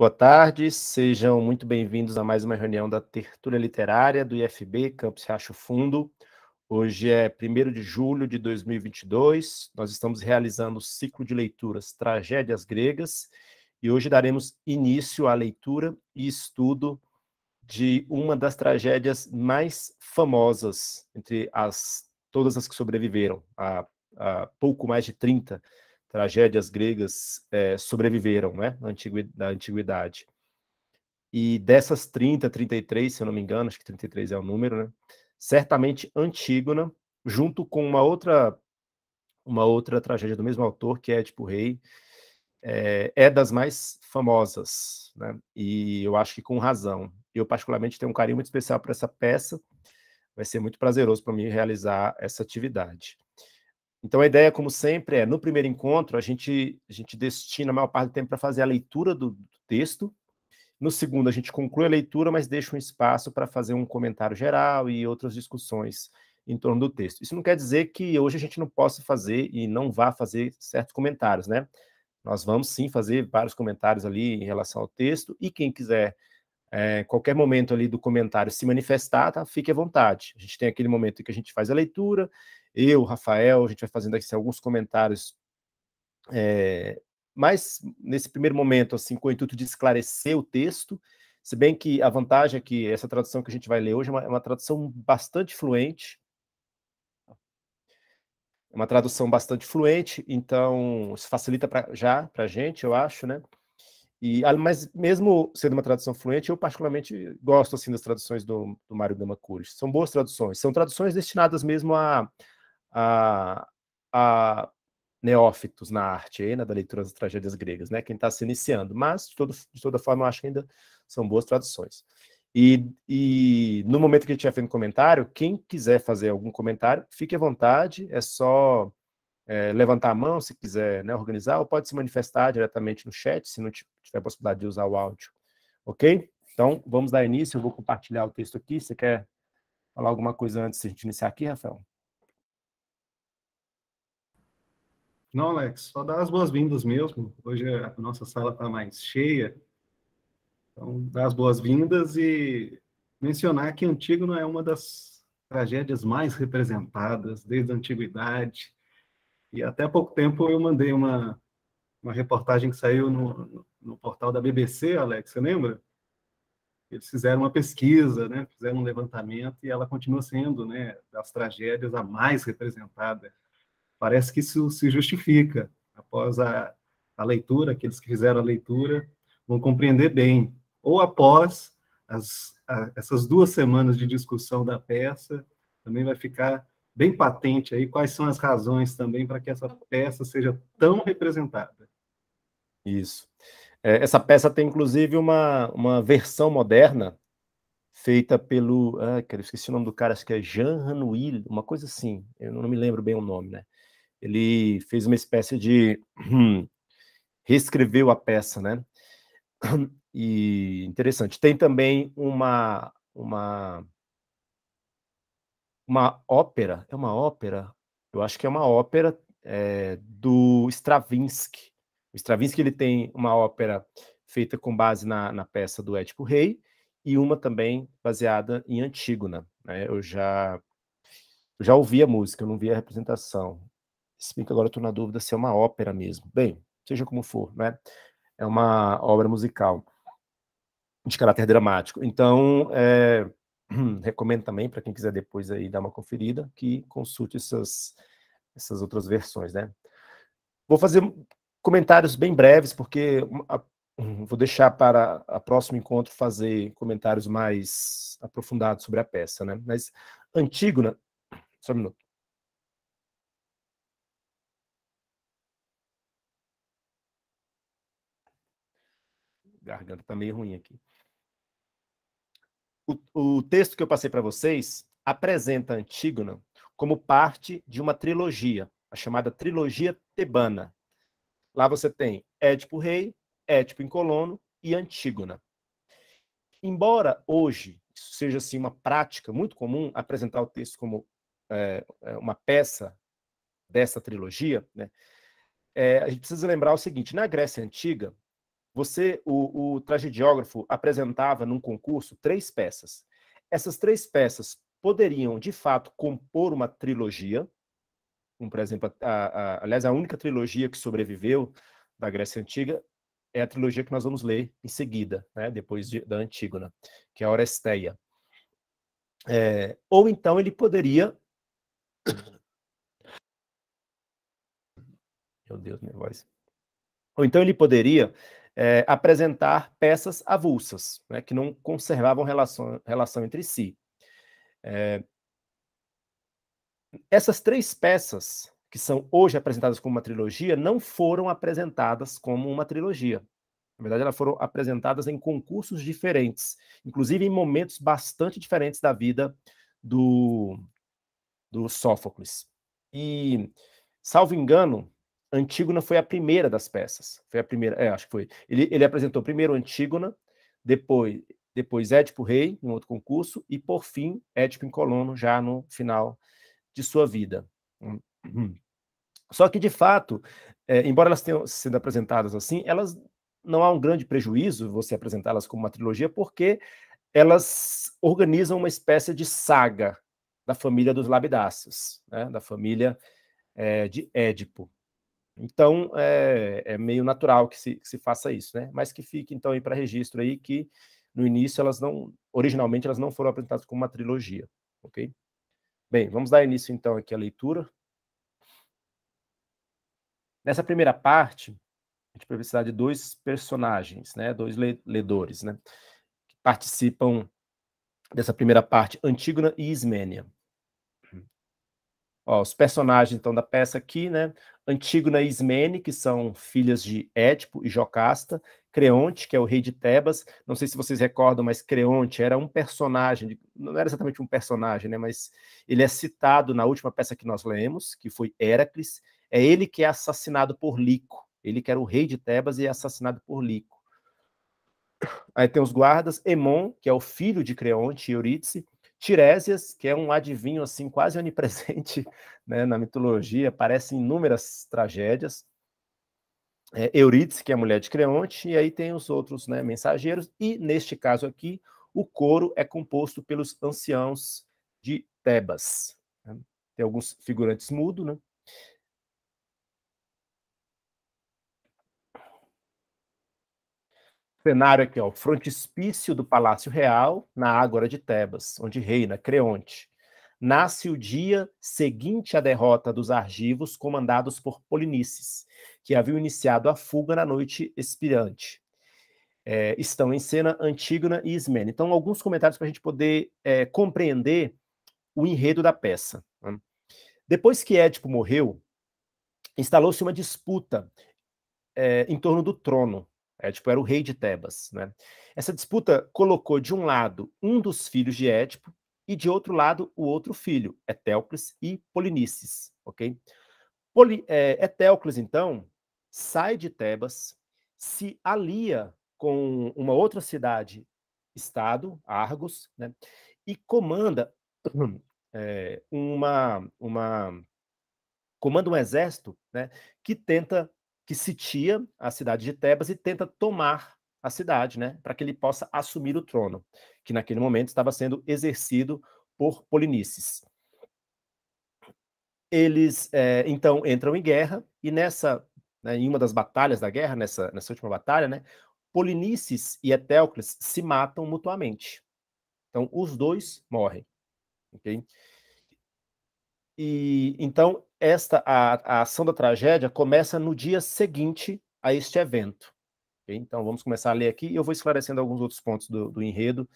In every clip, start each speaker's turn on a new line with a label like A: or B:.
A: Boa tarde, sejam muito bem-vindos a mais uma reunião da Tertúlia Literária do IFB Campus Riacho Fundo. Hoje é 1 de julho de 2022, nós estamos realizando o ciclo de leituras Tragédias Gregas e hoje daremos início à leitura e estudo de uma das tragédias mais famosas entre as todas as que sobreviveram, há pouco mais de 30 tragédias gregas é, sobreviveram né, na, antiguidade, na antiguidade. E dessas 30, 33, se eu não me engano, acho que 33 é o número, né? Certamente Antígona, junto com uma outra uma outra tragédia do mesmo autor, que é tipo Rei, é, é, das mais famosas, né? E eu acho que com razão. Eu particularmente tenho um carinho muito especial por essa peça. Vai ser muito prazeroso para mim realizar essa atividade. Então, a ideia, como sempre, é no primeiro encontro, a gente, a gente destina a maior parte do tempo para fazer a leitura do, do, texto. No segundo, a gente conclui a leitura, mas deixa um espaço para fazer um comentário geral e outras discussões em torno do texto. Isso não quer dizer que hoje a gente não possa fazer e não vá fazer certos comentários, né? Nós vamos sim fazer vários comentários ali em relação ao texto, e quem quiser, é, qualquer momento ali do comentário se manifestar, tá? fique à vontade. A gente tem aquele momento em que a gente faz a leitura, eu, Rafael, a gente vai fazendo aqui assim, alguns comentários é, eh, mas nesse primeiro momento, assim, com o intuito de esclarecer o texto, se bem que a vantagem é que essa tradução que a gente vai ler hoje é uma, é uma tradução bastante fluente, é uma tradução bastante fluente, então isso facilita pra, já para a gente, eu acho, né? E, mas mesmo sendo uma tradução fluente, eu particularmente gosto assim das traduções do, do Mário Gama Cures. São boas traduções, são traduções destinadas mesmo a, a, a neófitos na arte, aí, né, da leitura das tragédias gregas, né, quem está se iniciando. Mas, de, todo, de toda forma, eu acho que ainda são boas traduções. E, e, no momento que a gente tinha feito um comentário, quem quiser fazer algum comentário, fique à vontade, é só é, levantar a mão se quiser né, organizar, ou pode se manifestar diretamente no chat, se não tiver possibilidade de usar o áudio. Ok? Então, vamos dar início, eu vou compartilhar o texto aqui. Você quer falar alguma coisa antes de a gente iniciar aqui, Rafael?
B: Não, Alex, só dar as boas-vindas mesmo. Hoje a nossa sala está mais cheia. Então, dar as boas-vindas e mencionar que Antígono é uma das tragédias mais representadas desde a antiguidade. E até pouco tempo eu mandei uma, uma reportagem que saiu no, no, no portal da BBC, Alex, você lembra? eles fizeram uma pesquisa, né? fizeram um levantamento e ela continua sendo, né, das tragédias a mais representada parece que isso se justifica. Após a, a leitura, aqueles que fizeram a leitura vão compreender bem. Ou após as, a, essas duas semanas de discussão da peça, também vai ficar bem patente aí quais são as razões também para que essa peça seja tão representada.
A: Isso. É, essa peça tem inclusive uma, uma versão moderna feita pelo, ah, esqueci o nome do cara, acho que é Jean Hanuil, uma coisa assim. Eu não me lembro bem o nome, né? ele fez uma espécie de reescreveu a peça, né? E interessante. Tem também uma uma uma ópera, é uma ópera, eu acho que é uma ópera é, do Stravinsky. O Stravinsky ele tem uma ópera feita com base na, na peça do Édipo Rei e uma também baseada em Antígona. Né? Eu já eu já ouvi a música, eu não vi a representação se bem que agora estou na dúvida se é uma ópera mesmo. Bem, seja como for, né? É uma obra musical de caráter dramático. Então, é, recomendo também para quem quiser depois aí dar uma conferida que consulte essas, essas outras versões, né? Vou fazer comentários bem breves porque a, vou deixar para o próximo encontro fazer comentários mais aprofundados sobre a peça, né? Mas Antígona, né, só um minuto. garganta tá meio ruim aqui. O, o texto que eu passei para vocês apresenta Antígona como parte de uma trilogia, a chamada trilogia tebana. Lá você tem Édipo Rei, Édipo em Colono e Antígona. Embora hoje seja assim uma prática muito comum apresentar o texto como é, é, uma peça dessa trilogia, né? É, a gente precisa lembrar o seguinte: na Grécia Antiga, você, o, o tragediógrafo, apresentava num concurso três peças. Essas três peças poderiam, de fato, compor uma trilogia, como, por exemplo, a, a, aliás, a única trilogia que sobreviveu da Grécia Antiga é a trilogia que nós vamos ler em seguida, né, depois de, da Antígona, né, que é a Oresteia. É, ou então ele poderia. Meu Deus, minha voz. Ou então ele poderia é, apresentar peças avulsas, né, que não conservavam relação, relação entre si. É, essas três peças, que são hoje apresentadas como uma trilogia, não foram apresentadas como uma trilogia. Na verdade, elas foram apresentadas em concursos diferentes, inclusive em momentos bastante diferentes da vida do, do Sófocles. E, salvo engano, Antígona foi a primeira das peças. Foi a primeira, é, acho que foi. Ele, ele apresentou primeiro Antígona, depois, depois Édipo Rei, em outro concurso, e por fim Édipo em Colono, já no final de sua vida. Uhum. Só que, de fato, é, embora elas tenham sido apresentadas assim, elas não há um grande prejuízo você apresentá-las como uma trilogia, porque elas organizam uma espécie de saga da família dos labidáceos, né, da família é, de Édipo. Então, é, é meio natural que se, que se, faça isso, né? Mas que fique, então, aí para registro aí que, no início, elas não... Originalmente, elas não foram apresentadas como uma trilogia, ok? Bem, vamos dar início, então, aqui à leitura. Nessa primeira parte, a gente vai precisar de dois personagens, né? Dois ledores, né? Que participam dessa primeira parte, Antígona e Ismênia. Ó, os personagens, então, da peça aqui, né? Antígona e Ismene, que são filhas de Édipo e Jocasta, Creonte, que é o rei de Tebas. Não sei se vocês recordam, mas Creonte era um personagem, não era exatamente um personagem, né? Mas ele é citado na última peça que nós lemos, que foi Heracles. É ele que é assassinado por Lico. Ele que era o rei de Tebas e é assassinado por Lico. Aí tem os guardas, Emon, que é o filho de Creonte e Eurídice, Tirésias, que é um adivinho assim quase onipresente né, na mitologia, aparece em inúmeras tragédias. É, Eurídice, que é a mulher de Creonte, e aí tem os outros né, mensageiros, e neste caso aqui, o coro é composto pelos anciãos de Tebas. Né? Tem alguns figurantes mudos, né? cenário aqui, o frontispício do Palácio Real, na Ágora de Tebas, onde reina Creonte. Nasce o dia seguinte à derrota dos argivos comandados por Polinices, que haviam iniciado a fuga na noite expirante. É, estão em cena Antígona e Ismene. Então, alguns comentários para a gente poder é, compreender o enredo da peça. Tá? Depois que Édipo morreu, instalou-se uma disputa é, em torno do trono, é, tipo, era o rei de Tebas. Né? Essa disputa colocou de um lado um dos filhos de Édipo e de outro lado o outro filho, Etéocles e Polinices. Okay? Poli, é, Etéocles, então, sai de Tebas, se alia com uma outra cidade-estado, Argos, né? e comanda é, uma, uma comanda um exército né? que tenta que sitia a cidade de Tebas e tenta tomar a cidade, né, para que ele possa assumir o trono, que naquele momento estava sendo exercido por Polinices. Eles é, então entram em guerra e nessa, né, em uma das batalhas da guerra, nessa, nessa última batalha, né, Polinices e Etéocles se matam mutuamente. Então os dois morrem, ok? E então esta a, a ação da tragédia começa no dia seguinte a este evento. Okay? Então vamos começar a ler aqui e eu vou esclarecendo alguns outros pontos do, do enredo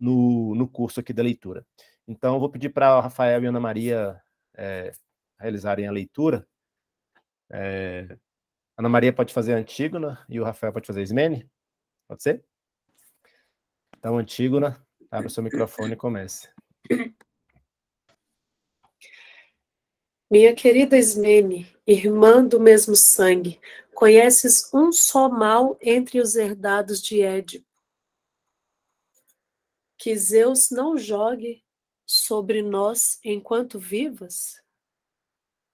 A: no, no curso aqui da leitura. Então vou pedir para Rafael e Ana Maria é, realizarem a leitura. É, Ana Maria pode fazer Antígona e o Rafael pode fazer Ismene? Pode ser? Então, Antígona, abra o seu microfone e comece.
C: Minha querida Ismene, irmã do mesmo sangue, conheces um só mal entre os herdados de Édipo. Que Zeus não jogue sobre nós enquanto vivas?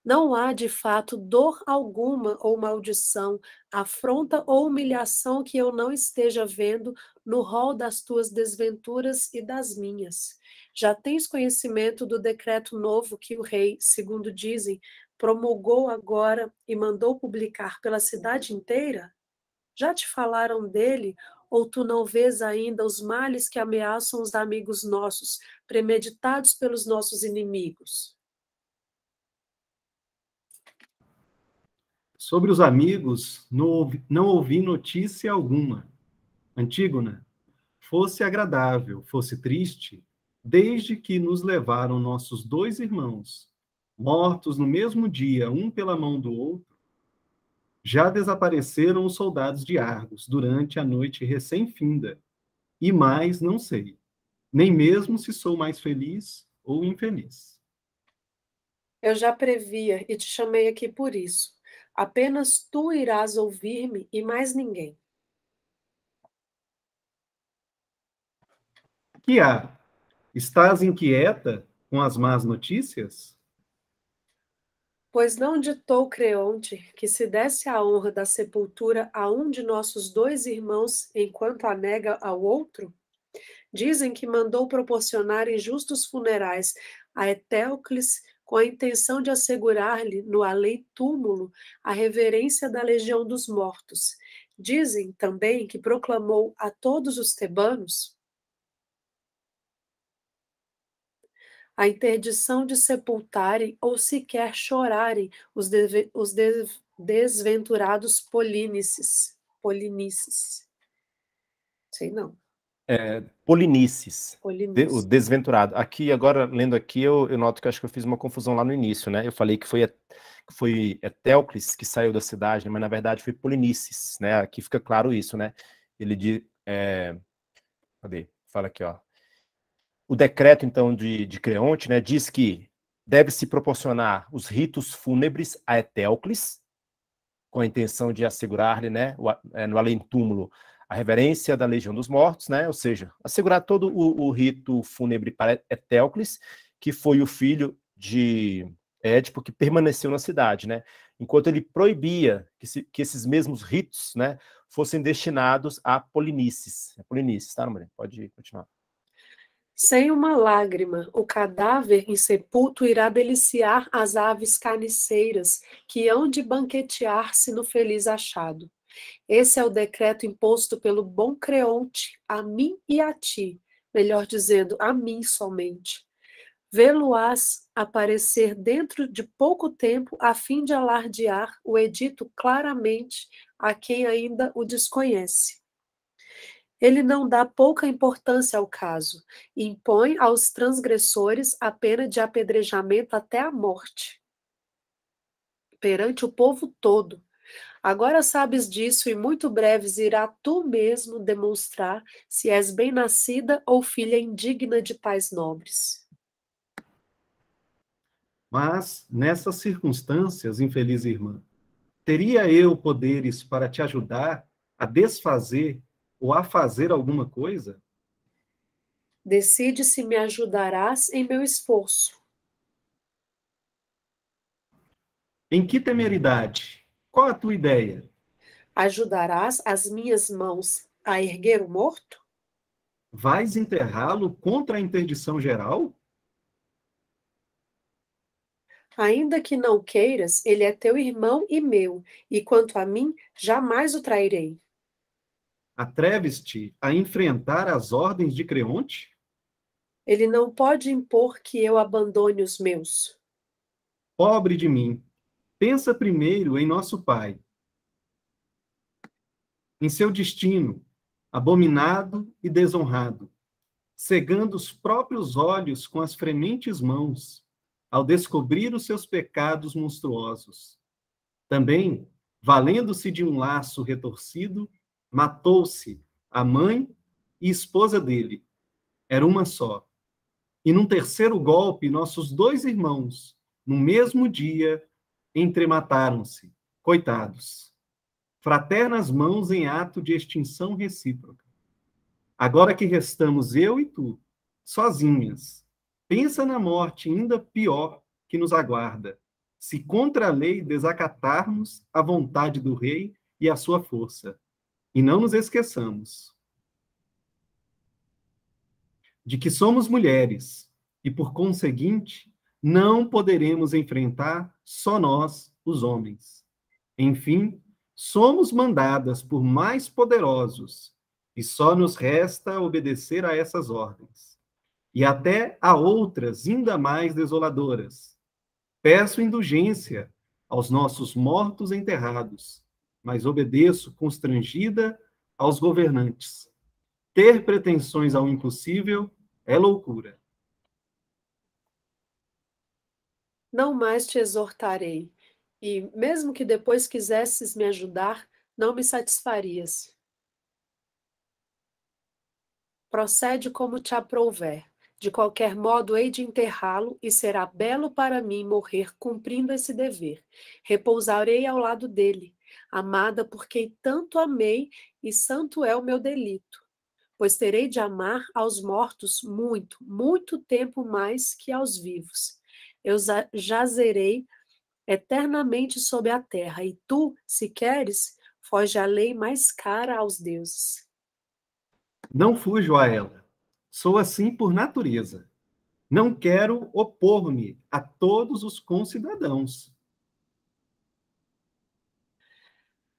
C: Não há, de fato, dor alguma ou maldição, afronta ou humilhação que eu não esteja vendo no rol das tuas desventuras e das minhas. Já tens conhecimento do decreto novo que o rei, segundo dizem, promulgou agora e mandou publicar pela cidade inteira? Já te falaram dele ou tu não vês ainda os males que ameaçam os amigos nossos, premeditados pelos nossos inimigos?
B: Sobre os amigos, não ouvi, não ouvi notícia alguma. Antígona, fosse agradável, fosse triste, desde que nos levaram nossos dois irmãos, mortos no mesmo dia, um pela mão do outro, já desapareceram os soldados de Argos durante a noite recém-finda, e mais não sei, nem mesmo se sou mais feliz ou infeliz.
C: Eu já previa e te chamei aqui por isso. Apenas tu irás ouvir-me e mais ninguém.
B: Que há? Estás inquieta com as más notícias?
C: Pois não ditou Creonte que se desse a honra da sepultura a um de nossos dois irmãos enquanto a nega ao outro? Dizem que mandou proporcionar injustos funerais a Etéocles com a intenção de assegurar-lhe no além túmulo a reverência da legião dos mortos. Dizem também que proclamou a todos os tebanos a interdição de sepultarem ou sequer chorarem os, deve, os de, desventurados polinices. Polinices. Sei não.
A: É, polinices.
C: polinices. De, o
A: desventurado. Aqui, agora, lendo aqui, eu, eu, noto que acho que eu fiz uma confusão lá no início, né? Eu falei que foi, foi Etéocles que saiu da cidade, né? mas na verdade foi Polinices, né? Aqui fica claro isso, né? Ele diz É... Cadê? Fala aqui, ó o decreto, então, de, de Creonte né, diz que deve-se proporcionar os ritos fúnebres a Etéocles, com a intenção de assegurar-lhe, né, é, no além-túmulo, a reverência da Legião dos Mortos, né, ou seja, assegurar todo o, o rito fúnebre para Etéocles, que foi o filho de Édipo que permaneceu na cidade, né, enquanto ele proibia que, se, que esses mesmos ritos, né, fossem destinados a Polinices. É Polinices, tá, Maria? Pode continuar.
C: Sem uma lágrima, o cadáver insepulto irá deliciar as aves carniceiras que hão de banquetear-se no feliz achado. Esse é o decreto imposto pelo bom Creonte a mim e a ti, melhor dizendo, a mim somente. Vê-lo-ás aparecer dentro de pouco tempo a fim de alardear o edito claramente a quem ainda o desconhece. Ele não dá pouca importância ao caso e impõe aos transgressores a pena de apedrejamento até a morte. Perante o povo todo. Agora sabes disso e muito breves irá tu mesmo demonstrar se és bem-nascida ou filha indigna de pais nobres.
B: Mas, nessas circunstâncias, infeliz irmã, teria eu poderes para te ajudar a desfazer ou a fazer alguma coisa?
C: Decide se me ajudarás em meu esforço.
B: Em que temeridade? Qual a tua ideia?
C: Ajudarás as minhas mãos a erguer o morto?
B: Vais enterrá-lo contra a interdição geral?
C: Ainda que não queiras, ele é teu irmão e meu, e quanto a mim, jamais o trairei.
B: Atreves-te a enfrentar as ordens de Creonte?
C: Ele não pode impor que eu abandone os meus.
B: Pobre de mim, pensa primeiro em nosso pai, em seu destino, abominado e desonrado, cegando os próprios olhos com as frementes mãos, ao descobrir os seus pecados monstruosos. Também, valendo-se de um laço retorcido, Matou-se a mãe e esposa dele. Era uma só. E num terceiro golpe, nossos dois irmãos, no mesmo dia, entremataram-se. Coitados. Fraternas mãos em ato de extinção recíproca. Agora que restamos eu e tu, sozinhas, pensa na morte ainda pior que nos aguarda, se contra a lei desacatarmos a vontade do rei e a sua força. E não nos esqueçamos de que somos mulheres e, por conseguinte, não poderemos enfrentar só nós, os homens. Enfim, somos mandadas por mais poderosos e só nos resta obedecer a essas ordens. E até a outras ainda mais desoladoras. Peço indulgência aos nossos mortos enterrados mas obedeço constrangida aos governantes. Ter pretensões ao impossível é loucura.
C: Não mais te exortarei, e mesmo que depois quisesses me ajudar, não me satisfarias. Procede como te aprouver. De qualquer modo, hei de enterrá-lo, e será belo para mim morrer cumprindo esse dever. Repousarei ao lado dele, amada porque tanto amei e santo é o meu delito, pois terei de amar aos mortos muito, muito tempo mais que aos vivos. Eu jazerei eternamente sobre a terra, e tu, se queres, foge à lei mais cara aos deuses.
B: Não fujo a ela. Sou assim por natureza. Não quero opor-me a todos os concidadãos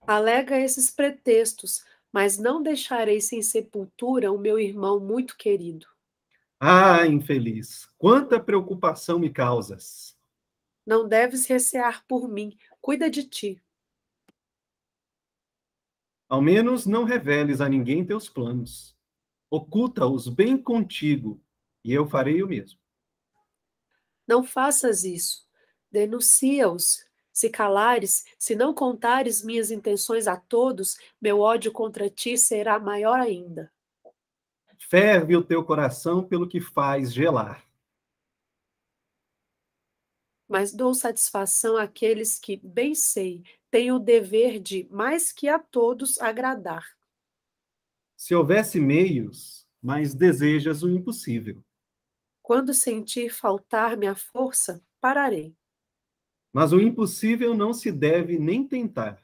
C: alega esses pretextos, mas não deixarei sem sepultura o meu irmão muito querido.
B: Ah, infeliz, quanta preocupação me causas.
C: Não deves recear por mim, cuida de ti.
B: Ao menos não reveles a ninguém teus planos. Oculta-os bem contigo, e eu farei o mesmo.
C: Não faças isso. Denuncia-os, se calares, se não contares minhas intenções a todos, meu ódio contra ti será maior ainda.
B: Ferve o teu coração pelo que faz gelar.
C: Mas dou satisfação àqueles que, bem sei, têm o dever de, mais que a todos, agradar.
B: Se houvesse meios, mas desejas o impossível.
C: Quando sentir faltar-me a força, pararei.
B: Mas o impossível não se deve nem tentar.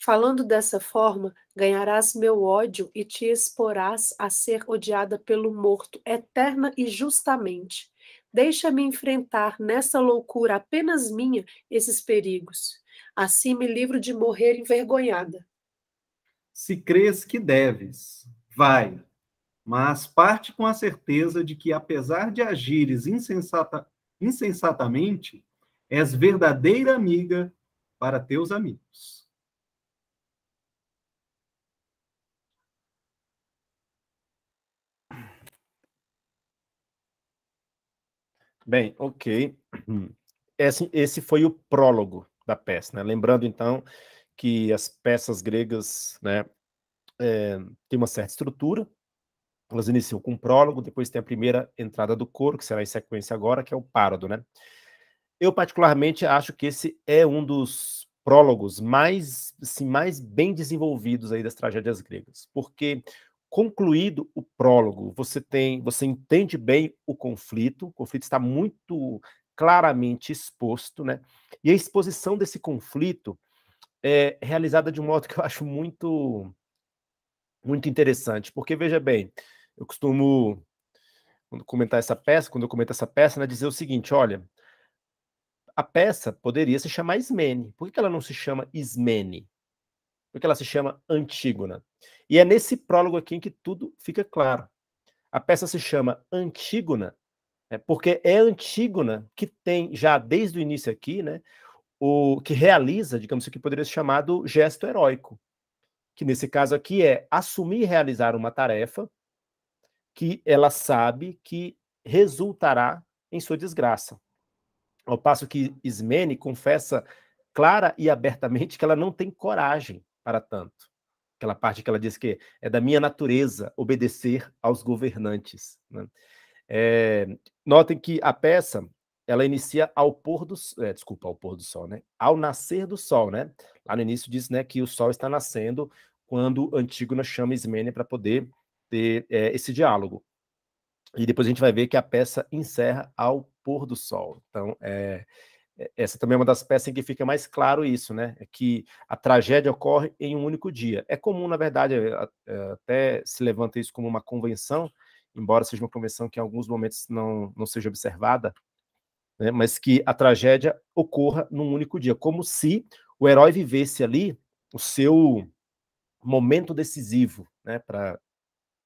C: Falando dessa forma, ganharás meu ódio e te exporás a ser odiada pelo morto, eterna e justamente. Deixa-me enfrentar nessa loucura apenas minha esses perigos. Assim me livro de morrer envergonhada.
B: Se crês que deves, vai, mas parte com a certeza de que, apesar de agires insensata, insensatamente, és verdadeira amiga para teus amigos.
A: Bem, ok. Esse, esse foi o prólogo da peça, né? Lembrando, então, que as peças gregas, né, é, têm uma certa estrutura, elas iniciam com um prólogo, depois tem a primeira entrada do coro, que será em sequência agora, que é o párodo, né? Eu, particularmente, acho que esse é um dos prólogos mais, assim, mais bem desenvolvidos aí das tragédias gregas, porque concluído o prólogo, você tem, você entende bem o conflito, o conflito está muito claramente exposto, né? E a exposição desse conflito é realizada de um modo que eu acho muito muito interessante, porque veja bem, eu costumo quando comentar essa peça, quando eu comento essa peça, né, dizer o seguinte, olha, a peça poderia se chamar Ismene. Por que ela não se chama Ismene? Por que ela se chama Antígona? E é nesse prólogo aqui em que tudo fica claro. A peça se chama Antígona né, porque é Antígona que tem, já desde o início aqui, né, o que realiza, digamos assim, que poderia ser chamado gesto heróico, que nesse caso aqui é assumir e realizar uma tarefa, que ela sabe que resultará em sua desgraça. Ao passo que Ismene confessa clara e abertamente que ela não tem coragem para tanto. Aquela parte que ela diz que é da minha natureza obedecer aos governantes. Né? É, notem que a peça ela inicia ao pôr do é, desculpa ao pôr do sol, né? Ao nascer do sol, né? Lá no início diz né, que o sol está nascendo quando Antígona chama Ismênia para poder ter é, esse diálogo. E depois a gente vai ver que a peça encerra ao pôr do sol. Então, é, essa também é uma das peças em que fica mais claro isso, né? É que a tragédia ocorre em um único dia. É comum, na verdade, até se levanta isso como uma convenção, embora seja uma convenção que em alguns momentos não, não seja observada, né? mas que a tragédia ocorra num único dia, como se o herói vivesse ali o seu momento decisivo, né? Para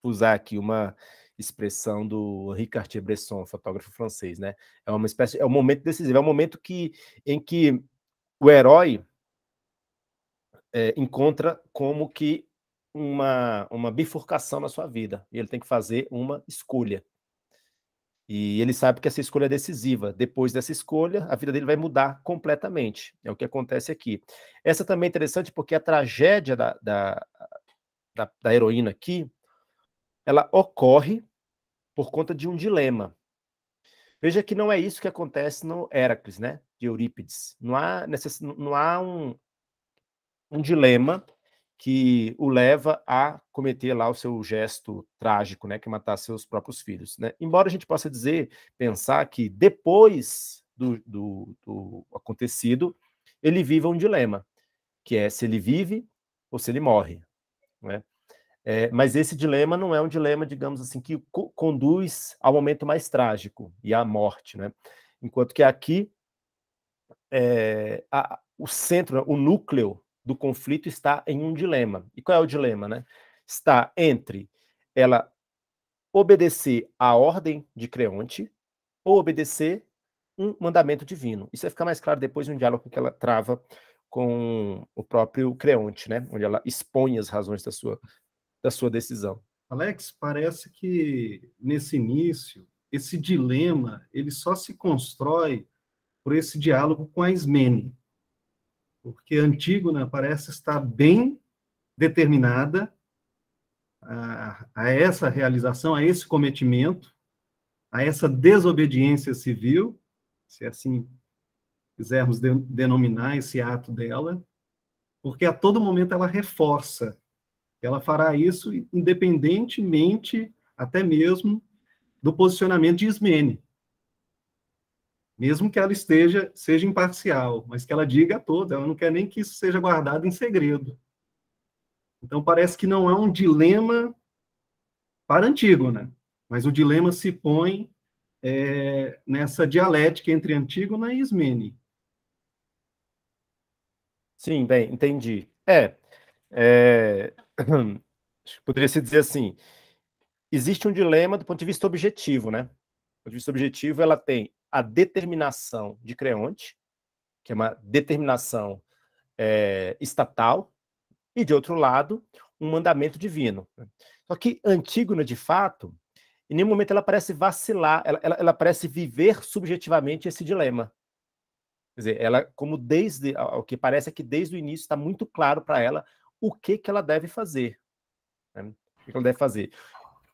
A: usar aqui uma expressão do Henri Cartier-Bresson, fotógrafo francês, né? É uma espécie, é um momento decisivo, é um momento que, em que o herói é, encontra como que uma, uma bifurcação na sua vida e ele tem que fazer uma escolha. E ele sabe que essa escolha é decisiva. Depois dessa escolha, a vida dele vai mudar completamente. É o que acontece aqui. Essa também é interessante porque a tragédia da, da, da, da heroína aqui ela ocorre por conta de um dilema. Veja que não é isso que acontece no Heracles, né? De Eurípides. Não há, necess... não há um, um dilema que o leva a cometer lá o seu gesto trágico, né, que é matar seus próprios filhos, né? Embora a gente possa dizer, pensar que depois do, do, do acontecido, ele viva um dilema, que é se ele vive ou se ele morre, né? É, mas esse dilema não é um dilema, digamos assim, que co conduz ao momento mais trágico e à morte, né? Enquanto que aqui é, a, o centro, o núcleo do conflito está em um dilema. E qual é o dilema, né? Está entre ela obedecer à ordem de Creonte ou obedecer um mandamento divino. Isso vai ficar mais claro depois de um diálogo que ela trava com o próprio Creonte, né? Onde ela expõe as razões da sua da sua decisão.
B: Alex, parece que nesse início esse dilema ele só se constrói por esse diálogo com a Ismene, porque Antígona parece estar bem determinada a, a essa realização, a esse cometimento, a essa desobediência civil, se é assim quisermos denominar esse ato dela, porque a todo momento ela reforça ela fará isso independentemente, até mesmo, do posicionamento de Ismene. Mesmo que ela esteja seja imparcial, mas que ela diga a todos, ela não quer nem que isso seja guardado em segredo. Então, parece que não é um dilema para Antígona, né? mas o dilema se põe é, nessa dialética entre Antígona e Ismene. Sim, bem, entendi.
A: É, é, poderia se dizer assim: existe um dilema do ponto de vista objetivo, né? Do ponto de vista objetivo, ela tem a determinação de Creonte, que é uma determinação é, estatal, e de outro lado, um mandamento divino. Né? Só que Antígona, de fato, em nenhum momento ela parece vacilar, ela, ela, ela parece viver subjetivamente esse dilema. Quer dizer, ela, como desde, o que parece é que desde o início está muito claro para ela o que, que ela deve fazer. Né? O que ela deve fazer.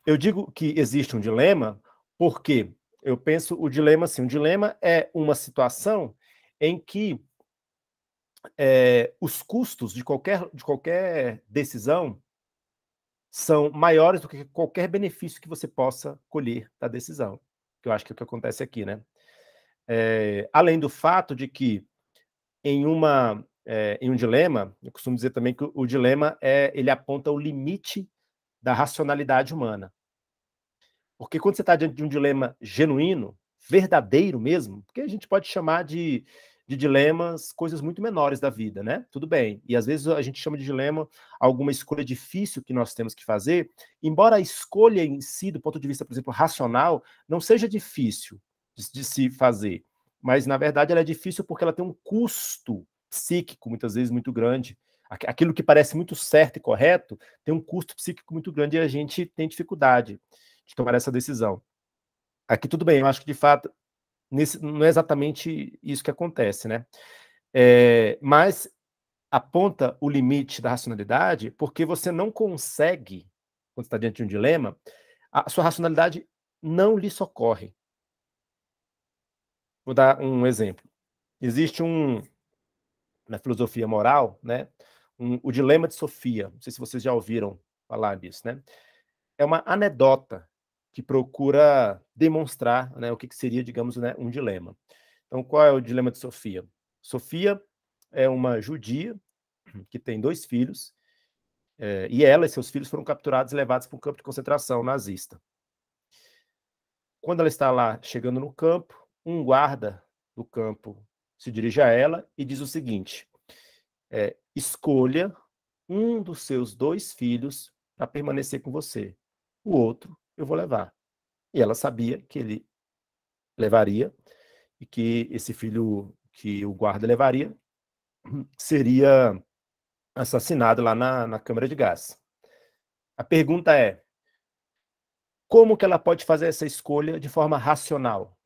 A: Eu digo que existe um dilema, porque eu penso o dilema assim: o dilema é uma situação em que é, os custos de qualquer, de qualquer decisão são maiores do que qualquer benefício que você possa colher da decisão, que eu acho que é o que acontece aqui, né? É, além do fato de que em uma é, em um dilema, eu costumo dizer também que o, o dilema é ele aponta o limite da racionalidade humana. Porque quando você está diante de um dilema genuíno, verdadeiro mesmo, porque a gente pode chamar de, de dilemas coisas muito menores da vida, né? Tudo bem. E às vezes a gente chama de dilema alguma escolha difícil que nós temos que fazer, embora a escolha em si, do ponto de vista, por exemplo, racional, não seja difícil de, de se fazer. Mas, na verdade, ela é difícil porque ela tem um custo psíquico, muitas vezes, muito grande. Aquilo que parece muito certo e correto tem um custo psíquico muito grande e a gente tem dificuldade de tomar essa decisão. Aqui tudo bem, eu acho que de fato nesse, não é exatamente isso que acontece, né? É, mas aponta o limite da racionalidade porque você não consegue, quando está diante de um dilema, a sua racionalidade não lhe socorre. Vou dar um exemplo. Existe um, na filosofia moral, né? Um, o dilema de Sofia. Não sei se vocês já ouviram falar disso, né? É uma anedota que procura demonstrar né, o que, que seria, digamos, né, um dilema. Então, qual é o dilema de Sofia? Sofia é uma judia que tem dois filhos, eh, e ela e seus filhos foram capturados e levados para um campo de concentração nazista. Quando ela está lá chegando no campo, um guarda do campo se dirige a ela e diz o seguinte: é, escolha um dos seus dois filhos para permanecer com você, o outro eu vou levar. E ela sabia que ele levaria e que esse filho que o guarda levaria seria assassinado lá na, na câmara de gás. A pergunta é: como que ela pode fazer essa escolha de forma racional?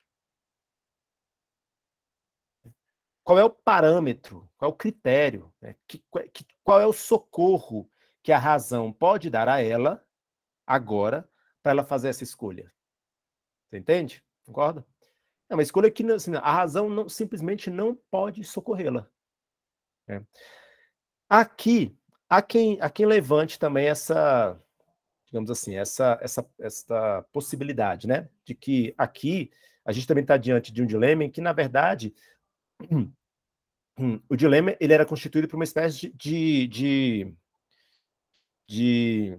A: qual é o parâmetro, qual é o critério, né? que, que, qual é o socorro que a razão pode dar a ela agora para ela fazer essa escolha. Você entende? Concorda? É uma escolha que assim, a razão não, simplesmente não pode socorrê-la. É. Aqui, há quem, há quem levante também essa, digamos assim, essa, essa, essa possibilidade, né? De que aqui a gente também está diante de um dilema em que, na verdade, o dilema ele era constituído por uma espécie de, de, de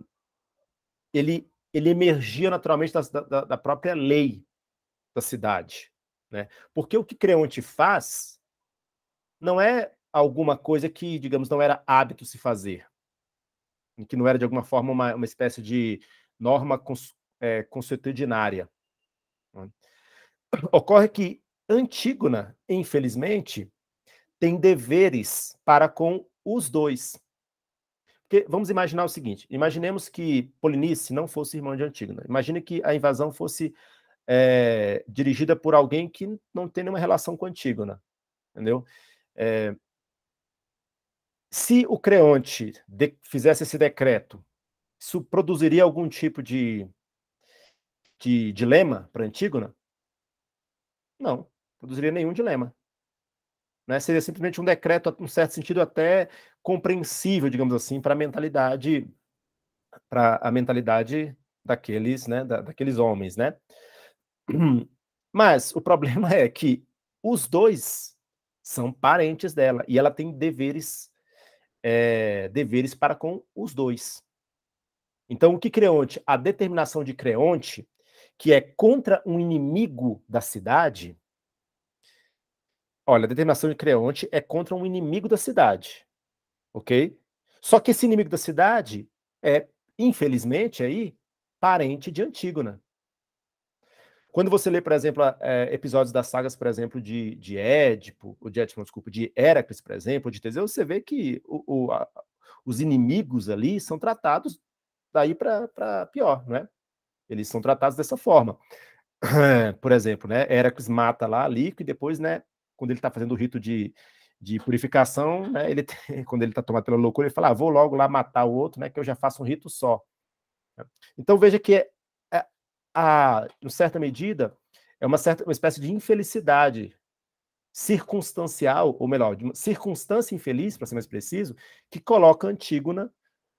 A: ele, ele emergia naturalmente da, da, da, própria lei da cidade. Né? Porque o que Creonte faz não é alguma coisa que, digamos, não era hábito se fazer, que não era, de alguma forma, uma, uma espécie de norma cons, é, consuetudinária. Né? Ocorre que Antígona, né? infelizmente, tem deveres para com os dois. Porque vamos imaginar o seguinte: imaginemos que Polinice não fosse irmão de Antígona. Né? Imagine que a invasão fosse é, dirigida por alguém que não tem nenhuma relação com Antígona. Né? Entendeu? É, se o Creonte de, fizesse esse decreto, isso produziria algum tipo de, de dilema para Antígona? Não produziria nenhum dilema. Né? Seria simplesmente um decreto, num certo sentido, até compreensível, digamos assim, para a mentalidade para a mentalidade daqueles, né, da, daqueles homens, né? Mas o problema é que os dois são parentes dela e ela tem deveres é, deveres para com os dois. Então, o que Creonte? A determinação de Creonte, que é contra um inimigo da cidade, Olha, a determinação de Creonte é contra um inimigo da cidade, ok? Só que esse inimigo da cidade é, infelizmente, aí, parente de Antígona. Quando você lê, por exemplo, é, episódios das sagas, por exemplo, de, de Édipo, ou de Édipo, desculpa, de Heracles, por exemplo, ou de Teseu, você vê que o, o, a, os inimigos ali são tratados daí para pior, né? Eles são tratados dessa forma. por exemplo, né? Heracles mata lá a Lico e depois, né, quando ele está fazendo o rito de, de purificação, né, ele quando ele está tomando pela loucura, ele fala, ah, vou logo lá matar o outro, né, que eu já faço um rito só. Então veja que, é, é, a, em certa medida, é uma, certa, uma espécie de infelicidade circunstancial, ou melhor, de uma circunstância infeliz, para ser mais preciso, que coloca Antígona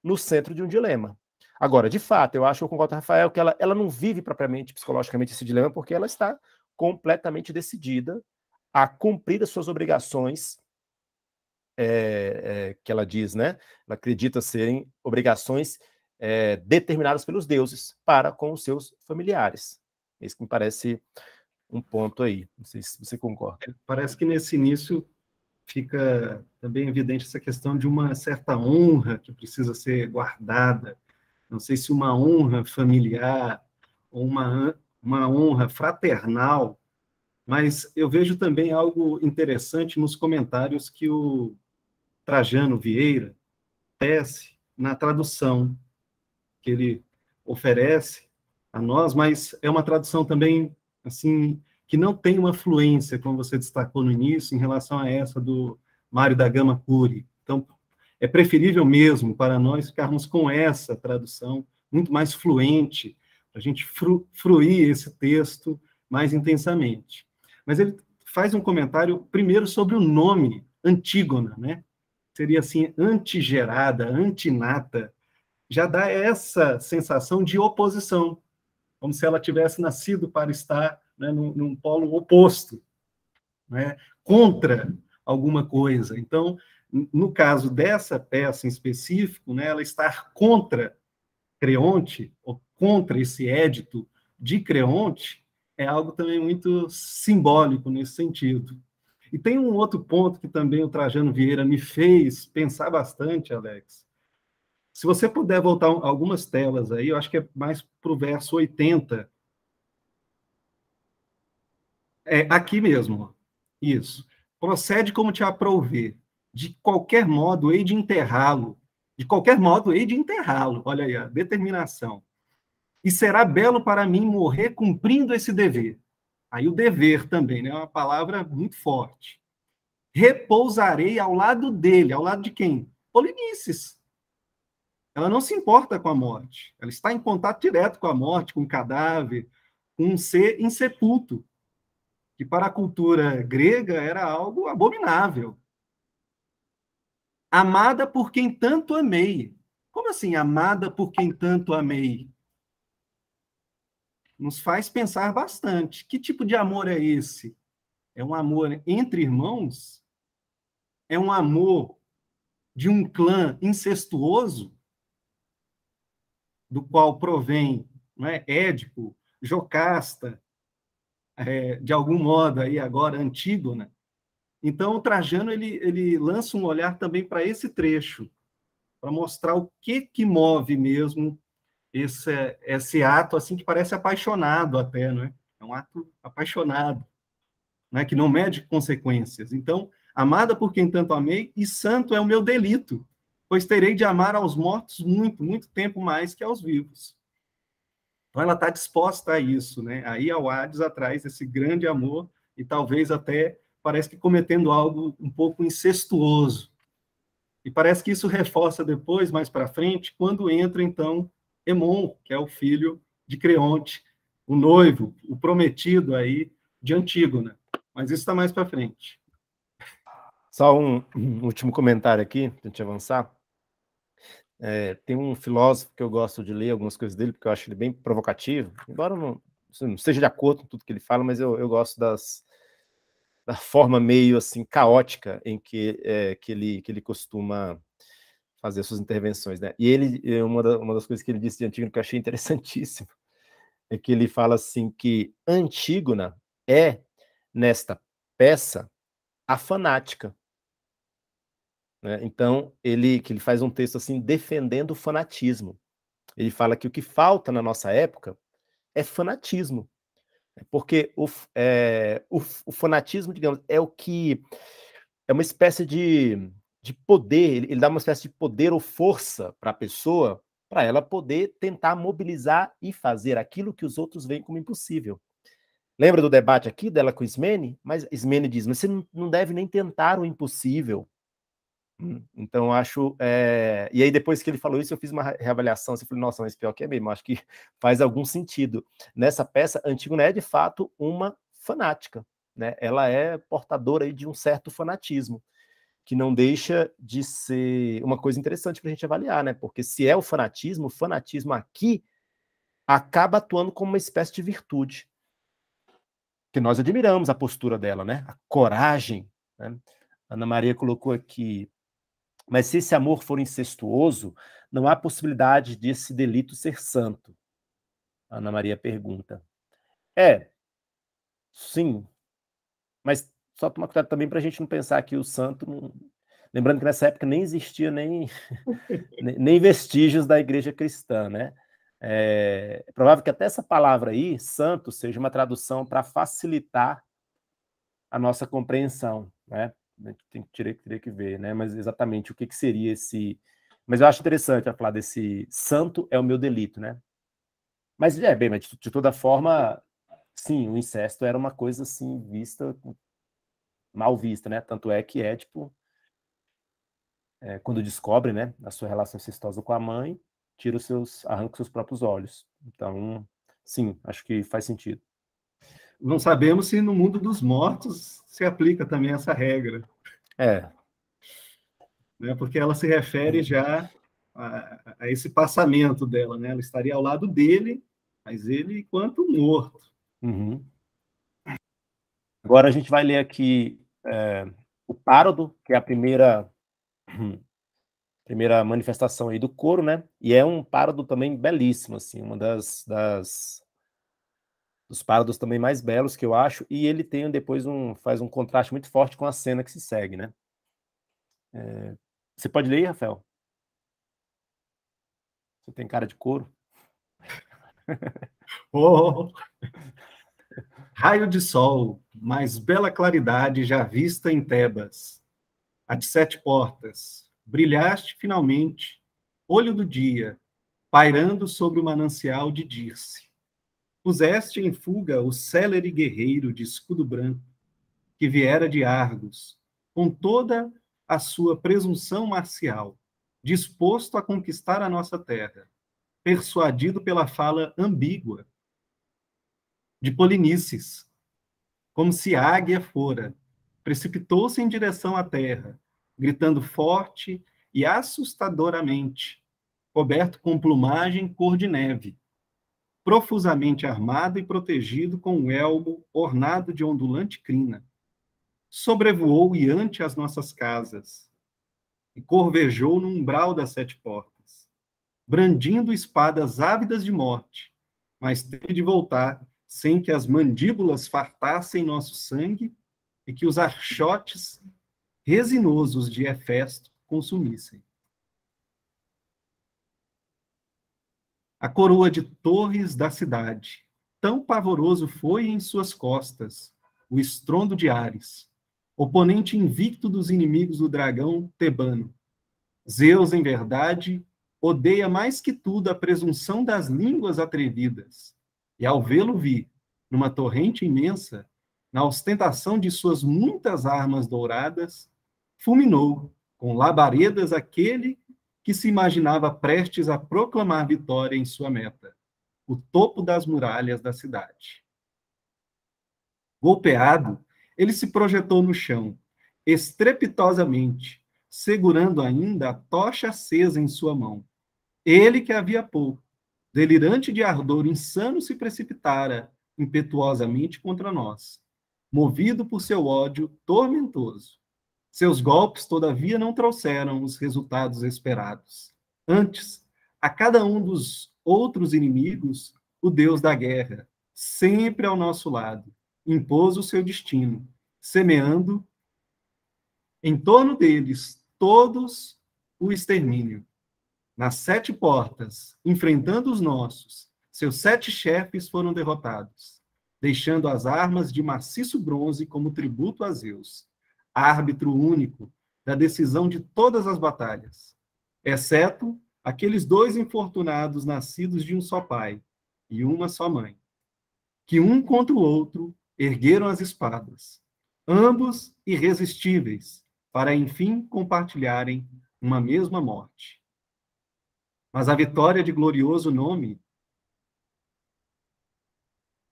A: no centro de um dilema. Agora, de fato, eu acho, eu concordo com o Rafael, que ela, ela não vive propriamente psicologicamente esse dilema, porque ela está completamente decidida a cumprir as suas obrigações, é, é, que ela diz, né? Ela acredita serem obrigações é, determinadas pelos deuses para com os seus familiares. Esse é que me parece um ponto aí. Não sei se você concorda. É,
B: parece que nesse início fica também evidente essa questão de uma certa honra que precisa ser guardada. Não sei se uma honra familiar ou uma, uma honra fraternal mas eu vejo também algo interessante nos comentários que o Trajano Vieira tece na tradução que ele oferece a nós, mas é uma tradução também assim que não tem uma fluência, como você destacou no início, em relação a essa do Mário da Gama Cury. Então, é preferível mesmo para nós ficarmos com essa tradução muito mais fluente, para a gente fru fruir esse texto mais intensamente. Mas ele faz um comentário primeiro sobre o nome Antígona, né? Seria assim, antigerada, antinata. Já dá essa sensação de oposição, como se ela tivesse nascido para estar né, num, num polo oposto, né? contra alguma coisa. Então, no caso dessa peça em específico, né, ela estar contra Creonte, ou contra esse édito de Creonte, é algo também muito simbólico nesse sentido. E tem um outro ponto que também o Trajano Vieira me fez pensar bastante, Alex. Se você puder voltar algumas telas aí, eu acho que é mais para o verso 80. É aqui mesmo. Isso. Procede como te aprover, De qualquer modo, hei de enterrá-lo. De qualquer modo, hei de enterrá-lo. Olha aí a determinação e será belo para mim morrer cumprindo esse dever. Aí o dever também, né? É uma palavra muito forte. Repousarei ao lado dele, ao lado de quem? Polinices. Ela não se importa com a morte. Ela está em contato direto com a morte, com o cadáver, com um ser insepulto, que para a cultura grega era algo abominável. Amada por quem tanto amei. Como assim, amada por quem tanto amei? nos faz pensar bastante. Que tipo de amor é esse? É um amor entre irmãos? É um amor de um clã incestuoso, do qual provém não é, Édipo, Jocasta, é, de algum modo aí agora Antígona. Então o Trajano ele, ele lança um olhar também para esse trecho, para mostrar o que que move mesmo esse, esse ato assim que parece apaixonado até, não É, é um ato apaixonado, é Que não mede consequências. Então, amada por quem tanto amei e santo é o meu delito, pois terei de amar aos mortos muito, muito tempo mais que aos vivos. Então, ela está disposta a isso, né? Aí ao Hades atrás desse grande amor e talvez até parece que cometendo algo um pouco incestuoso. E parece que isso reforça depois, mais para frente, quando entra então Emon, que é o filho de Creonte, o noivo, o prometido aí de Antígona. Mas isso está mais para
A: frente. Só um, um, último comentário aqui, para a gente avançar. É, tem um filósofo que eu gosto de ler algumas coisas dele, porque eu acho ele bem provocativo, embora não, assim, não esteja de acordo com tudo que ele fala, mas eu, eu gosto das, da forma meio assim caótica em que, é, que, ele, que ele costuma fazer suas intervenções, né? E ele, uma, da, uma das coisas que ele disse de Antígona que eu achei interessantíssimo, é que ele fala assim que Antígona é, nesta peça, a fanática. Né? Então, ele, que ele faz um texto assim, defendendo o fanatismo. Ele fala que o que falta na nossa época é fanatismo. É porque o, é, o, o fanatismo, digamos, é o que. É uma espécie de de poder, ele, ele dá uma espécie de poder ou força para a pessoa, para ela poder tentar mobilizar e fazer aquilo que os outros veem como impossível. Lembra do debate aqui dela com Ismene? Mas Ismene diz: mas você não deve nem tentar o impossível. Hum, então, acho. É... E aí, depois que ele falou isso, eu fiz uma reavaliação. eu assim, falei, nossa, mas pior que é mesmo. Acho que faz algum sentido. Nessa peça, Antígona é de fato uma fanática. Né? Ela é portadora aí, de um certo fanatismo que não deixa de ser uma coisa interessante para a gente avaliar, né? Porque se é o fanatismo, o fanatismo aqui acaba atuando como uma espécie de virtude que nós admiramos a postura dela, né? A coragem. Né? Ana Maria colocou aqui. Mas se esse amor for incestuoso, não há possibilidade desse delito ser santo. Ana Maria pergunta. É, sim. Mas só tomar cuidado também para a gente não pensar que o santo. Não... Lembrando que nessa época nem existia nem, nem vestígios da igreja cristã, né? É, é provável que até essa palavra aí, santo, seja uma tradução para facilitar a nossa compreensão, né? Tem, teria, teria que ver, né? Mas exatamente o que, que seria esse. Mas eu acho interessante falar desse santo é o meu delito, né? Mas é bem, mas de, de toda forma, sim, o incesto era uma coisa assim vista mal vista, né? Tanto é que é, tipo, é, quando descobre, né, a sua relação incestuosa com a mãe, tira os seus, arranca os seus próprios olhos. Então,
B: sim, acho que faz sentido. Não sabemos se no mundo dos mortos se aplica também essa regra. É. Né, porque ela se refere já a, a, esse passamento dela, né? Ela estaria ao lado dele, mas ele enquanto morto. Uhum.
A: Agora a gente vai ler aqui é, o parado que é a primeira primeira manifestação aí do coro, né? E é um parado também belíssimo, assim, uma das, das dos párodos também mais belos que eu acho. E ele tem depois um faz um contraste muito forte com a cena que se segue, né? É, você pode ler, Rafael?
B: Você tem cara de couro? Oh. oh, oh. Raio de sol, mais bela claridade já vista em Tebas. A de sete portas, brilhaste finalmente, olho do dia, pairando sobre o manancial de Dirce. Puseste em fuga o célere guerreiro de escudo branco, que viera de Argos, com toda a sua presunção marcial, disposto a conquistar a nossa terra, persuadido pela fala ambígua de Polinices, como se águia fora. Precipitou-se em direção à terra, gritando forte e assustadoramente, coberto com plumagem cor de neve, profusamente armado e protegido com um elmo ornado de ondulante crina. Sobrevoou e ante as nossas casas, e corvejou no umbral das sete portas, brandindo espadas ávidas de morte, mas teve de voltar sem que as mandíbulas fartassem nosso sangue e que os archotes resinosos de Hefesto consumissem. A coroa de torres da cidade, tão pavoroso foi em suas costas o estrondo de Ares, oponente invicto dos inimigos do dragão Tebano. Zeus, em verdade, odeia mais que tudo a presunção das línguas atrevidas, e ao vê-lo vi, numa torrente imensa, na ostentação de suas muitas armas douradas, fulminou com labaredas aquele que se imaginava prestes a proclamar vitória em sua meta, o topo das muralhas da cidade. Golpeado, ele se projetou no chão, estrepitosamente, segurando ainda a tocha acesa em sua mão. Ele que havia pouco delirante de ardor insano, se precipitara impetuosamente contra nós, movido por seu ódio tormentoso. Seus golpes, todavia, não trouxeram os resultados esperados. Antes, a cada um dos outros inimigos, o Deus da guerra, sempre ao nosso lado, impôs o seu destino, semeando em torno deles todos o extermínio nas sete portas, enfrentando os nossos, seus sete chefes foram derrotados, deixando as armas de maciço bronze como tributo a Zeus, árbitro único da decisão de todas as batalhas, exceto aqueles dois infortunados nascidos de um só pai e uma só mãe, que um contra o outro ergueram as espadas, ambos irresistíveis, para enfim compartilharem uma mesma morte. Mas a vitória de glorioso nome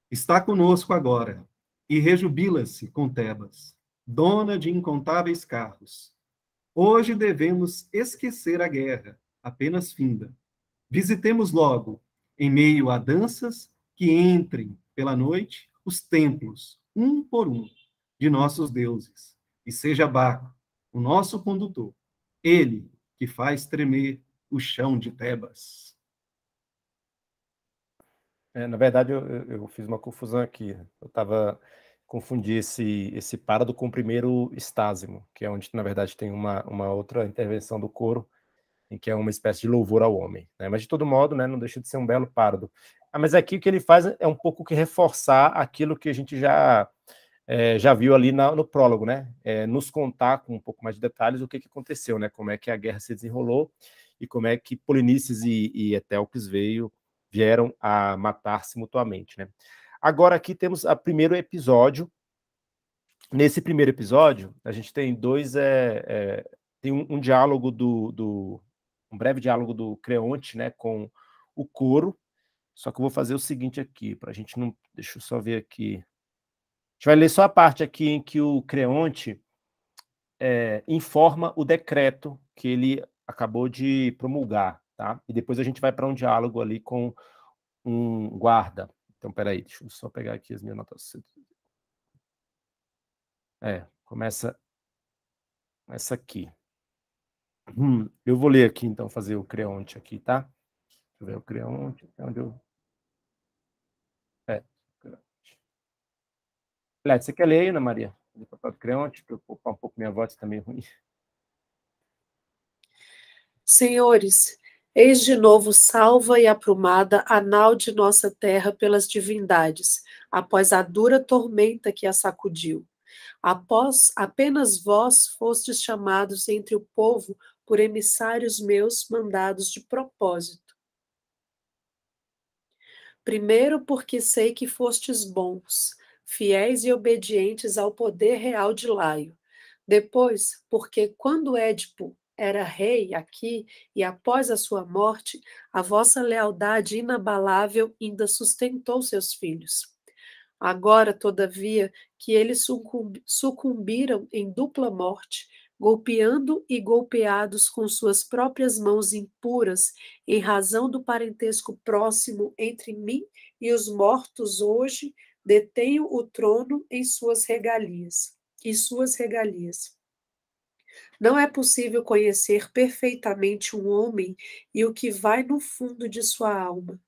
B: está conosco agora e rejubila-se com Tebas, dona de incontáveis carros. Hoje devemos esquecer a guerra, apenas finda. Visitemos logo, em meio a danças, que entrem pela noite os templos, um por um, de nossos deuses, e seja Baco, o nosso condutor, ele que faz tremer o chão de Tebas. É, na verdade,
A: eu, eu, fiz uma confusão aqui. Eu estava confundindo esse esse párado com o primeiro estásimo, que é onde na verdade tem uma, uma outra intervenção do coro, em que é uma espécie de louvor ao homem. Né? Mas de todo modo, né, não deixa de ser um belo pardo. Ah, mas aqui o que ele faz é um pouco que reforçar aquilo que a gente já é, já viu ali na, no prólogo, né? É, nos contar com um pouco mais de detalhes o que, que aconteceu, né? Como é que a guerra se desenrolou e como é que Polinices e, e Etelques veio, vieram a matar-se mutuamente. Né? Agora aqui temos o primeiro episódio. Nesse primeiro episódio, a gente tem dois. É, é, tem um, um diálogo do, do, um breve diálogo do Creonte né, com o coro. Só que eu vou fazer o seguinte aqui, para a gente não. Deixa eu só ver aqui. A gente vai ler só a parte aqui em que o Creonte é, informa o decreto que ele acabou de promulgar, tá? E depois a gente vai para um diálogo ali com um guarda. Então, peraí, deixa eu só pegar aqui as minhas notas. É, começa essa aqui. Hum, eu vou ler aqui, então, fazer o creonte aqui, tá? Deixa eu ver o creonte, é onde eu... É, creonte. você quer ler aí, Ana Maria? O papel do creonte, para poupar um pouco minha voz, está meio ruim.
C: Senhores, eis de novo salva e aprumada a nau de nossa terra pelas divindades, após a dura tormenta que a sacudiu. Após apenas vós fostes chamados entre o povo por emissários meus mandados de propósito. Primeiro, porque sei que fostes bons, fiéis e obedientes ao poder real de Laio. Depois, porque quando Édipo era rei aqui, e após a sua morte, a vossa lealdade inabalável ainda sustentou seus filhos. Agora, todavia, que eles sucumbiram em dupla morte, golpeando e golpeados com suas próprias mãos impuras, em razão do parentesco próximo entre mim e os mortos hoje, detenho o trono em suas regalias, e suas regalias. Não é possível conhecer perfeitamente um homem e o que vai no fundo de sua alma.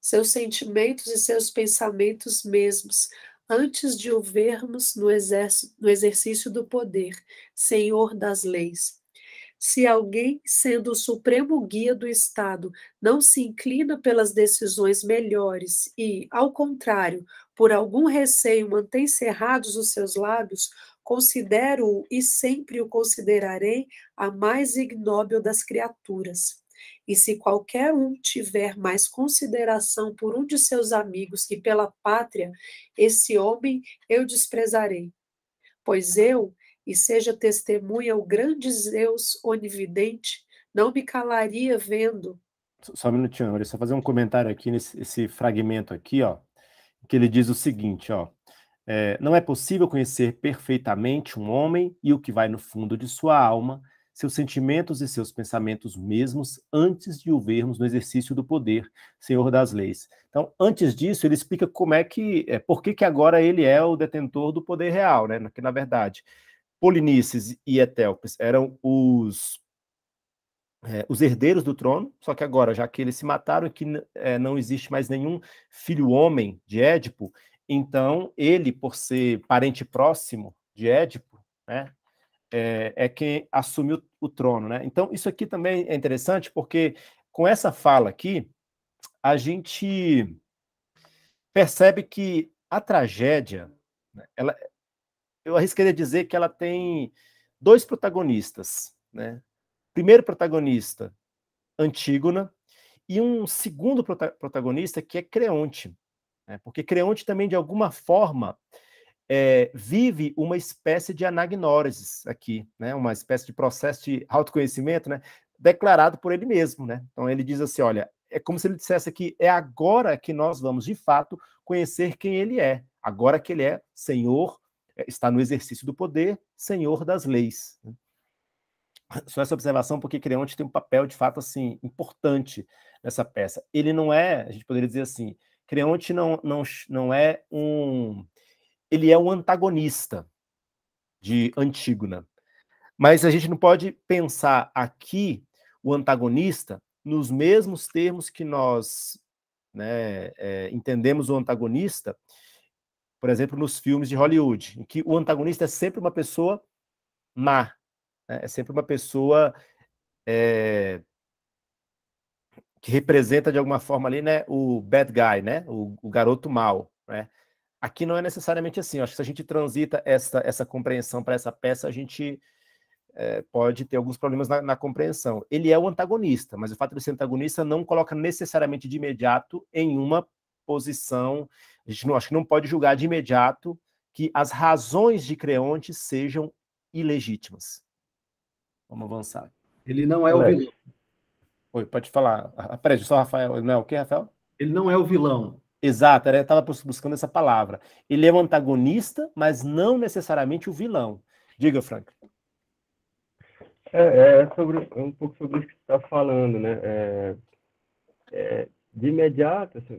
C: Seus sentimentos e seus pensamentos mesmos, antes de o vermos no, no exercício do poder, senhor das leis. Se alguém, sendo o supremo guia do Estado, não se inclina pelas decisões melhores e, ao contrário, por algum receio mantém cerrados os seus lábios, Considero-o e sempre o considerarei a mais ignóbil das criaturas. E se qualquer um tiver mais consideração por um de seus amigos que pela pátria, esse homem eu desprezarei. Pois eu, e seja testemunha o grande Zeus onividente, não me calaria vendo.
A: Só um minutinho, Maria, só fazer um comentário aqui nesse fragmento aqui, ó, que ele diz o seguinte, ó. É, não é possível conhecer perfeitamente um homem e o que vai no fundo de sua alma, seus sentimentos e seus pensamentos mesmos, antes de o vermos no exercício do poder, Senhor das leis. Então, antes disso, ele explica como é que, é, por que, que agora ele é o detentor do poder real, né? Que na verdade, Polinices e Etelpes eram os é, os herdeiros do trono, só que agora, já que eles se mataram, que é, não existe mais nenhum filho homem de Édipo, então, ele, por ser parente próximo de Édipo, né, é, é quem assumiu o trono. Né? Então, isso aqui também é interessante, porque com essa fala aqui, a gente percebe que a tragédia, né, ela, eu arriscaria dizer que ela tem dois protagonistas. Né? Primeiro protagonista, Antígona, e um segundo protagonista que é Creonte. Né? Porque Creonte também, de alguma forma, é, vive uma espécie de anagnórisis aqui, né? uma espécie de processo de autoconhecimento né? declarado por ele mesmo. Né? Então ele diz assim: olha, é como se ele dissesse aqui, é agora que nós vamos, de fato, conhecer quem ele é. Agora que ele é senhor, eh, está no exercício do poder, senhor das leis. Só essa observação, porque Creonte tem um papel, de fato, assim, importante nessa peça. Ele não é, a gente poderia dizer assim, Creonte não, não, não é um. Ele é um antagonista de Antígona. Mas a gente não pode pensar aqui o antagonista nos mesmos termos que nós né, é, entendemos o antagonista, por exemplo, nos filmes de Hollywood, em que o antagonista é sempre uma pessoa má, né, é sempre uma pessoa é, que representa de alguma forma ali, né, o bad guy, né, o, o garoto mal, né? Aqui não é necessariamente assim. acho que se a gente transita essa, essa compreensão para essa peça, a gente é, pode ter alguns problemas na, na, compreensão. Ele é o antagonista, mas o fato de ser antagonista não coloca necessariamente de imediato em uma posição. A gente não acho que não pode julgar de imediato que as razões de Creonte sejam ilegítimas. Vamos avançar. Ele não é o vilão. Oi, pode falar. Ah, peraí, só Rafael. não é o quê, Rafael? Ele não é o vilão. Exato, eu estava buscando essa palavra. Ele é o antagonista, mas não necessariamente o vilão. Diga, Frank.
D: É, é, é sobre, é um pouco sobre isso que você está falando, né? É, é, de imediato, assim,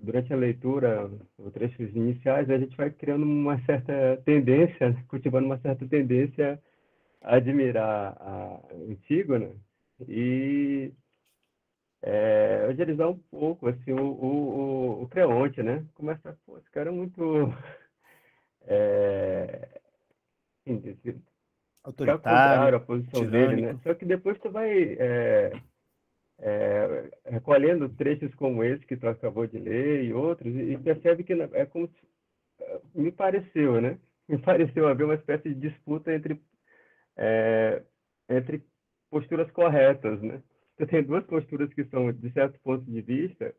D: durante a leitura, os trechos iniciais, a gente vai criando uma certa tendência, cultivando uma certa tendência a admirar a Antígona, né? E é, agilizar um pouco assim, o, o, o, Creonte, né? Começar, pô, esse cara é muito. É, assim, autoritário, a posição dele, né? Só que depois tu vai é, é, recolhendo trechos como esse que tu acabou de ler e outros e, e percebe que né, é como se, é, me pareceu, né? Me pareceu haver uma espécie de disputa entre é, entre posturas corretas, né? Você tem duas posturas que são, de certo ponto de vista,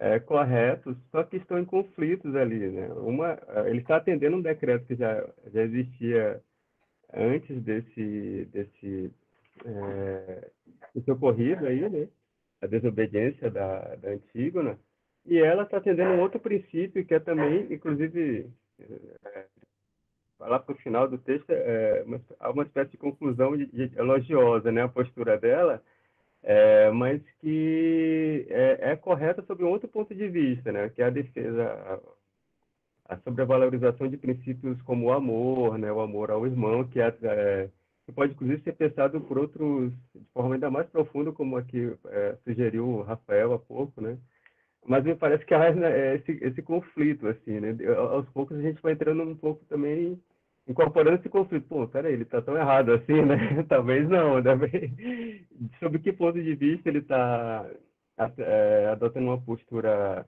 D: é, corretos, só que estão em conflitos ali, né? Uma, é, ele está atendendo um decreto que já, já existia antes desse, desse é, ocorrido aí, né? A desobediência da, da Antígona, e ela está atendendo um outro princípio que é também, inclusive, é, lá para o final do texto, é, é, uma, há uma espécie de conclusão de, de elogiosa, né, a postura dela, é, mas que é, é correta sob um outro ponto de vista, né, que é a defesa, a, a sobrevalorização de princípios como o amor, né, o amor ao irmão, que, é, é que pode inclusive ser pensado por outros, de forma ainda mais profunda, como aqui é, sugeriu o Rafael há pouco, né, mas me parece que há né, é, esse, esse conflito, assim, né? Aos poucos a gente vai entrando um pouco também, incorporando esse conflito. Pô, peraí, ele está tão errado assim, né? Talvez não, talvez... Né? Sobre que ponto de vista ele está é, adotando uma postura,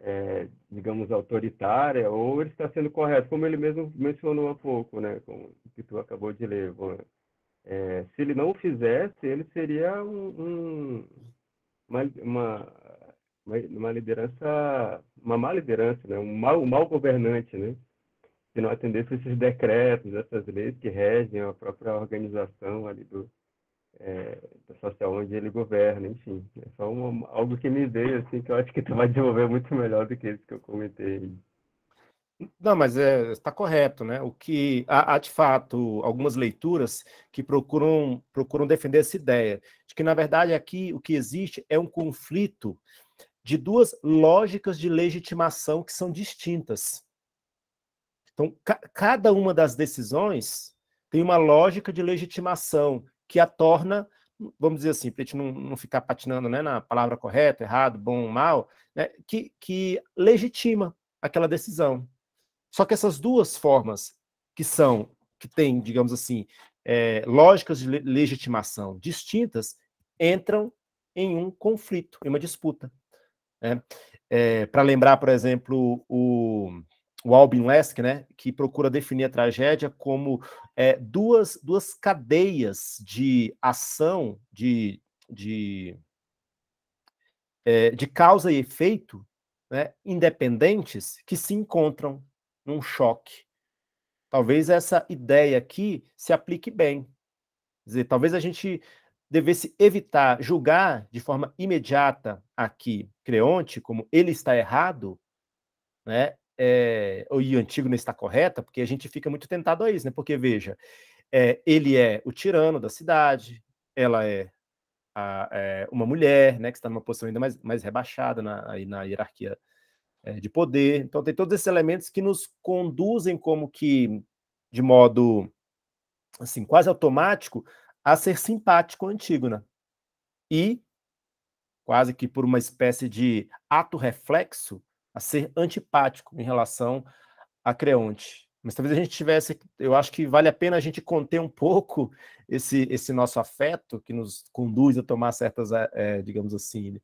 D: é, digamos, autoritária, ou ele está sendo correto, como ele mesmo mencionou há pouco, né? Como que tu acabou de ler, Vô. É, se ele não fizesse, ele seria um, um uma, uma uma liderança, uma má liderança, né? um, mau, um governante, né? que não atendesse esses decretos, essas leis que regem a própria organização ali do, é, social onde ele governa, enfim. É só uma, algo que me veio, assim, que eu acho que tu vai desenvolver muito melhor do que esse que eu comentei. Não, mas é,
A: está é, correto, né? O que há, há, de fato algumas leituras que procuram procuram defender essa ideia de que na verdade aqui o que existe é um conflito de duas lógicas de legitimação que são distintas. Então, ca cada uma das decisões tem uma lógica de legitimação que a torna, vamos dizer assim, para a gente não, não ficar patinando né, na palavra correta, errado, bom, mal, né, que, que legitima aquela decisão. Só que essas duas formas, que são, que têm, digamos assim, é, lógicas de legitimação distintas, entram em um conflito, em uma disputa. Né? É, eh, Para lembrar, por exemplo, o, o Albin Lesk, né, que procura definir a tragédia como é, duas, duas cadeias de ação, de, de, é, de causa e efeito né, independentes que se encontram num choque. Talvez essa ideia aqui se aplique bem. Quer dizer, talvez a gente devesse evitar julgar de forma imediata aqui Creonte, como ele está errado, né? É, e não está correta, porque a gente fica muito tentado a isso, né? Porque, veja, é, ele é o tirano da cidade, ela é, a, é uma mulher, né? Que está numa posição ainda mais, mais rebaixada na, aí na hierarquia de poder. Então, tem todos esses elementos que nos conduzem como que, de modo, assim, quase automático, a ser simpático a Antígona. Né? E, quase que por uma espécie de ato reflexo, a ser antipático em relação a Creonte. Mas talvez a gente tivesse, eu acho que vale a pena a gente conter um pouco esse, esse nosso afeto que nos conduz a tomar certas, é, digamos assim,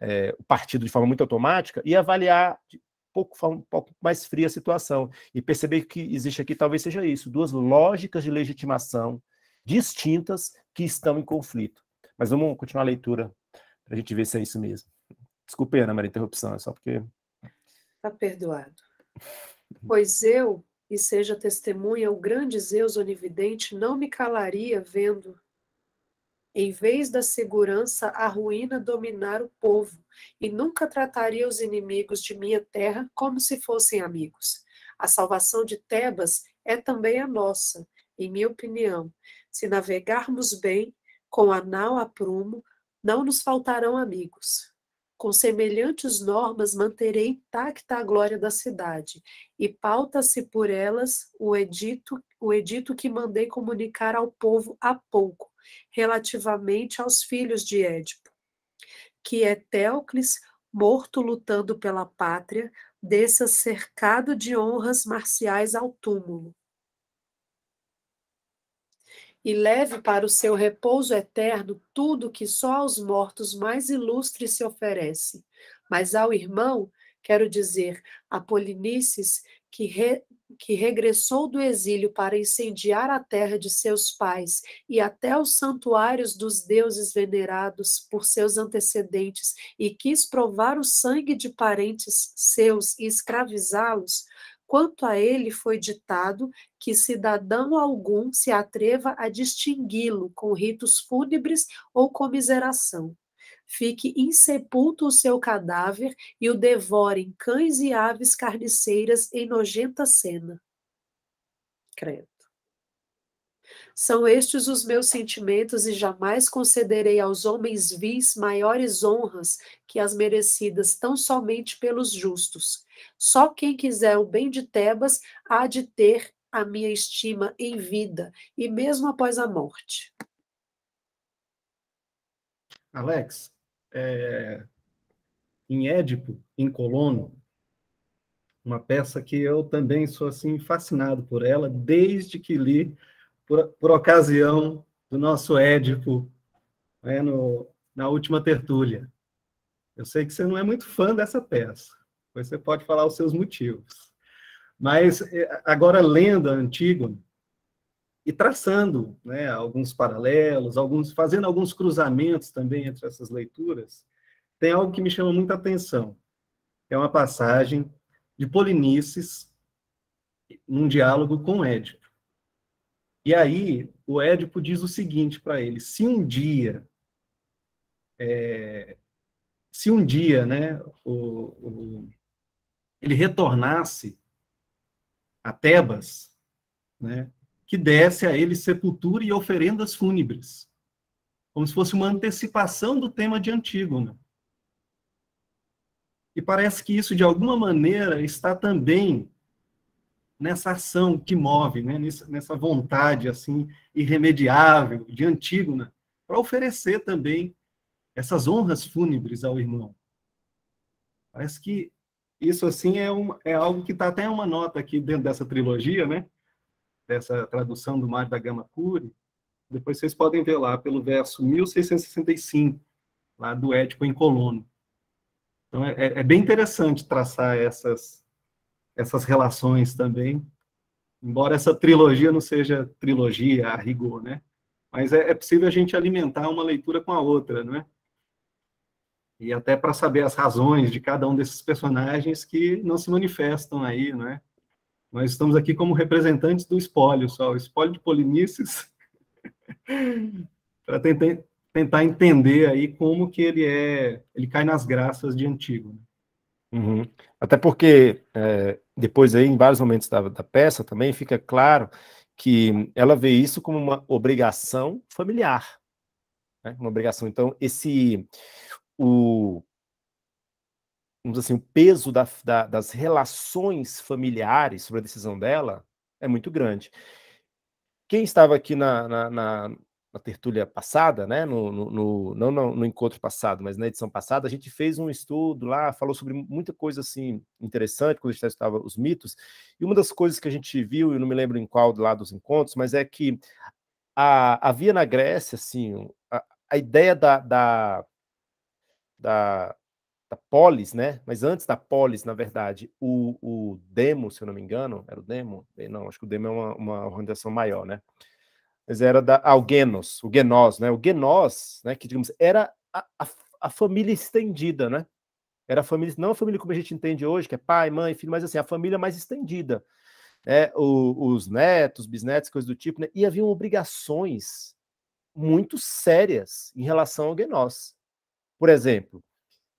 A: é, o partido de forma muito automática e avaliar de pouco, um pouco mais fria a situação e perceber que existe aqui talvez seja isso, duas lógicas de legitimação distintas que estão em conflito. Mas vamos continuar a leitura para a gente ver se é isso mesmo. Desculpe, Ana Maria, interrupção, é só porque.
C: Está perdoado. Pois eu, e seja testemunha, o grande Zeus onividente, não me calaria vendo, em vez da segurança, a ruína dominar o povo, e nunca trataria os inimigos de minha terra como se fossem amigos. A salvação de Tebas é também a nossa, em minha opinião, se navegarmos bem, com a nau a prumo, não nos faltarão amigos. Com semelhantes normas manterei intacta a glória da cidade, e pauta-se por elas o edito, o edito que mandei comunicar ao povo há pouco, relativamente aos filhos de Édipo, que é Teocles, morto lutando pela pátria, desça cercado de honras marciais ao túmulo, e leve para o seu repouso eterno tudo que só aos mortos mais ilustres se oferece. Mas ao irmão, quero dizer, a Polinices, que, re, que regressou do exílio para incendiar a terra de seus pais e até os santuários dos deuses venerados por seus antecedentes e quis provar o sangue de parentes seus e escravizá-los, quanto a ele foi ditado que cidadão algum se atreva a distingui-lo com ritos fúnebres ou comiseração. Fique insepulto o seu cadáver e o devorem cães e aves carniceiras em nojenta cena. Credo. São estes os meus sentimentos, e jamais concederei aos homens vis maiores honras que as merecidas tão somente pelos justos. Só quem quiser o bem de Tebas há de ter a minha estima em vida, e mesmo após a morte.
B: Alex, é... em Édipo, em Colono, uma peça que eu também sou assim fascinado por ela desde que li por, por ocasião do nosso Édipo né, no, na última tertúlia. Eu sei que você não é muito fã dessa peça, você pode falar os seus motivos. Mas eh, agora lendo a Antígona e traçando né, alguns paralelos, alguns fazendo alguns cruzamentos também entre essas leituras, tem algo que me chama muita atenção. É uma passagem de Polinices num diálogo com Édipo. E aí, o Édipo diz o seguinte para ele: se um dia, é, se um dia, né, o, o, ele retornasse a Tebas, né, que desse a ele sepultura e oferendas fúnebres, como se fosse uma antecipação do tema de Antígona. Né? E parece que isso, de alguma maneira, está também nessa ação que move, né? nessa vontade assim irremediável de Antígona, para oferecer também essas honras fúnebres ao irmão. Parece que isso assim é, um, é algo que está até uma nota aqui dentro dessa trilogia, né? Dessa tradução do Mário da Gama Cury. Depois vocês podem ver lá pelo verso 1665, lá do Ético em Colono. Então é, é, é bem interessante traçar essas essas relações também, embora essa trilogia não seja trilogia a rigor, né? Mas é, é possível a gente alimentar uma leitura com a outra, não é? E até para saber as razões de cada um desses personagens que não se manifestam aí, não é? Nós estamos aqui como representantes do espólio, só o espólio de Polinices, para tentar, tentar entender aí como que ele é, ele cai nas graças de Antígona. Né?
A: Uhum. Até porque é, depois aí, em vários momentos da, da peça também fica claro que ela vê isso como uma obrigação familiar, né? uma obrigação. Então esse o vamos assim o peso da, da, das relações familiares sobre a decisão dela é muito grande. Quem estava aqui na, na, na na tertúlia passada, né? No, no, no não no, no, encontro passado, mas na edição passada, a gente fez um estudo lá, falou sobre muita coisa assim interessante quando a gente estudava os mitos. E uma das coisas que a gente viu, eu não me lembro em qual lá dos encontros, mas é que a, havia na Grécia assim a, a ideia da, da, da, da, polis, né? Mas antes da polis, na verdade, o, o demo, se eu não me engano, era o demo? Não, acho que o demo é uma, uma organização maior, né? mas era da ah, genos, o Genós, né? O Genós, né, que digamos, era a, a, a, família estendida, né? Era a família, não a família como a gente entende hoje, que é pai, mãe, filho, mas assim, a família mais estendida. Né? O, os netos, bisnetos, coisas do tipo, né? E haviam obrigações muito sérias em relação ao Genós. Por exemplo,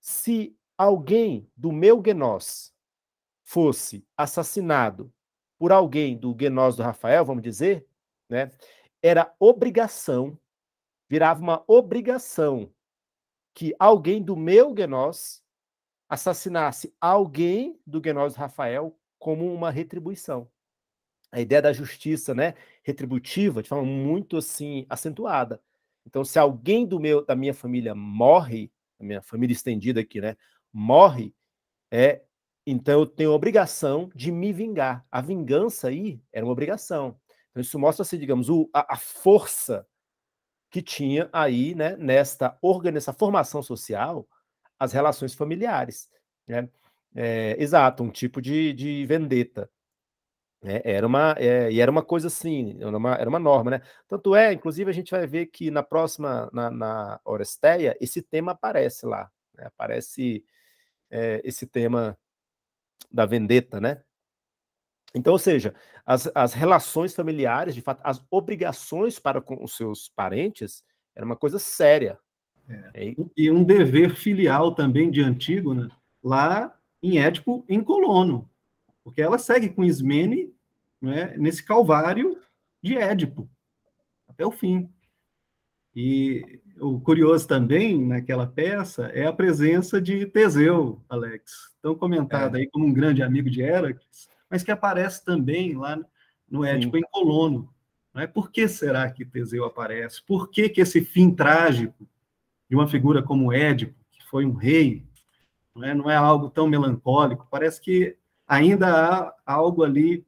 A: se alguém do meu Genós fosse assassinado por alguém do Genós do Rafael, vamos dizer, né? era obrigação, virava uma obrigação que alguém do meu Genós assassinasse alguém do Genós Rafael como uma retribuição. A ideia da justiça, né, retributiva, de forma muito assim acentuada. Então, se alguém do meu, da minha família morre, a minha família estendida aqui, né, morre, é, então eu tenho a obrigação de me vingar. A vingança aí era uma obrigação. Então, isso mostra, assim, digamos, o, a, a, força que tinha aí, né, nesta organização, formação social, as relações familiares. Né? É, exato, um tipo de, de vendetta. Né? Era uma, é, e era uma coisa assim, era uma, era uma norma, né? Tanto é, inclusive, a gente vai ver que na próxima, na, na Oresteia, esse tema aparece lá. Né? Aparece é, esse tema da vendetta, né? Então, ou seja, as, as relações familiares, de fato, as obrigações para com os seus parentes,
B: era uma coisa séria. É. E... É e um dever filial também de Antígona, né, lá em Édipo, em Colono, porque ela segue com Ismene né, nesse calvário de Édipo, até o fim. E o curioso também naquela peça é a presença de Teseu, Alex, tão comentado é. aí como um grande amigo de Heracles, mas que aparece também lá no Édipo Sim. em Colono. Não é? Por que será que Teseu aparece? Por que, que esse fim trágico de uma figura como Édipo, que foi um rei, não é, não é algo tão melancólico? Parece que ainda há algo ali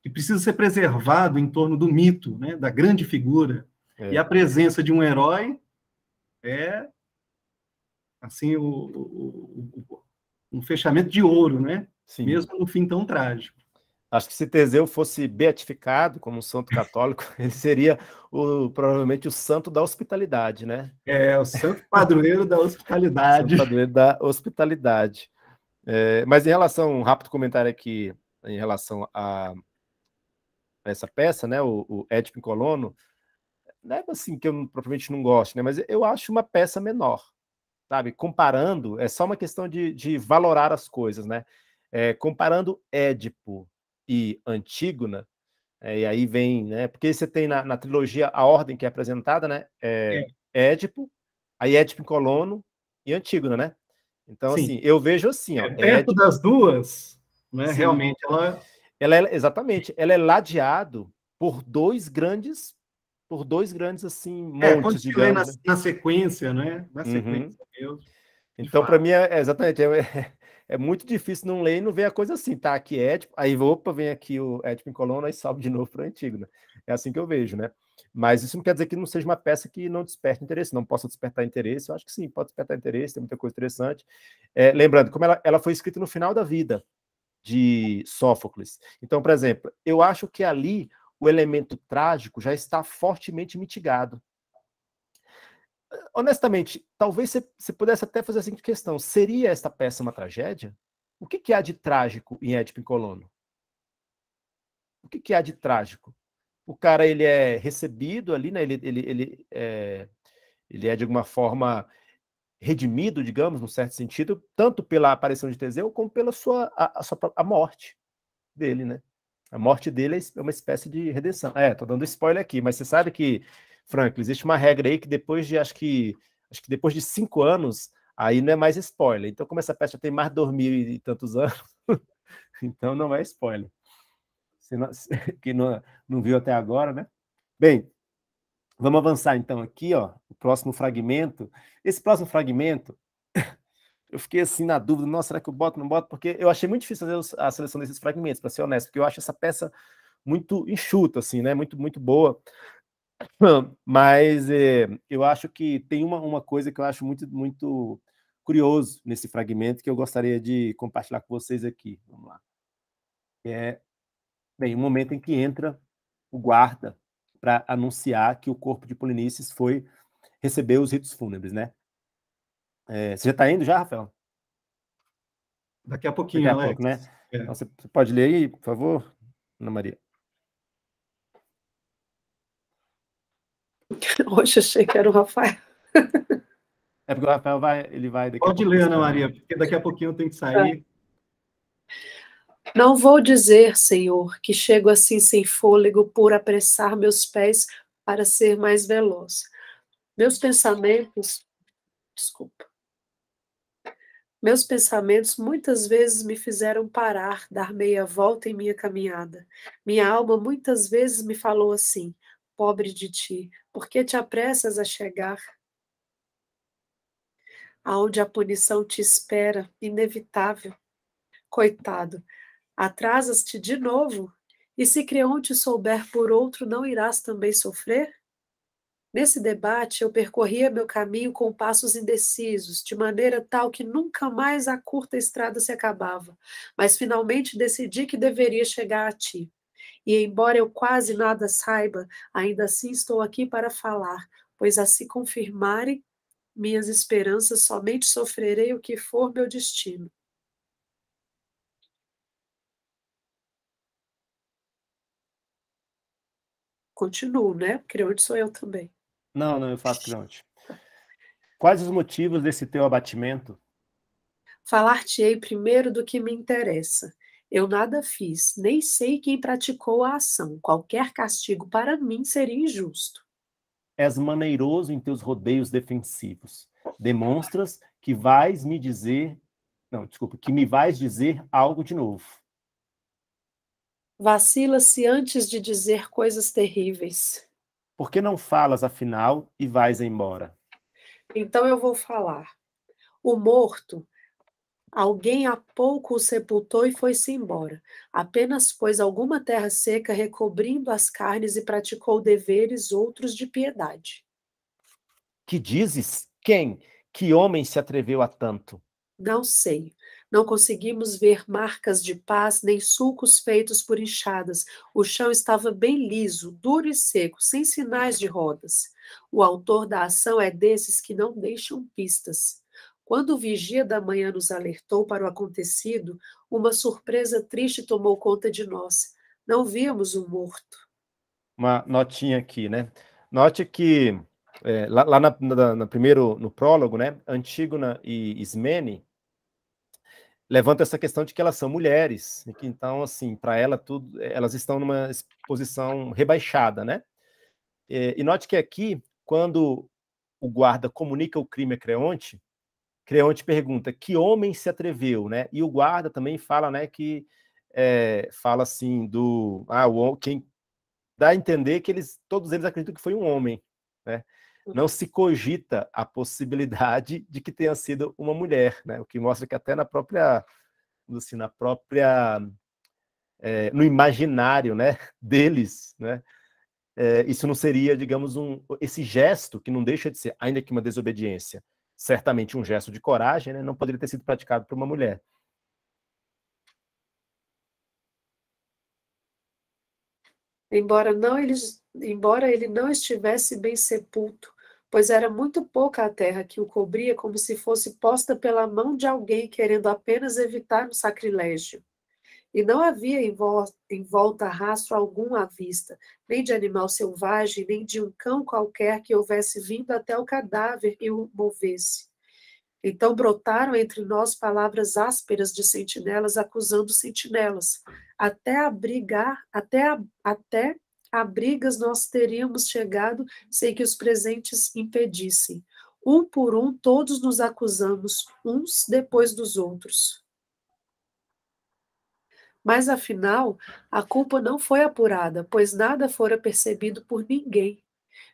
B: que precisa ser preservado em torno do mito, né? da grande figura. É. E a presença de um herói é assim o, o, o, um fechamento de ouro, né? Sim. mesmo no fim tão trágico. Acho que se Teseu
A: fosse beatificado como um santo católico, ele seria o, provavelmente o santo da hospitalidade, né? É, o santo padroeiro da hospitalidade. Santo padroeiro da hospitalidade. É, mas em relação, um rápido comentário aqui em relação a, essa peça, né? O, o em Colono, não é assim que eu propriamente não gosto, né? Mas eu acho uma peça menor, sabe? Comparando, é só uma questão de, de valorar as coisas, né? É, comparando Édipo e Antígona, é, e aí vem, né? Porque você tem na, na trilogia a ordem que é apresentada, né? É, Édipo, aí Édipo em Colono e Antígona, né? Então, Sim. assim, eu vejo assim. Ó, é perto Édipo, das duas,
B: né? Sim. Realmente,
A: ela. ela é, exatamente, ela é ladeado por dois grandes, por dois grandes assim é, montes, é, digamos. Na, né? na
B: sequência, né? Na uhum. sequência uhum. mesmo.
A: Então, para mim, é, é exatamente é, é muito difícil não ler e não ver a coisa assim, tá? Aqui é Édipo, aí opa, vem aqui o Édipo em Colônia e salve de novo para o né? É assim que eu vejo, né? Mas isso não quer dizer que não seja uma peça que não desperte interesse, não possa despertar interesse. Eu acho que sim, pode despertar interesse, tem muita coisa interessante. É, lembrando, como ela, ela foi escrita no final da vida de Sófocles. Então, por exemplo, eu acho que ali o elemento trágico já está fortemente mitigado honestamente, talvez você, você pudesse até fazer a seguinte questão: seria esta peça uma tragédia? O que, que há de trágico em Édipo em Colono? O que, que há de trágico? O cara ele é recebido ali, né? Ele, ele, ele, é, ele é de alguma forma redimido, digamos, num certo sentido, tanto pela aparição de Teseu como pela sua a, a, sua, a morte dele, né? A morte dele é uma espécie de redenção. É, tô dando spoiler aqui, mas você sabe que Franklin, existe uma regra aí que depois de, acho que, acho que depois de cinco anos, aí não é mais spoiler. Então, como essa peça tem mais dormir e tantos anos, então não é spoiler. Se não, que não, não viu até agora, né? Bem, vamos avançar então aqui, ó, o próximo fragmento. Esse próximo fragmento, eu fiquei assim na dúvida, nossa, será que eu boto, não boto? Porque eu achei muito difícil fazer a seleção desses fragmentos, para ser honesto, porque eu acho essa peça muito enxuta, assim, né? Muito, muito boa. Mas é, eu acho que tem uma, uma coisa que eu acho muito, muito curioso nesse fragmento que eu gostaria de compartilhar com vocês aqui. Vamos lá. É, bem, o momento em que entra o guarda para anunciar que o corpo de Polinices foi receber os ritos fúnebres, né? É, você já está indo já, Rafael?
B: Daqui a pouquinho, Daqui a Alex. Pouco, né? É. Então,
A: você pode ler aí, por favor, Ana
C: Maria. Oxe, achei que era o Rafael.
B: É porque o Rafael vai, ele vai. Pode ler, Ana Maria, porque daqui a pouquinho eu tenho que sair.
C: Não vou dizer, Senhor, que chego assim sem fôlego por apressar meus pés para ser mais veloz. Meus pensamentos, desculpa. Meus pensamentos muitas vezes me fizeram parar, dar meia volta em minha caminhada. Minha alma muitas vezes me falou assim: pobre de ti, porque te apressas a chegar aonde a punição te espera, inevitável. Coitado, atrasas-te de novo, e se Creonte souber por outro, não irás também sofrer? Nesse debate, eu percorria meu caminho com passos indecisos, de maneira tal que nunca mais a curta estrada se acabava, mas finalmente decidi que deveria chegar a ti. E embora eu quase nada saiba, ainda assim estou aqui para falar, pois a se confirmarem minhas esperanças, somente sofrerei o que for meu destino. Continuo, né? Creonte sou eu também.
A: Não, não, eu faço Creonte. Quais os motivos desse teu abatimento?
C: Falar-te-ei primeiro do que me interessa, eu nada fiz, nem sei quem praticou a ação. Qualquer castigo para mim seria injusto. És maneiroso
A: em teus rodeios defensivos. Demonstras que vais me dizer. Não, desculpa, que me vais dizer algo de novo.
C: Vacila-se antes de dizer coisas terríveis.
A: Por que não falas, afinal, e vais embora?
C: Então eu vou falar. O morto Alguém há pouco o sepultou e foi-se embora. Apenas pôs alguma terra seca recobrindo as carnes e praticou deveres outros de piedade.
A: Que dizes? Quem? Que homem se atreveu a tanto?
C: Não sei. Não conseguimos ver marcas de paz nem sulcos feitos por enxadas. O chão estava bem liso, duro e seco, sem sinais de rodas. O autor da ação é desses que não deixam pistas. Quando o vigia da manhã nos alertou para o acontecido, uma surpresa triste tomou conta de nós. Não víamos o morto.
A: Uma notinha aqui, né? Note que é, lá, lá na, na, na, primeiro, no prólogo, né? Antígona e Ismene levantam essa questão de que elas são mulheres, e que então, assim, para ela, tudo, é, elas estão numa posição rebaixada, né? E, é, e note que aqui, quando o guarda comunica o crime a Creonte, Creonte pergunta: que homem se atreveu, né? E o guarda também fala, né, que é, fala assim do ah, o, quem dá a entender que eles todos eles acreditam que foi um homem, né? Hum. Não se cogita a possibilidade de que tenha sido uma mulher, né? O que mostra que até na própria assim, na própria é, no imaginário, né, deles, né? É, isso não seria, digamos, um esse gesto que não deixa de ser ainda que uma desobediência certamente um gesto de coragem, né, não poderia ter sido praticado por uma mulher.
C: Embora não ele, embora ele não estivesse bem sepulto, pois era muito pouca a terra que o cobria, como se fosse posta pela mão de alguém querendo apenas evitar o um sacrilégio. E não havia em volta, em volta rastro algum à vista, nem de animal selvagem, nem de um cão qualquer que houvesse vindo até o cadáver e o movesse. Então brotaram entre nós palavras ásperas de sentinelas acusando sentinelas. Até abrigar, até, até a brigas nós teríamos chegado sem que os presentes impedissem. Um por um, todos nos acusamos, uns depois dos outros. Mas afinal, a culpa não foi apurada, pois nada fora percebido por ninguém.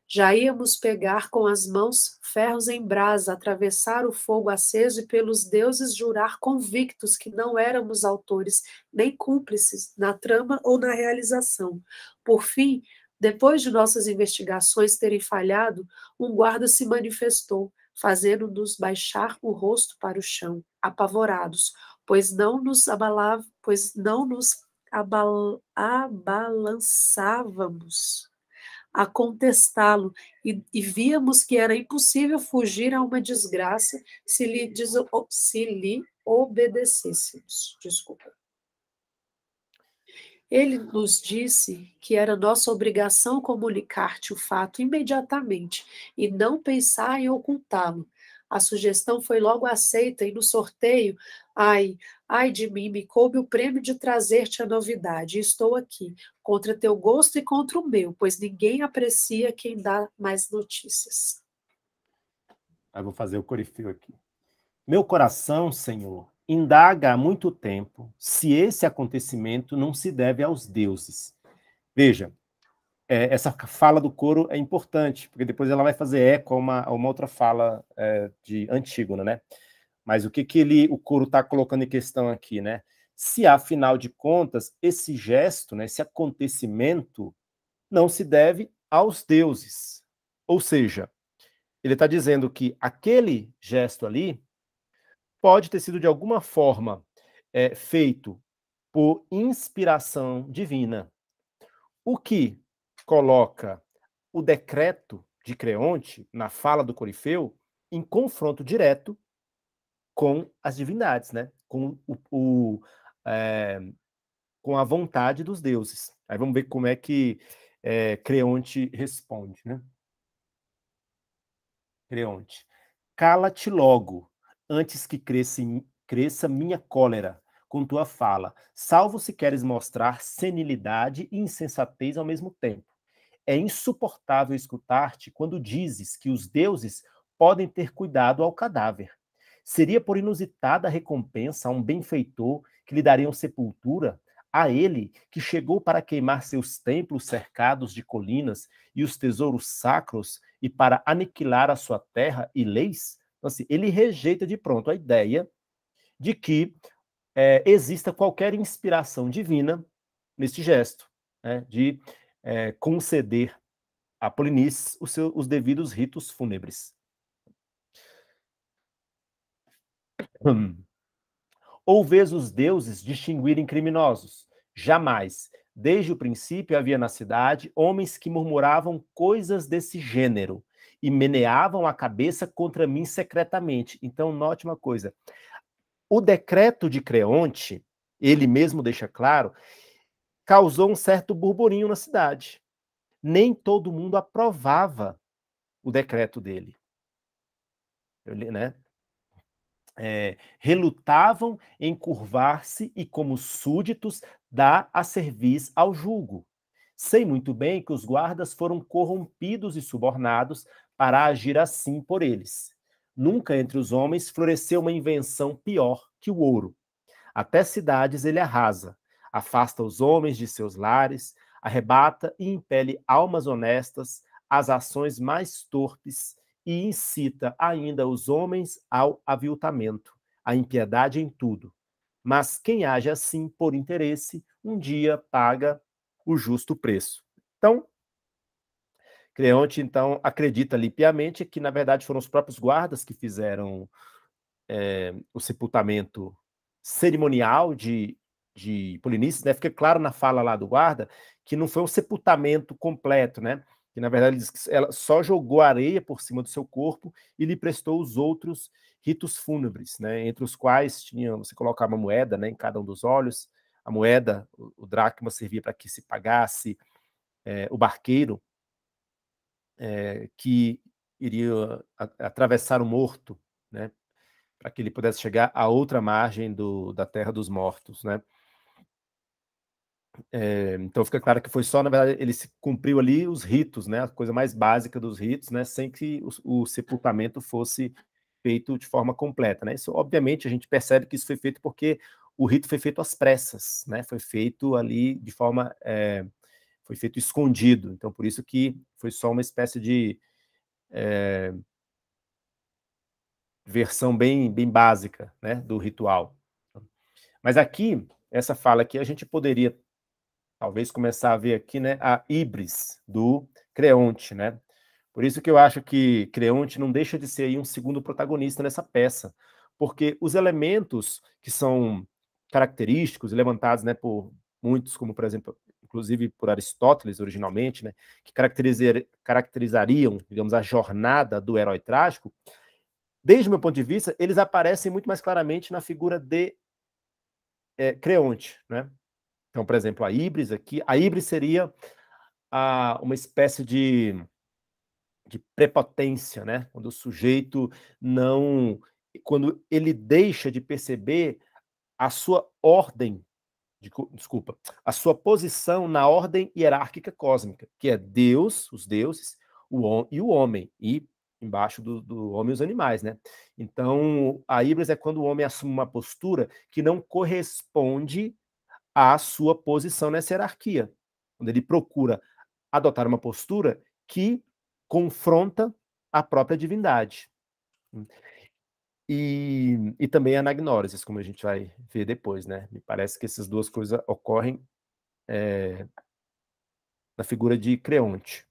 C: Já íamos pegar com as mãos ferros em brasa, atravessar o fogo aceso e pelos deuses jurar convictos que não éramos autores nem cúmplices na trama ou na realização. Por fim, depois de nossas investigações terem falhado, um guarda se manifestou, fazendo-nos baixar o rosto para o chão, apavorados, pois não nos abalava, pois não nos abal abalançávamos a contestá-lo e, e, víamos que era impossível fugir a uma desgraça se lhe, des se lhe obedecêssemos. Desculpa. Ele nos disse que era nossa obrigação comunicar-te o fato imediatamente e não pensar em ocultá-lo. A sugestão foi logo aceita e no sorteio, ai, Ai de mim, me coube o prêmio de trazer-te a novidade, estou aqui, contra teu gosto e contra o meu, pois ninguém aprecia quem dá mais notícias.
A: vou fazer o corifio aqui. Meu coração, Senhor, indaga há muito tempo se esse acontecimento não se deve aos deuses. Veja, é, essa fala do coro é importante, porque depois ela vai fazer eco a uma, a uma outra fala é, de Antígona, né? Mas o que, que ele, o Coro está colocando em questão aqui, né? Se, afinal de contas, esse gesto, né, esse acontecimento, não se deve aos deuses. Ou seja, ele está dizendo que aquele gesto ali pode ter sido, de alguma forma, é, feito por inspiração divina. O que coloca o decreto de Creonte, na fala do Corifeu, em confronto direto com as divindades, né? Com o, o é, com a vontade dos deuses. Aí vamos ver como é que é, Creonte responde, né? Creonte, cala-te logo, antes que cresça, cresça minha cólera com tua fala, salvo se queres mostrar senilidade e insensatez ao mesmo tempo. É insuportável escutar-te quando dizes que os deuses podem ter cuidado ao cadáver Seria por inusitada recompensa a um benfeitor que lhe dariam sepultura? A ele que chegou para queimar seus templos cercados de colinas e os tesouros sacros e para aniquilar a sua terra e leis? Então, assim, ele rejeita de pronto a ideia de que é, exista qualquer inspiração divina neste gesto, né, de é, conceder a Polinices os, seus, os devidos ritos fúnebres. Ou vês os deuses distinguirem criminosos? Jamais. Desde o princípio havia na cidade homens que murmuravam coisas desse gênero e meneavam a cabeça contra mim secretamente. Então, note uma coisa. O decreto de Creonte, ele mesmo deixa claro, causou um certo burburinho na cidade. Nem todo mundo aprovava o decreto dele. Eu, né? é, relutavam em curvar-se e, como súditos, dar a serviço ao julgo. Sei muito bem que os guardas foram corrompidos e subornados para agir assim por eles. Nunca entre os homens floresceu uma invenção pior que o ouro. Até cidades ele arrasa, afasta os homens de seus lares, arrebata e impele almas honestas às ações mais torpes e incita ainda os homens ao aviltamento, à impiedade em tudo. Mas quem age assim por interesse, um dia paga o justo preço. Então, Creonte, então, acredita ali piamente que, na verdade, foram os próprios guardas que fizeram é, o sepultamento cerimonial de, de Polinices, né? Fica claro na fala lá do guarda que não foi um sepultamento completo, né? que na verdade ela só jogou areia por cima do seu corpo e lhe prestou os outros ritos fúnebres, né, entre os quais tinha, você colocava uma moeda né, em cada um dos olhos, a moeda, o, o dracma servia para que se pagasse é, o barqueiro é, que iria a, atravessar o morto, né, para que ele pudesse chegar à outra margem do, da terra dos mortos, né. É, então fica claro que foi só, na verdade, ele se cumpriu ali os ritos, né? A coisa mais básica dos ritos, né? Sem que o, o sepultamento fosse feito de forma completa, né? Isso, obviamente, a gente percebe que isso foi feito porque o rito foi feito às pressas, né? Foi feito ali de forma, é, foi feito escondido. Então, por isso que foi só uma espécie de é, versão bem, bem básica, né? Do ritual. Mas aqui essa fala aqui a gente poderia talvez começar a ver aqui né, a híbris do Creonte. Né? Por isso que eu acho que Creonte não deixa de ser um segundo protagonista nessa peça, porque os elementos que são característicos levantados né, por muitos, como por exemplo, inclusive por Aristóteles originalmente, né, que caracterizar, caracterizariam, digamos, a jornada do herói trágico, desde o meu ponto de vista, eles aparecem muito mais claramente na figura de é, Creonte, né? Então, por exemplo, a híbris aqui, a híbris seria a, uma espécie de, de prepotência, né? Quando o sujeito não. Quando ele deixa de perceber a sua ordem, de, desculpa, a sua posição na ordem hierárquica cósmica, que é Deus, os deuses, o, e o homem, e embaixo do, do homem os animais, né? Então, a híbris é quando o homem assume uma postura que não corresponde à sua posição nessa hierarquia, quando ele procura adotar uma postura que confronta a própria divindade. E, e também anagnórisis, como a gente vai ver depois, né? Me parece que essas duas coisas ocorrem é, na figura de Creonte.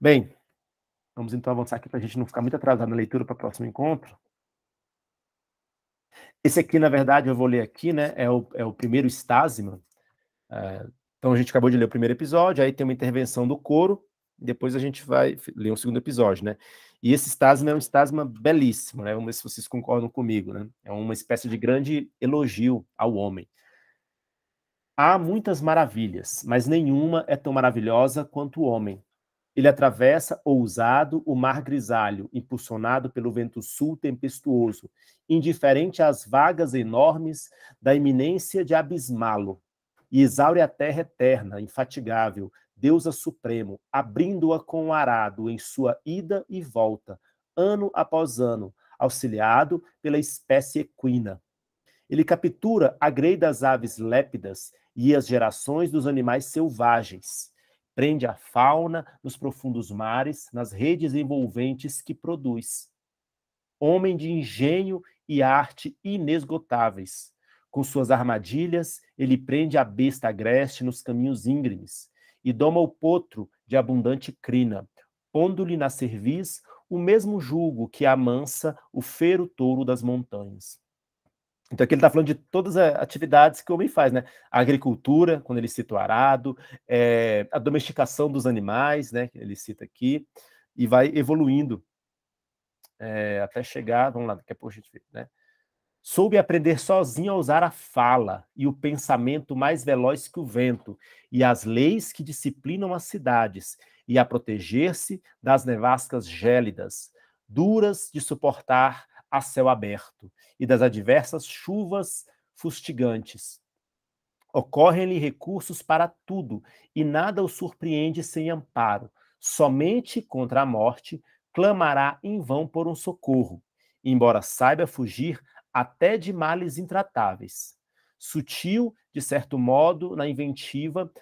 A: Bem, vamos então avançar aqui para a gente não ficar muito atrasado na leitura para o próximo encontro. Esse aqui, na verdade, eu vou ler aqui, né? É o, é o primeiro estásimo. Uh, é, então a gente acabou de ler o primeiro episódio, aí tem uma intervenção do coro, depois a gente vai ler um segundo episódio, né? E esse estásima é um estásima belíssimo, né? Vamos ver se vocês concordam comigo, né? É uma espécie de grande elogio ao homem. Há muitas maravilhas, mas nenhuma é tão maravilhosa quanto o homem, ele atravessa, ousado, o mar grisalho, impulsionado pelo vento sul tempestuoso, indiferente às vagas enormes da iminência de abismá-lo, e exaure a terra eterna, infatigável, deusa supremo, abrindo-a com o arado em sua ida e volta, ano após ano, auxiliado pela espécie equina. Ele captura a grei das aves lépidas e as gerações dos animais selvagens prende a fauna nos profundos mares, nas redes envolventes que produz. Homem de engenho e arte inesgotáveis. Com suas armadilhas, ele prende a besta agreste nos caminhos íngremes e doma o potro de abundante crina, pondo-lhe na cerviz o mesmo jugo que amansa o feiro touro das montanhas. Então aqui ele está falando de todas as atividades que o homem faz, né? A agricultura, quando ele cita o arado, é, a domesticação dos animais, né? Que ele cita aqui, e vai evoluindo é, até chegar, vamos lá, daqui a pouco a gente vê, né? Soube aprender sozinho a usar a fala e o pensamento mais veloz que o vento, e as leis que disciplinam as cidades, e a proteger-se das nevascas gélidas, duras de suportar a céu aberto e das adversas chuvas fustigantes. Ocorrem-lhe recursos para tudo e nada o surpreende sem amparo. Somente contra a morte clamará em vão por um socorro, embora saiba fugir até de males intratáveis. Sutil, de certo modo, na inventiva,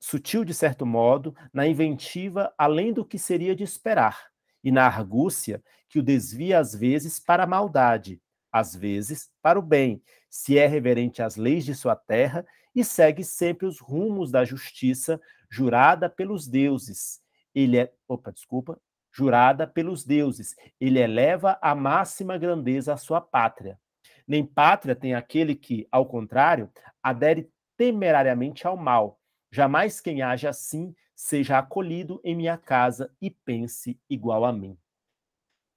A: sutil de certo modo, na inventiva, além do que seria de esperar e na argúcia que o desvia às vezes para a maldade, às vezes para o bem, se é reverente às leis de sua terra e segue sempre os rumos da justiça jurada pelos deuses. Ele é, opa, desculpa, jurada pelos deuses. Ele eleva a máxima grandeza à sua pátria. Nem pátria tem aquele que, ao contrário, adere temerariamente ao mal. Jamais quem age assim seja acolhido em minha casa e pense igual a mim.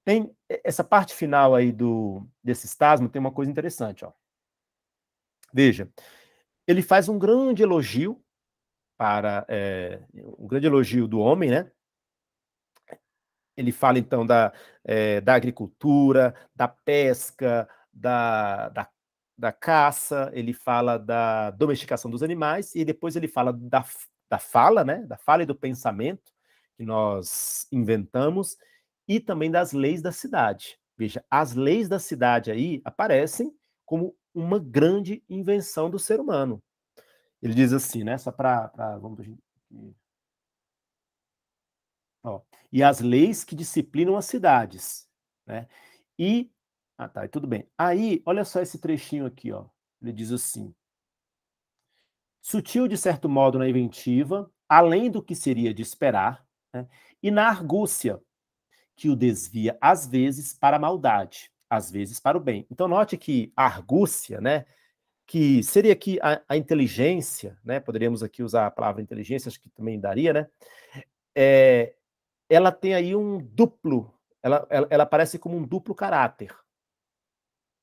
A: Tem essa parte final aí do desse estasmo tem uma coisa interessante, ó. Veja, ele faz um grande elogio para é, um grande elogio do homem, né? Ele fala então da, é, da agricultura, da pesca, da, da, da caça, ele fala da domesticação dos animais e depois ele fala da, da fala, né? Da fala e do pensamento que nós inventamos e também das leis da cidade. Veja, as leis da cidade aí aparecem como uma grande invenção do ser humano. Ele diz assim, né? Só para vamos e as leis que disciplinam as cidades, né? E ah, tá, tudo bem. Aí, olha só esse trechinho aqui, ó. Ele diz assim: sutil de certo modo na inventiva, além do que seria de esperar, né? e na argúcia, que o desvia às vezes para a maldade, às vezes para o bem. Então note que a argúcia, né, que seria aqui a, a inteligência, né, poderíamos aqui usar a palavra inteligência, acho que também daria, né, é, ela tem aí um duplo, ela, ela, ela aparece como um duplo caráter.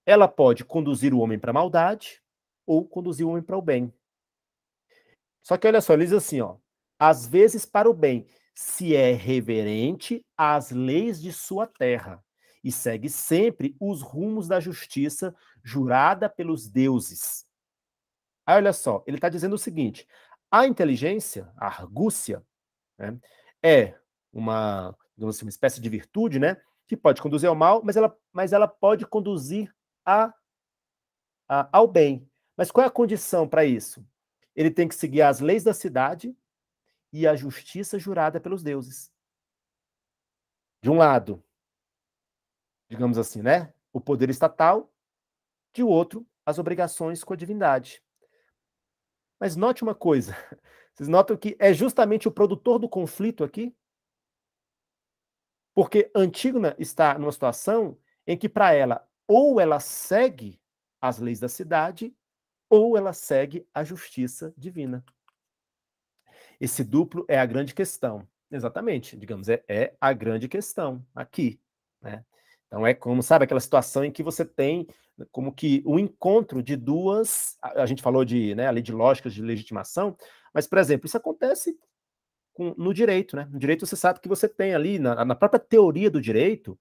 A: Ela pode conduzir o homem para a maldade ou conduzir o homem para o bem. Só que olha só, ele diz assim, ó, às vezes para o bem, se é reverente às leis de sua terra e segue sempre os rumos da justiça jurada pelos deuses. Aí olha só, ele está dizendo o seguinte: a inteligência, a argúcia, né, é uma, assim, uma espécie de virtude, né? Que pode conduzir ao mal, mas ela, mas ela pode conduzir a, a ao bem. Mas qual é a condição para isso? ele tem que seguir as leis da cidade e a justiça jurada pelos deuses. De um lado, digamos assim, né? O poder estatal, de outro, as obrigações com a divindade. Mas note uma coisa: vocês notam que é justamente o produtor do conflito aqui? Porque Antígona está numa situação em que, para ela, ou ela segue as leis da cidade, ou ela segue a justiça divina. Esse duplo é a grande questão. Exatamente, digamos, é, é a grande questão aqui. Né? Então é como, sabe, aquela situação em que você tem como que o um encontro de duas. A, a, gente falou de né, de lógicas de legitimação, mas, por exemplo, isso acontece com, no direito. Né? No direito você sabe que você tem ali, na, na própria teoria do direito,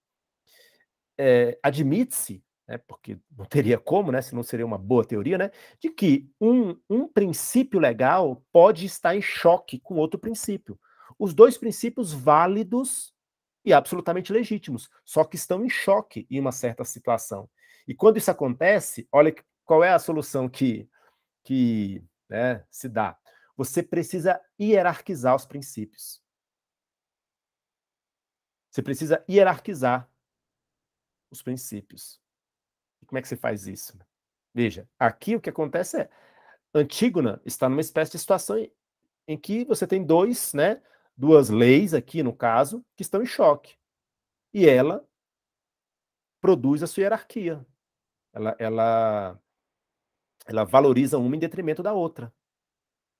A: é, admite-se né, porque não teria como, né, se não seria uma boa teoria, né, de que um, um princípio legal pode estar em choque com outro princípio. Os dois princípios válidos e absolutamente legítimos, só que estão em choque em uma certa situação. E quando isso acontece, olha qual é a solução que, que né, se dá. Você precisa hierarquizar os princípios. Você precisa hierarquizar os princípios. Como é que se faz isso? Veja, aqui o que acontece é Antígona está numa espécie de situação em, que você tem dois, né, duas leis aqui no caso que estão em choque. E ela produz a sua hierarquia. Ela, ela, ela valoriza uma em detrimento da outra.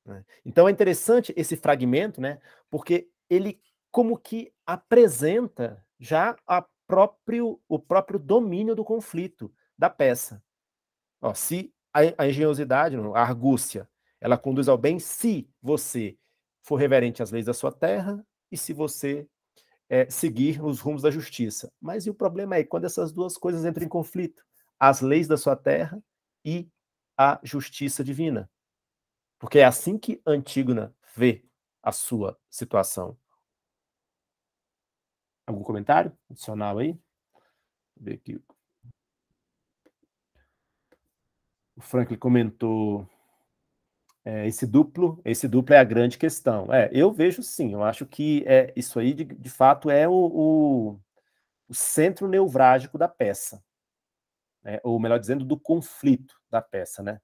A: Né? Então é interessante esse fragmento, né? Porque ele como que apresenta já a próprio, o próprio domínio do conflito da peça. Ó, se a, a engenhosidade, a argúcia, ela conduz ao bem se você for reverente às leis da sua terra e se você é, seguir os rumos da justiça. Mas e o problema é quando essas duas coisas entram em conflito? As leis da sua terra e a justiça divina. Porque é assim que Antígona vê a sua situação. Algum comentário adicional aí? Vou ver aqui o Franklin comentou é, esse duplo, esse duplo é a grande questão. É, eu vejo sim, eu acho que é, isso aí de, de fato é o, o, o centro neurálgico da peça, né? ou melhor dizendo, do conflito da peça, né?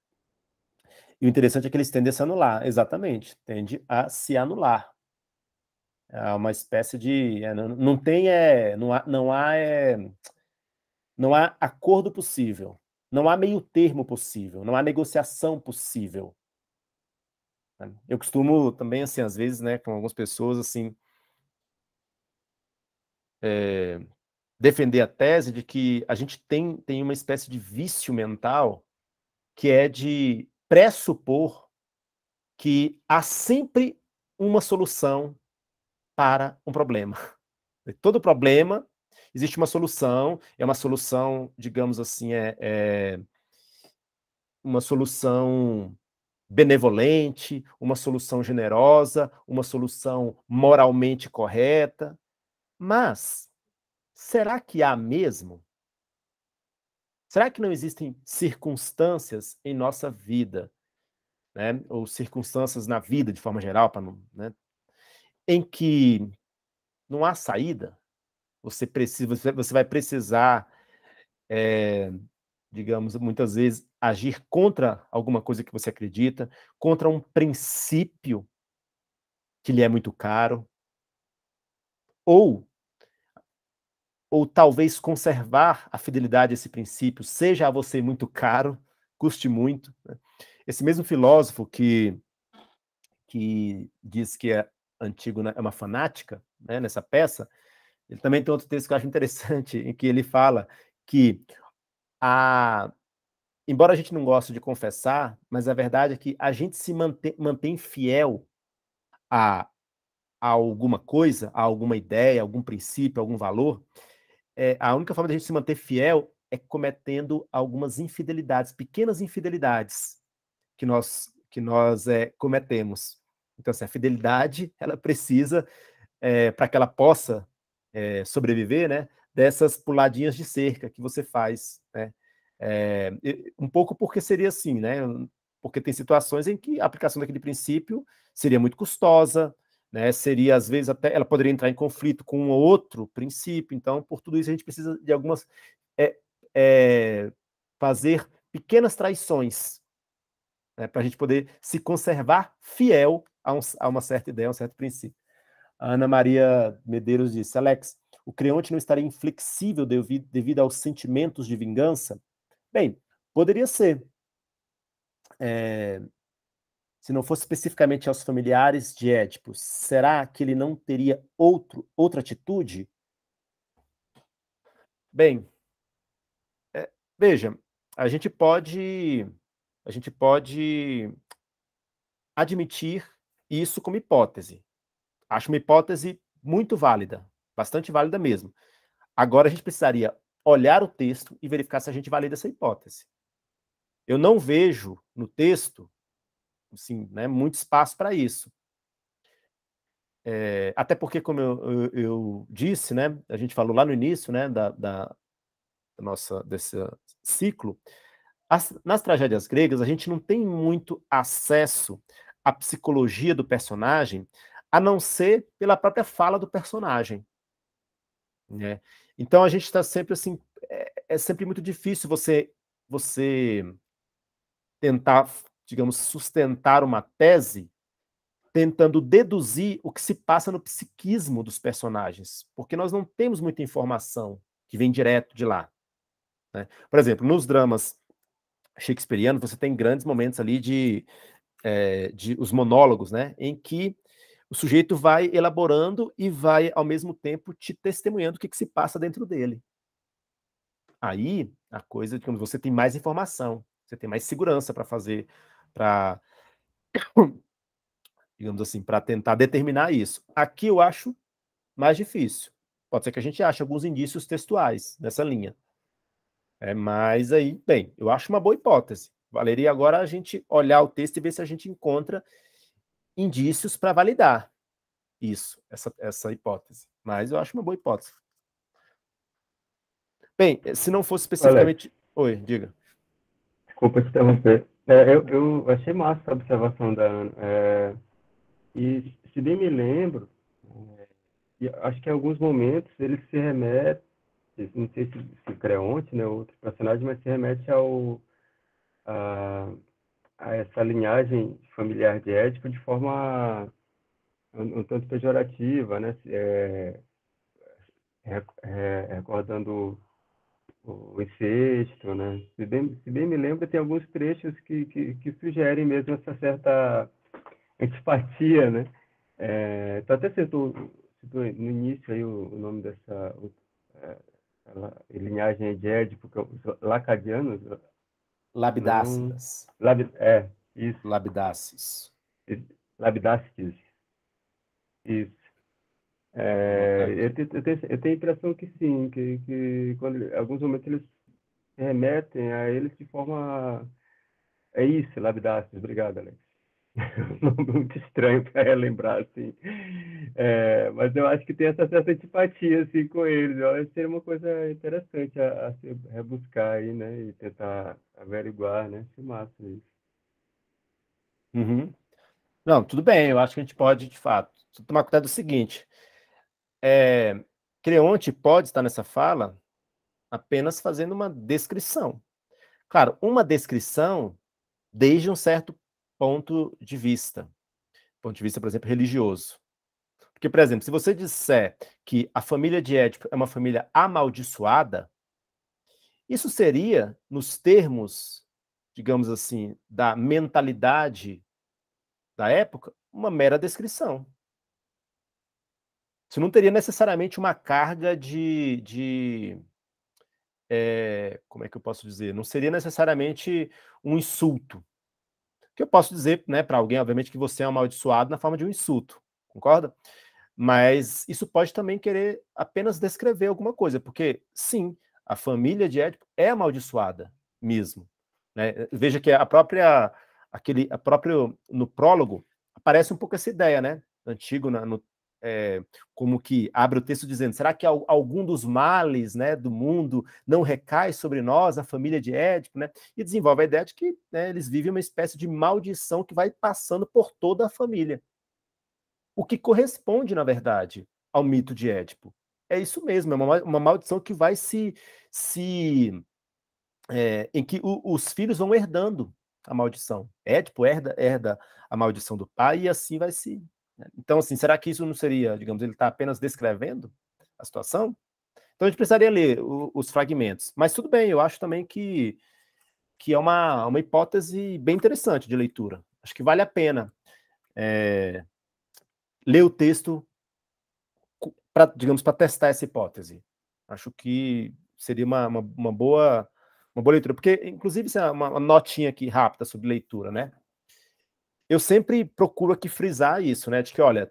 A: E o interessante é que eles tendem a se anular, exatamente, tende a se anular. Há é uma espécie de. É, não, não tem. É, não há, não há, é, não há acordo possível. Não há meio termo possível, não há negociação possível. Eu costumo também, assim, às vezes, né, com algumas pessoas, assim, é, defender a tese de que a gente tem, tem uma espécie de vício mental que é de pressupor que há sempre uma solução para um problema. Todo problema existe uma solução, é uma solução, digamos assim, é, é uma solução benevolente, uma solução generosa, uma solução moralmente correta. Mas será que há mesmo? Será que não existem circunstâncias em nossa vida, né? ou circunstâncias na vida de forma geral, para não, né? em que não há saída? Você precisa, você vai precisar, é, digamos, muitas vezes agir contra alguma coisa que você acredita, contra um princípio que lhe é muito caro, ou ou talvez conservar a fidelidade a esse princípio seja a você muito caro, custe muito. Né? Esse mesmo filósofo que que diz que é antigo né, é uma fanática né, nessa peça, ele também tem outro texto que eu acho interessante, em que ele fala que a embora a gente não goste de confessar, mas a verdade é que a gente se mantém, mantém fiel a, a, alguma coisa, a alguma ideia, algum princípio, algum valor. É, a única forma de a gente se manter fiel é cometendo algumas infidelidades, pequenas infidelidades que nós que nós é, cometemos. Então, assim, a fidelidade ela precisa é, para que ela possa é, sobreviver, né? Dessas puladinhas de cerca que você faz, né? É, um pouco porque seria assim, né? Porque tem situações em que a aplicação daquele princípio seria muito custosa, né? Seria às vezes até ela poderia entrar em conflito com um outro princípio. Então, por tudo isso a gente precisa de algumas é, é, fazer pequenas traições né? para a gente poder se conservar fiel a, um, a uma certa ideia, a um certo princípio. A Ana Maria Medeiros disse: Alex, o Creonte não estaria inflexível devido, devido aos sentimentos de vingança? Bem, poderia ser. É, se não fosse especificamente aos familiares de Édipo, será que ele não teria outro, outra atitude? Bem, é, veja, a gente pode a gente pode admitir isso como hipótese. Acho uma hipótese muito válida, bastante válida mesmo. Agora a gente precisaria olhar o texto e verificar se a gente valida essa hipótese. Eu não vejo no texto assim, né, muito espaço para isso. É, até porque, como eu, eu, eu, disse, né, a gente falou lá no início né, da, da, nossa, desse ciclo, as, nas tragédias gregas a gente não tem muito acesso à psicologia do personagem a não ser pela própria fala do personagem. Né? Então a gente está sempre assim, é, é, sempre muito difícil você você tentar, digamos, sustentar uma tese tentando deduzir o que se passa no psiquismo dos personagens, porque nós não temos muita informação que vem direto de lá. Né? Por exemplo, nos dramas shakespearianos você tem grandes momentos ali de, é, de os monólogos, né, em que o sujeito vai elaborando e vai, ao mesmo tempo, te testemunhando o que, que se passa dentro dele. Aí, a coisa, digamos, você tem mais informação, você tem mais segurança para fazer, para, digamos assim, para tentar determinar isso. Aqui eu acho mais difícil. Pode ser que a gente ache alguns indícios textuais nessa linha. É, mas aí, bem, eu acho uma boa hipótese. Valeria agora a gente olhar o texto e ver se a gente encontra indícios para validar isso, essa, essa hipótese. Mas eu acho uma boa hipótese.
D: Bem, eh, se não fosse especificamente. Alex, Oi, diga. Desculpa te interromper. É, eu, eu achei massa a observação da Ana. É, e se bem me lembro, é, acho que em alguns momentos ele se remete, não sei se, se Creonte, né, outro personagem, mas se remete ao. A, a essa linhagem familiar de Édipo de forma um, um tanto pejorativa, né? É, é, recordando o, o incesto, né? Se bem, se bem, me lembro, tem alguns trechos que, que, que sugerem mesmo essa certa antipatia, né? É, tu até citou, no início aí o, o nome dessa o, é, a, a linhagem de Édipo, que é os lacadianos, Labidácidas.
A: Hum, lab, é, isso. Labidácidas.
D: Labidácidas. Isso. É, eu, tenho, eu, tenho, eu tenho a impressão que sim, que, que quando, alguns momentos eles remetem a eles de forma. É isso, labidácidas. Obrigado, Alex. um nome muito estranho para lembrar, assim. É, mas eu acho que tem essa certa antipatia, assim, com eles. Eu acho que seria uma coisa interessante a, a se rebuscar aí, né? E tentar averiguar, né? Se massa isso.
A: Uhum. Não, tudo bem. Eu acho que a gente pode, de fato, tomar cuidado do seguinte. É, Creonte pode estar nessa fala apenas fazendo uma descrição. Claro, uma descrição desde um certo ponto de vista. Ponto de vista, por exemplo, religioso. Porque, por exemplo, se você disser que a família de Édipo é uma família amaldiçoada, isso seria, nos termos, digamos assim, da mentalidade da época, uma mera descrição. Isso não teria necessariamente uma carga de. de é, como é que eu posso dizer? Não seria necessariamente um insulto, que eu posso dizer, né, para alguém, obviamente, que você é amaldiçoado na forma de um insulto, concorda? Mas isso pode também querer apenas descrever alguma coisa, porque sim, a família de Édipo é amaldiçoada mesmo. Né? Veja que a própria aquele a próprio no prólogo aparece um pouco essa ideia, né? Antigo no, é, como que abre o texto dizendo: será que algum dos males né, do mundo não recai sobre nós, a família de Édipo? Né? E desenvolve a ideia de que né, eles vivem uma espécie de maldição que vai passando por toda a família. O que corresponde, na verdade, ao mito de Édipo. É isso mesmo, é uma, uma maldição que vai se. se é, em que o, os filhos vão herdando a maldição. Édipo herda, herda a maldição do pai e assim vai se né? Então, assim, será que isso não seria, digamos, ele está apenas descrevendo a situação? Então, a gente precisaria ler o, os fragmentos. Mas tudo bem, eu acho também que, que é uma, uma hipótese bem interessante de leitura. Acho que vale a pena é, ler o texto, para digamos, para testar essa hipótese. Acho que seria uma, uma, uma boa uma boa leitura, porque, inclusive, isso é uma, uma notinha aqui rápida sobre leitura, né? eu sempre procuro aqui frisar isso, né? De que, olha,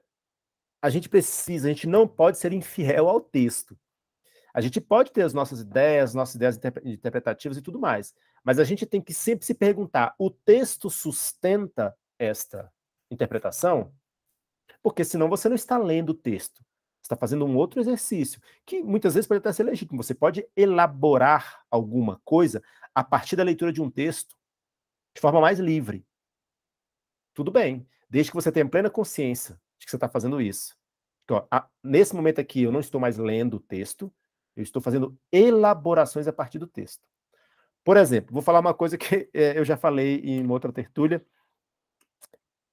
A: a gente precisa, a gente não pode ser infiel ao texto. A gente pode ter as nossas ideias, nossas ideias interpretativas e tudo mais, mas a gente tem que sempre se perguntar: o texto sustenta esta interpretação? Porque senão você não está lendo o texto, está fazendo um outro exercício, que muitas vezes pode até ser legítimo. Você pode elaborar alguma coisa a partir da leitura de um texto de forma mais livre tudo bem, desde que você tenha plena consciência de que você está fazendo isso. Então, a, nesse momento aqui, eu não estou mais lendo o texto, eu estou fazendo elaborações a partir do texto. Por exemplo, vou falar uma coisa que é, eu já falei em uma outra tertúlia.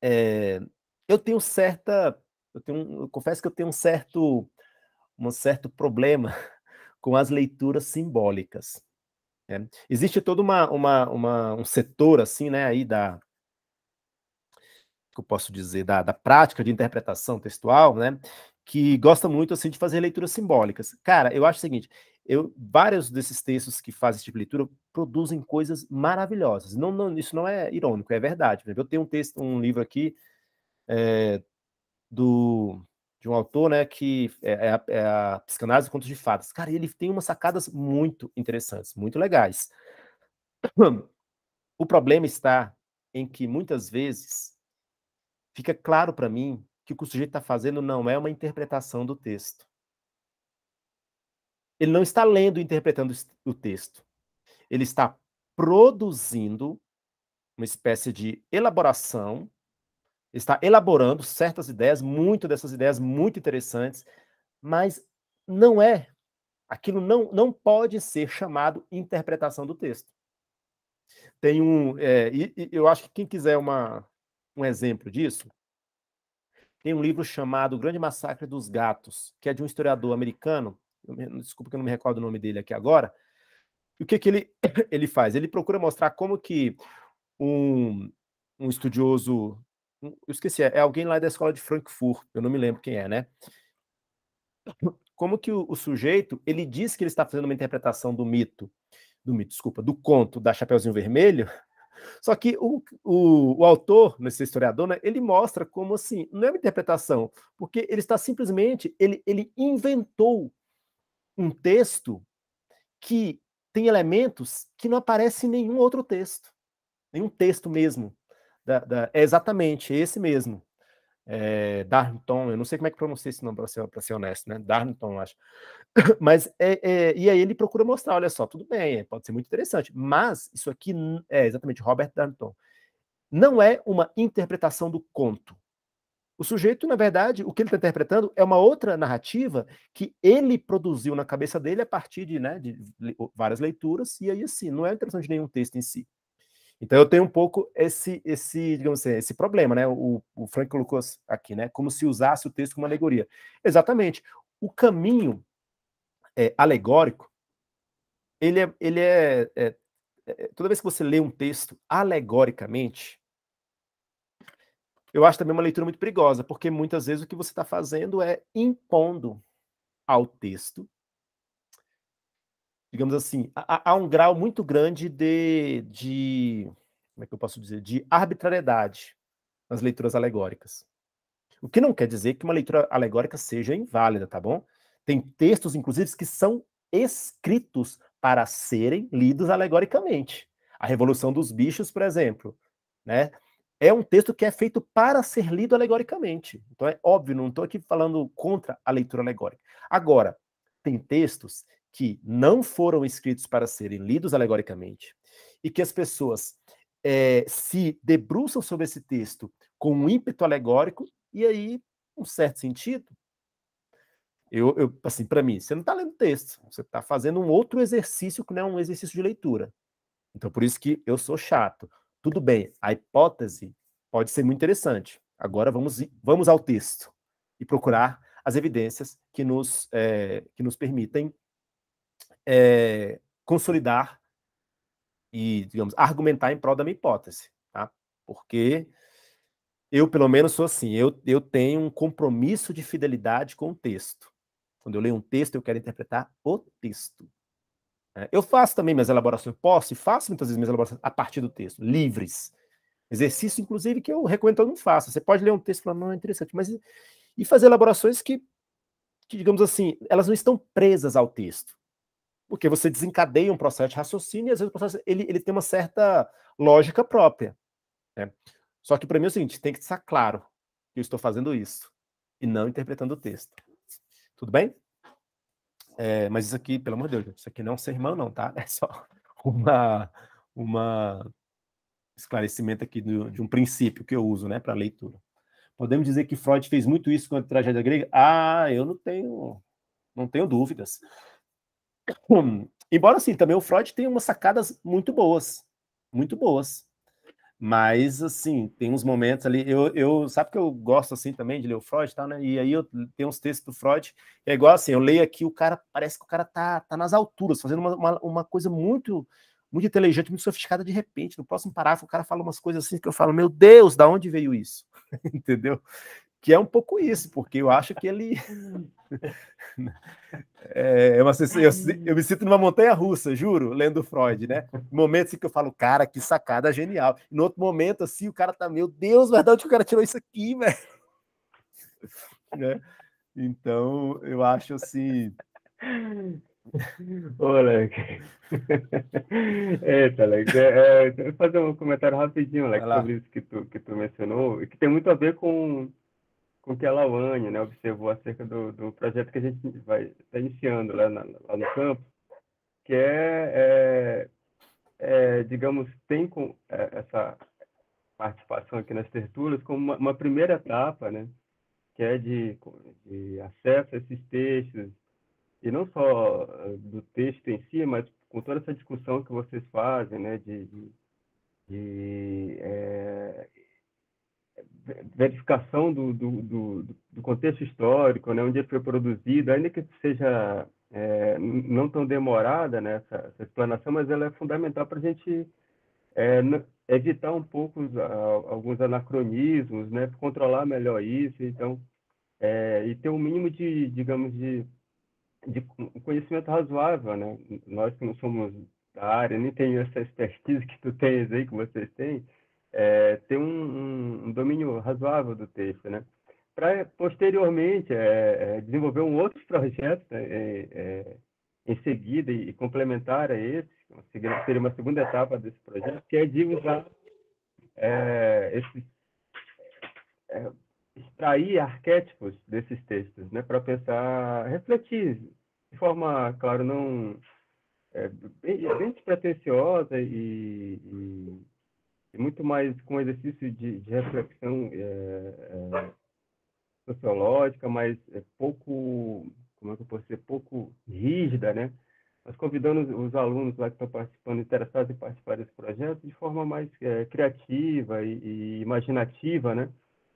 A: É, eu tenho certa, eu tenho, eu confesso que eu tenho um certo, um certo problema com as leituras simbólicas. Né. Existe todo uma, uma, uma, um setor assim, né, aí da, que eu posso dizer, da, da prática de interpretação textual, né? Que gosta muito, assim, de fazer leituras simbólicas. Cara, eu acho o seguinte, eu, vários desses textos que fazem esse tipo de leitura produzem coisas maravilhosas. Não, não, isso não é irônico, é verdade. eu tenho um texto, um livro aqui é, do de um autor, né, que é, é a, é a Psicanálise e Contos de Fadas. Cara, ele tem umas sacadas muito interessantes, muito legais. O problema está em que muitas vezes fica claro para mim que o que o sujeito está fazendo não é uma interpretação do texto. Ele não está lendo e interpretando o texto. Ele está produzindo uma espécie de elaboração, está elaborando certas ideias, muito dessas ideias muito interessantes, mas não é. Aquilo não, não pode ser chamado interpretação do texto. Tem um. É, e, e eu acho que quem quiser uma, um exemplo disso? Tem um livro chamado O Grande Massacre dos Gatos, que é de um historiador americano, desculpa que eu não me recordo o nome dele aqui agora. o que, que ele, ele faz? Ele procura mostrar como que um, um estudioso, um, eu esqueci, é alguém lá da escola de Frankfurt, eu não me lembro quem é, né? Como que o, o sujeito, ele diz que ele está fazendo uma interpretação do mito, do mito, desculpa, do conto da Chapeuzinho Vermelho, só que o, o, o autor, nesse historiador, né, ele mostra como assim, não é uma interpretação, porque ele está simplesmente, ele, ele inventou um texto que tem elementos que não aparecem em nenhum outro texto, nenhum texto mesmo. Da, da, é exatamente esse mesmo é, Darnton, eu não sei como é que pronuncia esse nome para ser, ser honesto, né? Darnton, acho. mas é, é, e aí ele procura mostrar, olha só, tudo bem, é, pode ser muito interessante, mas isso aqui é exatamente Robert Darnton. Não é uma interpretação do conto. O sujeito, na verdade, o que ele está interpretando é uma outra narrativa que ele produziu na cabeça dele a partir de, né, de várias leituras, e aí assim, não é interessante nenhum texto em si. Então eu tenho um pouco esse, esse digamos assim, esse problema, né? O, o Frank colocou aqui, né? Como se usasse o texto como alegoria. Exatamente. O caminho é, alegórico, ele é, ele é, é, é, toda vez que você lê um texto alegoricamente, eu acho também uma leitura muito perigosa, porque muitas vezes o que você está fazendo é impondo ao texto digamos assim, há, há um grau muito grande de, de, como é que eu posso dizer, de arbitrariedade nas leituras alegóricas. O que não quer dizer que uma leitura alegórica seja inválida, tá bom? Tem textos, inclusive, que são escritos para serem lidos alegoricamente. A Revolução dos Bichos, por exemplo, né? É um texto que é feito para ser lido alegoricamente. Então é óbvio, não estou aqui falando contra a leitura alegórica. Agora, tem textos que não foram escritos para serem lidos alegoricamente e que as pessoas é, se debruçam sobre esse texto com um ímpeto alegórico e aí um certo sentido. Eu, eu assim, para mim, você não está lendo texto, você está fazendo um outro exercício que não é um exercício de leitura. Então, por isso que eu sou chato. Tudo bem, a hipótese pode ser muito interessante. Agora vamos, vamos ao texto e procurar as evidências que nos, é, que nos permitem é, consolidar e, digamos, argumentar em prol da minha hipótese, tá? Porque eu, pelo menos, sou assim, eu, eu tenho um compromisso de fidelidade com o texto. Quando eu leio um texto, eu quero interpretar o texto. É, eu faço também minhas elaborações, posso e faço muitas vezes minhas elaborações a partir do texto, livres. Exercício, inclusive, que eu recomendo que eu não faça. Você pode ler um texto e falar, não, é interessante, mas... E fazer elaborações que, que, digamos assim, elas não estão presas ao texto porque você desencadeia um processo de raciocínio e às vezes o processo ele, ele tem uma certa lógica própria. Né? Só que para mim é o seguinte, tem que estar claro que eu estou fazendo isso e não interpretando o texto. Tudo bem? É, mas isso aqui, pelo amor de Deus, isso aqui não é um sermão não, tá? É só uma uma esclarecimento aqui do, de um princípio que eu uso, né, para leitura. Podemos dizer que Freud fez muito isso com a tragédia grega? Ah, eu não tenho não tenho dúvidas. Embora assim, também o Freud tem umas sacadas muito boas, muito boas. Mas, assim, tem uns momentos ali. Eu, eu sabe que eu gosto assim também de ler o Freud tá, tal, né? E aí eu tenho uns textos do Freud. É igual assim, eu leio aqui, o cara parece que o cara tá, tá nas alturas, fazendo uma, uma, uma coisa muito muito inteligente, muito sofisticada de repente. No próximo parágrafo, o cara fala umas coisas assim que eu falo, meu Deus, da onde veio isso? Entendeu? que é um pouco isso, porque eu acho que ele. é uma, eu, eu, me sinto numa montanha russa, juro, lendo Freud, né? Momentos em que eu falo, cara, que sacada genial. E no outro momento, assim, o cara tá, meu Deus, verdade que o cara tirou isso aqui, velho. Né? Então, eu acho assim.
C: Olha,
D: Eita, Alex, é, é, fazer um comentário rapidinho, Alex, sobre isso que tu, que tu mencionou, que tem muito a ver com com que a Lawane né, observou acerca do, do projeto que a gente vai tá iniciando lá, na, lá no campo, que é, é, é digamos, tem com, é, essa participação aqui nas tertulas como uma, uma, primeira etapa, né, que é de, de acesso a esses textos, e não só eh, do texto em si, mas com toda essa discussão que vocês fazem, né, de, de, de é, verificação do, do, do, do, contexto histórico, né, onde ele foi produzido, ainda que seja é, não tão demorada né, essa, essa, explanação, mas ela é fundamental para a gente é, evitar um pouco os, a, alguns anacronismos, né, controlar melhor isso, então, é, e ter um mínimo de, digamos, de, de conhecimento razoável, né? Nós que não somos da área, nem tenho essa expertise que tu tens aí, que vocês têm, é, ter um, um, domínio razoável do texto, né? Para posteriormente é, é, desenvolver um outro projeto né, é, é, em seguida e, complementar a esse, seria uma segunda etapa desse projeto, que é de usar é, extrair arquétipos desses textos, né? Para pensar, refletir de forma, claro, não bem, bem despretensiosa e, e e muito mais com exercício de, de reflexão é, é, sociológica, mas é pouco, como é que eu posso dizer, pouco rígida, né? Nós convidamos os alunos lá que estão participando, interessados em participar desse projeto, de forma mais é, criativa e, e, imaginativa, né?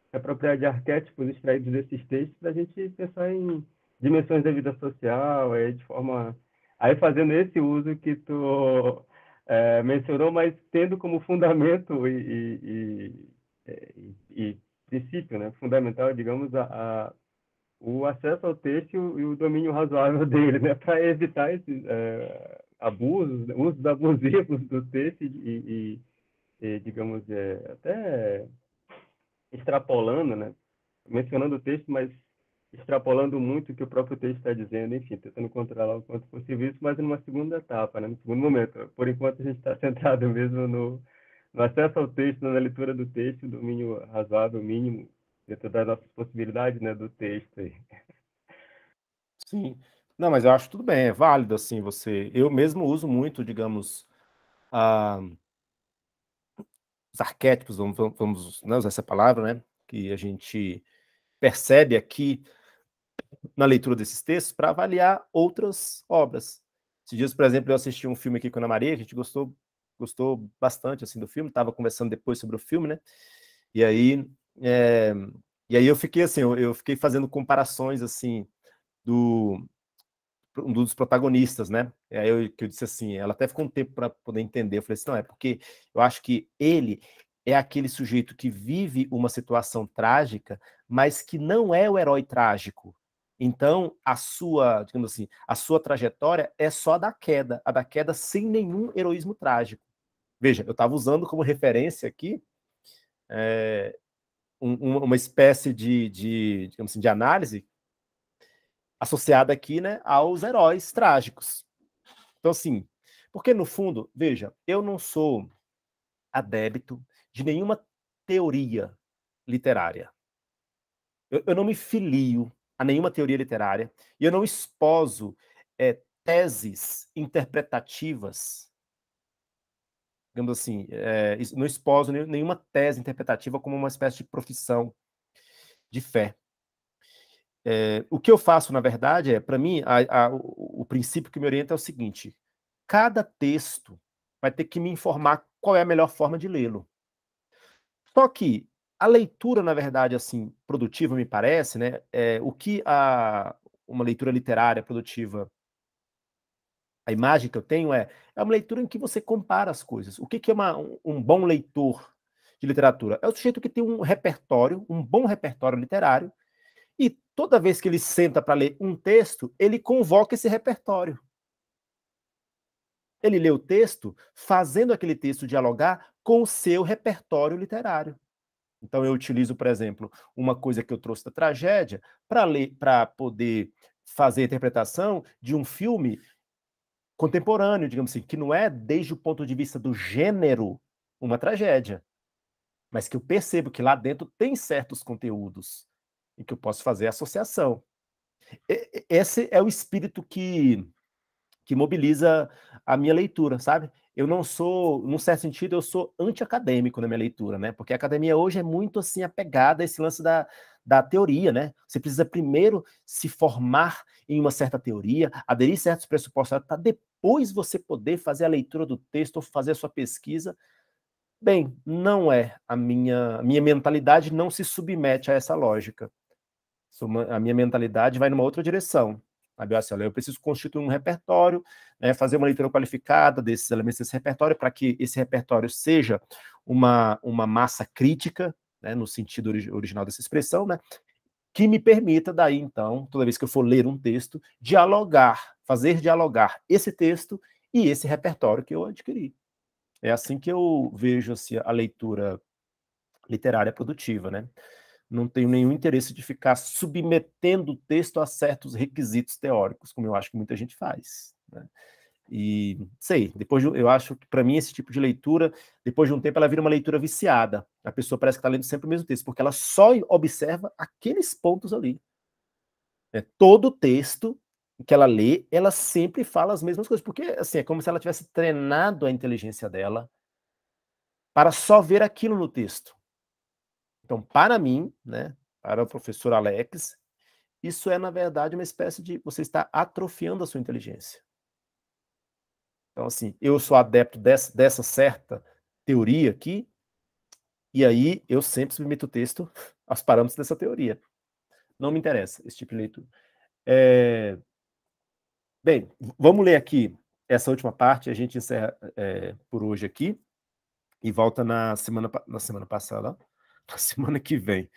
D: Se apropriar de arquétipos extraídos desses textos para a gente pensar em dimensões da vida social, é, de forma... Aí fazendo esse uso que tu é, mencionou, mas tendo como fundamento e, e, é, e, e princípio né, fundamental, digamos, a, a, o acesso ao texto e o domínio razoável dele, né, para evitar esses é, abusos, né, usos abusivos do texto e, digamos, é, até extrapolando, né, mencionando o texto, mas extrapolando muito o que o próprio texto está dizendo, enfim, tentando controlar o quanto possível isso, mas numa segunda etapa, né, no segundo momento. Por enquanto, a gente está centrado mesmo no, no, acesso ao texto, na leitura do texto, domínio razoável, mínimo, dentro das nossas possibilidades né, do texto. Aí. Sim,
A: não, mas eu acho tudo bem, é válido, assim, você... Eu mesmo uso muito, digamos, a... os arquétipos, vamos, vamos né, usar essa palavra, né, que a gente percebe aqui na leitura desses textos para avaliar outras obras. Esses dias, por exemplo, eu assisti um filme aqui com a Ana Maria, que a gente gostou, gostou bastante assim do filme, estava conversando depois sobre o filme, né? E aí, é, e aí eu fiquei assim, eu, eu fiquei fazendo comparações assim do um dos protagonistas, né? E aí eu, que eu disse assim, ela até ficou um tempo para poder entender. Eu falei assim, não, é porque eu acho que ele é aquele sujeito que vive uma situação trágica, mas que não é o herói trágico. Então, a sua, digamos assim, a sua trajetória é só a da queda, a da queda sem nenhum heroísmo trágico. Veja, eu estava usando como referência aqui é, um, uma espécie de, de, digamos assim, de análise associada aqui né, aos heróis trágicos. Então, assim, porque no fundo, veja, eu não sou adepto de nenhuma teoria literária. Eu, eu não me filio a nenhuma teoria literária, e eu não esposo é, teses interpretativas, digamos assim, é, não esposo nenhuma tese interpretativa como uma espécie de profissão de fé. É, o que eu faço, na verdade, é, para mim, a, a, o, o princípio que me orienta é o seguinte: cada texto vai ter que me informar qual é a melhor forma de lê-lo. Só que a leitura, na verdade, assim, produtiva, me parece, né? É, o que a, uma leitura literária produtiva, a imagem que eu tenho é, é uma leitura em que você compara as coisas. O que, que é uma, um, um bom leitor de literatura? É o sujeito que tem um repertório, um bom repertório literário, e toda vez que ele senta para ler um texto, ele convoca esse repertório. Ele lê o texto fazendo aquele texto dialogar com o seu repertório literário. Então, eu utilizo, por exemplo, uma coisa que eu trouxe da tragédia para poder fazer a interpretação de um filme contemporâneo, digamos assim, que não é, desde o ponto de vista do gênero, uma tragédia, mas que eu percebo que lá dentro tem certos conteúdos em que eu posso fazer associação. Esse é o espírito que, que mobiliza a minha leitura, sabe? eu não sou, num certo sentido, eu sou anti-acadêmico na minha leitura, né? Porque a academia hoje é muito assim apegada a esse lance da, da teoria, né? Você precisa primeiro se formar em uma certa teoria, aderir certos pressupostos para depois você poder fazer a leitura do texto ou fazer a sua pesquisa. Bem, não é a minha a minha mentalidade não se submete a essa lógica. A minha mentalidade vai numa outra direção na Eu preciso constituir um repertório, né, fazer uma leitura qualificada desses elementos desse repertório, para que esse repertório seja uma, uma massa crítica, né, no sentido original dessa expressão, né, que me permita, daí então, toda vez que eu for ler um texto, dialogar, fazer dialogar esse texto e esse repertório que eu adquiri. É assim que eu vejo assim, a leitura literária produtiva, né? não tenho nenhum interesse de ficar submetendo o texto a certos requisitos teóricos, como eu acho que muita gente faz. Né? E sei, depois de, eu acho que para mim esse tipo de leitura, depois de um tempo, ela vira uma leitura viciada. A pessoa parece que está lendo sempre o mesmo texto, porque ela só observa aqueles pontos ali. É, todo o texto que ela lê, ela sempre fala as mesmas coisas, porque assim, é como se ela tivesse treinado a inteligência dela para só ver aquilo no texto. Então, para mim, né, para o professor Alex, isso é, na verdade, uma espécie de você está atrofiando a sua inteligência. Então, assim, eu sou adepto dessa, dessa certa teoria aqui, e aí eu sempre submeto o texto aos parâmetros dessa teoria. Não me interessa esse tipo de leitura. É... Bem, vamos ler aqui essa última parte, a gente encerra é, por hoje aqui e volta na semana, na semana passada. semana que vem.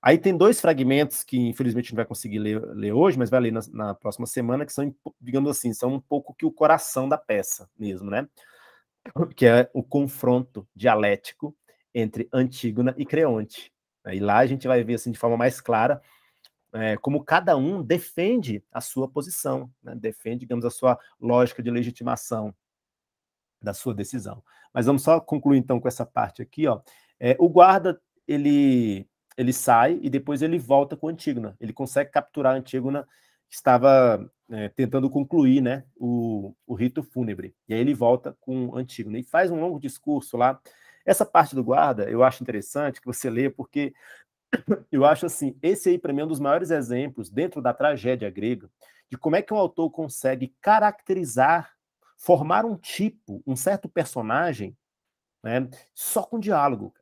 A: Aí tem dois fragmentos que, infelizmente, não vai conseguir ler, ler hoje, mas vai ler na, na, próxima semana, que são, digamos assim, são um pouco que o coração da peça mesmo, né? Que é o confronto dialético entre Antígona e Creonte. E lá a gente vai ver, assim, de forma mais clara, é, como cada um defende a sua posição, né? defende, digamos, a sua lógica de legitimação da sua decisão. Mas vamos só concluir, então, com essa parte aqui, ó. É, o guarda ele ele sai e depois ele volta com Antígona. Ele consegue capturar Antígona que estava é, tentando concluir né, o, o rito fúnebre. E aí ele volta com Antígona e faz um longo discurso lá. Essa parte do guarda eu acho interessante que você leia, porque eu acho assim, esse aí para mim é um dos maiores exemplos dentro da tragédia grega de como é que um autor consegue caracterizar, formar um tipo, um certo personagem, né, só com diálogo.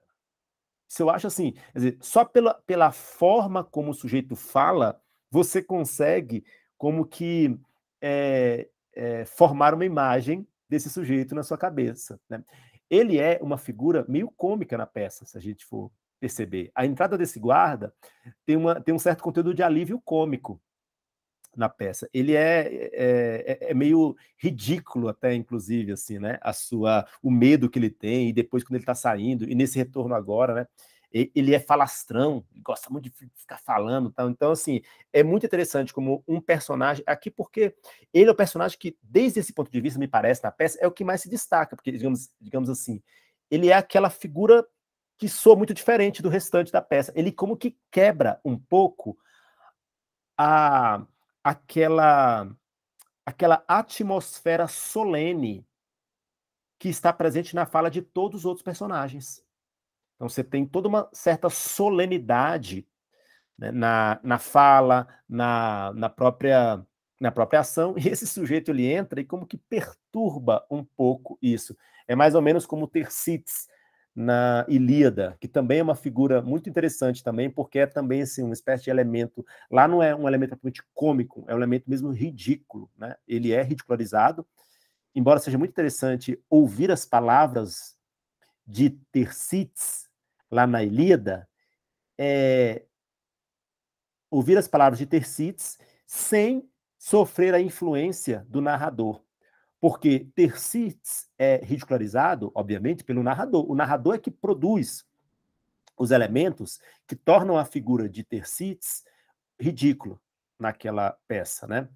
A: Se eu acho assim, dizer, só pela, pela forma como o sujeito fala, você consegue como que é, é, formar uma imagem desse sujeito na sua cabeça. Né? Ele é uma figura meio cômica na peça, se a gente for perceber. A entrada desse guarda tem, uma, tem um certo conteúdo de alívio cômico, na peça. Ele é, é, é, é, meio ridículo até, inclusive, assim, né? A sua, o medo que ele tem, e depois quando ele está saindo, e nesse retorno agora, né? Ele é falastrão, gosta muito de ficar falando, tal. então assim é muito interessante como um personagem aqui porque ele é o personagem que desde esse ponto de vista me parece na peça é o que mais se destaca porque digamos, digamos assim ele é aquela figura que soa muito diferente do restante da peça. Ele como que quebra um pouco a aquela aquela atmosfera solene que está presente na fala de todos os outros personagens. Então você tem toda uma certa solenidade né, na, na fala, na, na própria na própria ação, e esse sujeito ele entra e como que perturba um pouco isso. É mais ou menos como ter Sitz, na Ilíada, que também é uma figura muito interessante também, porque é também assim, uma espécie de elemento. Lá não é um elemento completamente cômico, é um elemento mesmo ridículo. Né? Ele é ridicularizado, embora seja muito interessante ouvir as palavras de Tercites lá na Ilíada, é... ouvir as palavras de Tercites sem sofrer a influência do narrador. Porque Tercites é ridicularizado, obviamente, pelo narrador. O narrador é que produz os elementos que tornam a figura de Tercites ridícula naquela peça, né?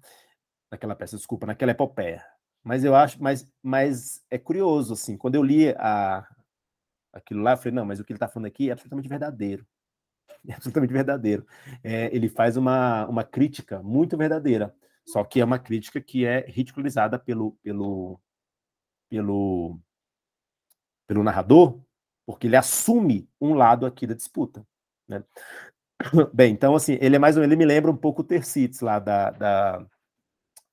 A: Naquela peça, desculpa, naquela epopeia. Mas eu acho, mas, mas é curioso, assim, quando eu li a, aquilo lá, eu falei, não, mas o que ele está falando aqui é absolutamente verdadeiro. É absolutamente verdadeiro. É, ele faz uma, uma crítica muito verdadeira só que é uma crítica que é ridicularizada pelo, pelo, pelo, pelo narrador, porque ele assume um lado aqui da disputa. Né? Bem, então assim, ele é mais um, ele me lembra um pouco o Tercites lá da, da,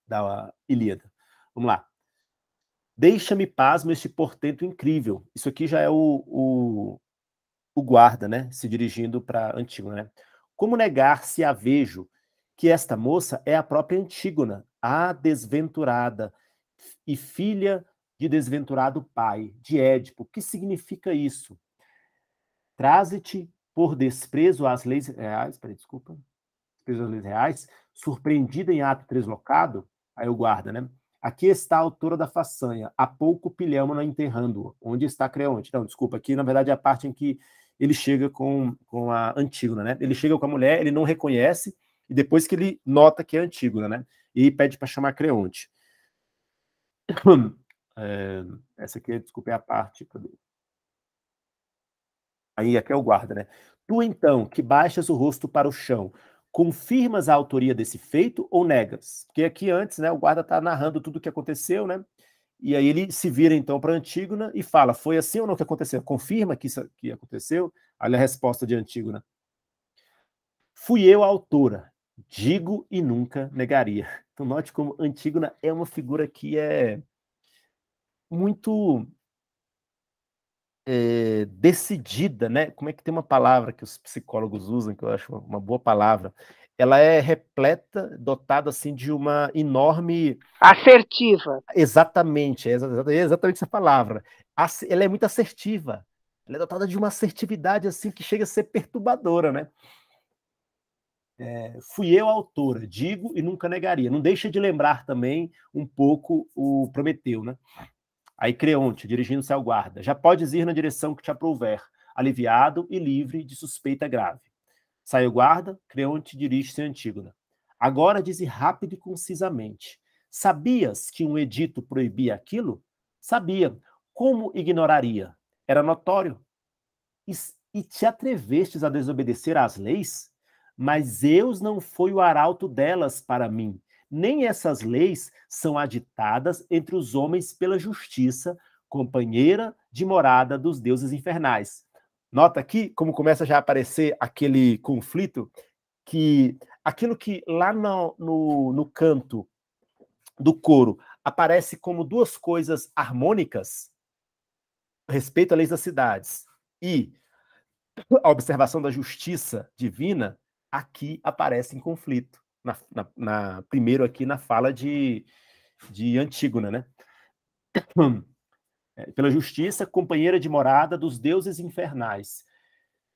A: da Ilíada. Vamos lá. Deixa-me pasmo este portento incrível. Isso aqui já é o, o, o guarda, né? Se dirigindo para Antígona, né? Como negar se a vejo que esta moça é a própria Antígona, a desventurada e filha de desventurado pai, de Édipo. O que significa isso? Traze-te por desprezo às leis reais, peraí, desculpa, desprezo às leis reais, surpreendida em ato deslocado, aí o guarda, né? Aqui está a autora da façanha, há pouco pilhamos-na enterrando-a. Onde está Creonte? Não, desculpa, aqui na verdade é a parte em que ele chega com, com a Antígona, né? Ele chega com a mulher, ele não reconhece, e depois que ele nota que é Antígona, né? E pede para chamar Creonte. É, essa aqui, desculpa, é a parte. Cadê? Aí aqui é o guarda, né? Tu então, que baixas o rosto para o chão, confirmas a autoria desse feito ou negas? Porque aqui antes, né, o guarda está narrando tudo o que aconteceu, né? E aí ele se vira então para Antígona e fala: Foi assim ou não que aconteceu? Confirma que isso que aconteceu? Olha é a resposta de Antígona. Fui eu a autora, digo e nunca negaria. Então, note como Antígona é uma figura que é muito é, decidida, né? Como é que tem uma palavra que os psicólogos usam, que eu acho uma boa palavra? Ela é repleta, dotada assim de uma enorme. Assertiva. Exatamente, é exatamente essa palavra. Ela é muito assertiva. Ela é dotada de uma assertividade assim que chega a ser perturbadora, né? É, fui eu a autora, digo e nunca negaria. Não deixa de lembrar também um pouco o Prometeu, né? Aí Creonte, dirigindo-se ao guarda, já podes ir na direção que te aprouver, aliviado e livre de suspeita grave. Sai o guarda, Creonte dirige-se a Antígona. Agora dize rápido e concisamente. Sabias que um edito proibia aquilo? Sabia. Como ignoraria? Era notório. E, e te atrevestes a desobedecer às leis? mas Zeus não foi o arauto delas para mim. Nem essas leis são aditadas entre os homens pela justiça, companheira de morada dos deuses infernais. Nota aqui como começa já a aparecer aquele conflito que aquilo que lá no, no, no canto do coro aparece como duas coisas harmônicas, respeito às leis das cidades e a observação da justiça divina, aqui aparece em conflito. Na, na, na, primeiro aqui na fala de, de Antígona, né? É, pela justiça, companheira de morada dos deuses infernais.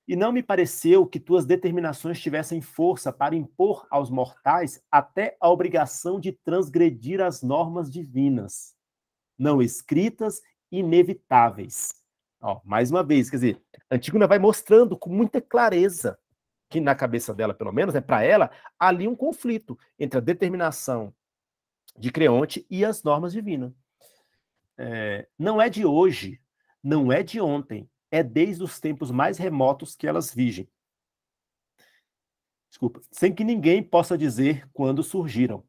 A: E não me pareceu que tuas determinações tivessem força para impor aos mortais até a obrigação de transgredir as normas divinas, não escritas, inevitáveis. Ó, mais uma vez, quer dizer, Antígona vai mostrando com muita clareza que na cabeça dela, pelo menos, né, para ela, ali um conflito entre a determinação de Creonte e as normas divinas. É, não é de hoje, não é de ontem, é desde os tempos mais remotos que elas vigem. Desculpa, sem que ninguém possa dizer quando surgiram.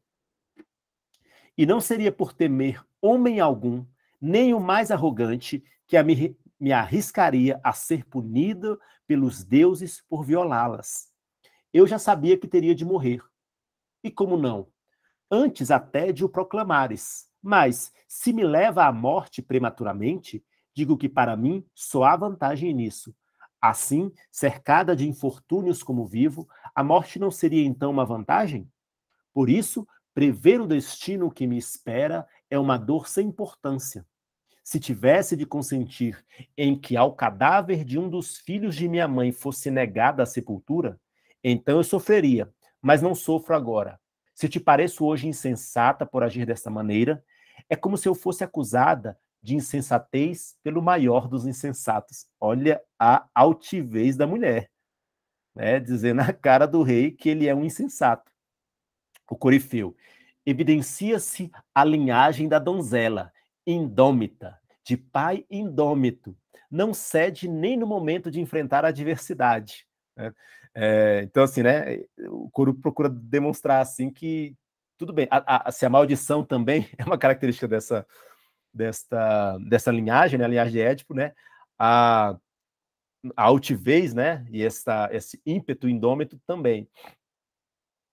A: E não seria por temer homem algum, nem o mais arrogante, que a me, me arriscaria a ser punida pelos deuses por violá-las. Eu já sabia que teria de morrer. E como não? Antes até de o proclamares. Mas, se me leva à morte prematuramente, digo que para mim só há vantagem nisso. Assim, cercada de infortúnios como vivo, a morte não seria então uma vantagem? Por isso, prever o destino que me espera é uma dor sem importância se tivesse de consentir em que ao cadáver de um dos filhos de minha mãe fosse negada a sepultura, então eu sofreria, mas não sofro agora. Se te pareço hoje insensata por agir desta maneira, é como se eu fosse acusada de insensatez pelo maior dos insensatos. Olha a altivez da mulher, né? Dizer na cara do rei que ele é um insensato. O Corifeu evidencia-se a linhagem da donzela, indômita, de pai indômito, não cede nem no momento de enfrentar a adversidade. Né? É, então, assim, né, o Coru procura demonstrar assim que tudo bem, a, a, se assim, a maldição também é uma característica dessa, desta, dessa linhagem, né, a linhagem de Édipo, né, a, a altivez né, e essa, esse ímpeto indômito também.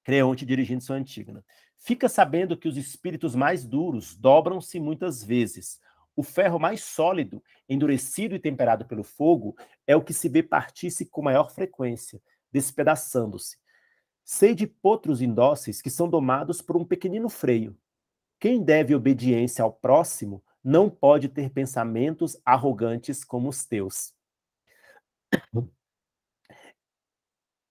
A: Creonte dirigindo sua Antígona. Fica sabendo que os espíritos mais duros dobram-se muitas vezes. O ferro mais sólido, endurecido e temperado pelo fogo, é o que se vê partir-se com maior frequência, despedaçando-se. Sei de potros indóceis que são domados por um pequenino freio. Quem deve obediência ao próximo não pode ter pensamentos arrogantes como os teus.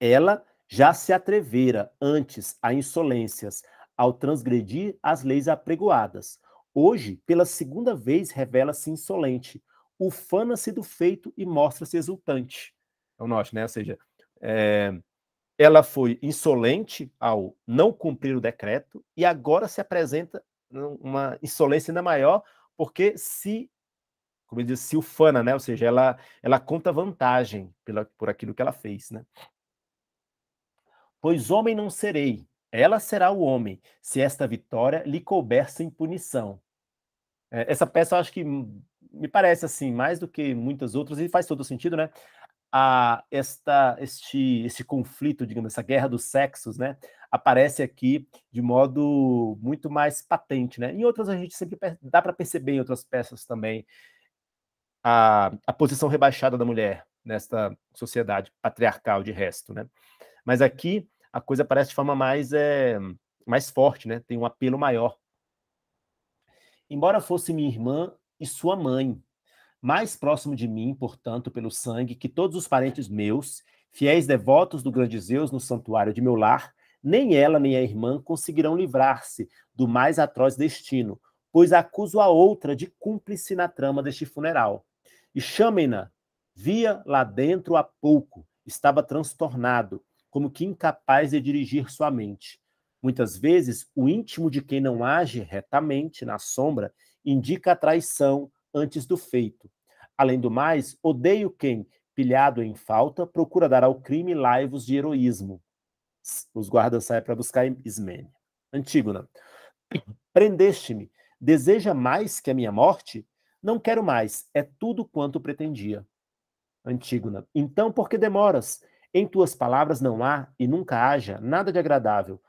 A: Ela já se atrevera antes a insolências, ao transgredir as leis apregoadas. Hoje, pela segunda vez, revela-se insolente, ufana-se do feito e mostra-se exultante. É o norte, né? Ou seja, é... ela foi insolente ao não cumprir o decreto e agora se apresenta uma insolência ainda maior, porque se, como ele diz, se ufana, né? Ou seja, ela, ela conta vantagem pela, por aquilo que ela fez, né? Pois homem não serei, ela será o homem, se esta vitória lhe couber sem punição. É, essa peça eu acho que me parece assim, mais do que muitas outras, e faz todo sentido, né? A, esta, este, este conflito, digamos, essa guerra dos sexos, né? Aparece aqui de modo muito mais patente, né? Em outras a gente sempre dá para perceber em outras peças também a, a posição rebaixada da mulher nesta sociedade patriarcal de resto, né? Mas aqui a coisa parece de forma mais, é, mais forte, né? Tem um apelo maior. Embora fosse minha irmã e sua mãe, mais próximo de mim, portanto, pelo sangue, que todos os parentes meus, fiéis devotos do grande Zeus no santuário de meu lar, nem ela nem a irmã conseguirão livrar-se do mais atroz destino, pois acuso a outra de cúmplice na trama deste funeral. E chamem-na. Via lá dentro há pouco, estava transtornado, como que incapaz de dirigir sua mente. Muitas vezes, o íntimo de quem não age retamente na sombra indica a traição antes do feito. Além do mais, odeio quem, pilhado em falta, procura dar ao crime laivos de heroísmo. Os guardas saem para buscar Ismênia. Antígona, né? prendeste-me. Deseja mais que a minha morte? Não quero mais. É tudo quanto pretendia. Antígona, né? então por que demoras? Em tuas palavras não há e nunca haja nada de agradável.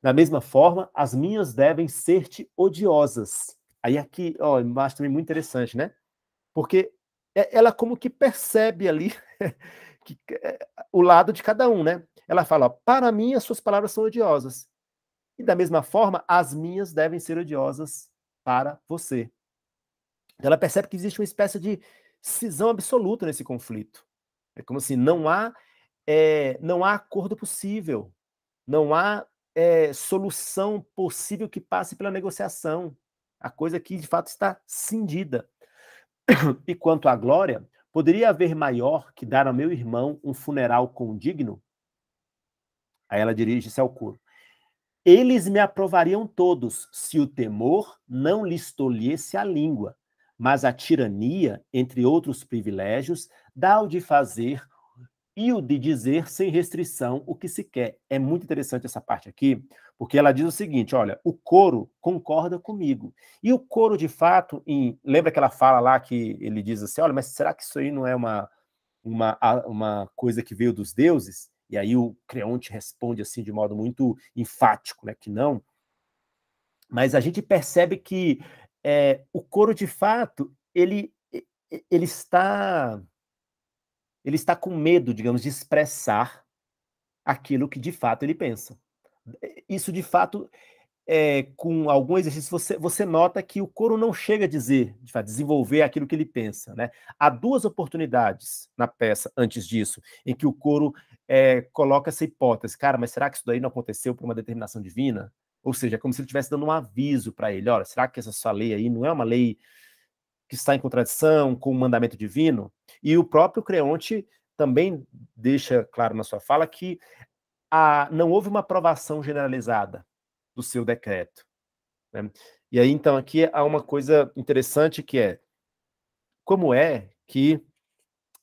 A: Da mesma forma, as minhas devem ser-te odiosas. Aí aqui, ó, embaixo também muito interessante, né? Porque é, ela como que percebe ali que, é, o lado de cada um, né? Ela fala, ó, para mim as suas palavras são odiosas. E da mesma forma, as minhas devem ser odiosas para você. Então ela percebe que existe uma espécie de cisão absoluta nesse conflito. É como se assim, não há é, não há acordo possível, não há é, solução possível que passe pela negociação. A coisa aqui, de fato, está cindida. E quanto à glória, poderia haver maior que dar ao meu irmão um funeral condigno? Aí ela dirige-se ao coro. Eles me aprovariam todos, se o temor não lhes tolhesse a língua, mas a tirania, entre outros privilégios, dá o de fazer e o de dizer sem restrição o que se quer. É muito interessante essa parte aqui, porque ela diz o seguinte: olha, o coro concorda comigo. E o coro, de fato, em, lembra que ela fala lá que ele diz assim: olha, mas será que isso aí não é uma, uma, uma coisa que veio dos deuses? E aí o Creonte responde assim de modo muito enfático, né, que não. Mas a gente percebe que é, o coro, de fato, ele, ele está ele está com medo, digamos, de expressar aquilo que de fato ele pensa. Isso de fato, é, com algum exercício, você, você nota que o coro não chega a dizer, de fato, desenvolver aquilo que ele pensa. Né? Há duas oportunidades na peça antes disso, em que o coro é, coloca essa hipótese: cara, mas será que isso daí não aconteceu por uma determinação divina? Ou seja, é como se ele estivesse dando um aviso para ele: olha, será que essa sua lei aí não é uma lei que está em contradição com o mandamento divino? E o próprio Creonte também deixa claro na sua fala que a, não houve uma aprovação generalizada do seu decreto. Né? E aí, então, aqui há uma coisa interessante que é como é que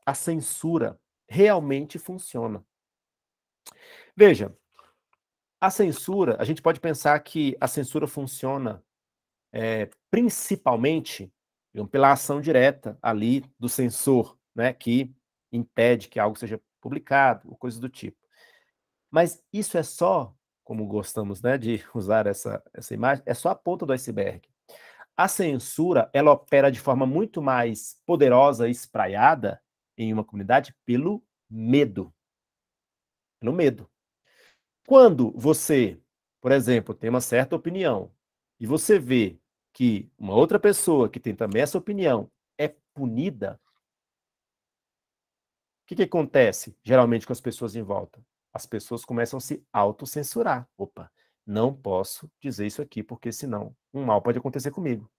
A: a censura realmente funciona. Veja, a censura, a gente pode pensar que a censura funciona é, principalmente pela ação direta ali do censor, né, que impede que algo seja publicado, ou coisas do tipo. Mas isso é só, como gostamos né, de usar essa, essa imagem, é só a ponta do iceberg. A censura, ela opera de forma muito mais poderosa e espraiada em uma comunidade pelo medo. Pelo medo. Quando você, por exemplo, tem uma certa opinião e você vê que uma outra pessoa que tem também essa opinião é punida, que, que acontece geralmente com as pessoas em volta? As pessoas começam a se autocensurar. Opa, não posso dizer isso aqui, porque senão um mal pode acontecer comigo.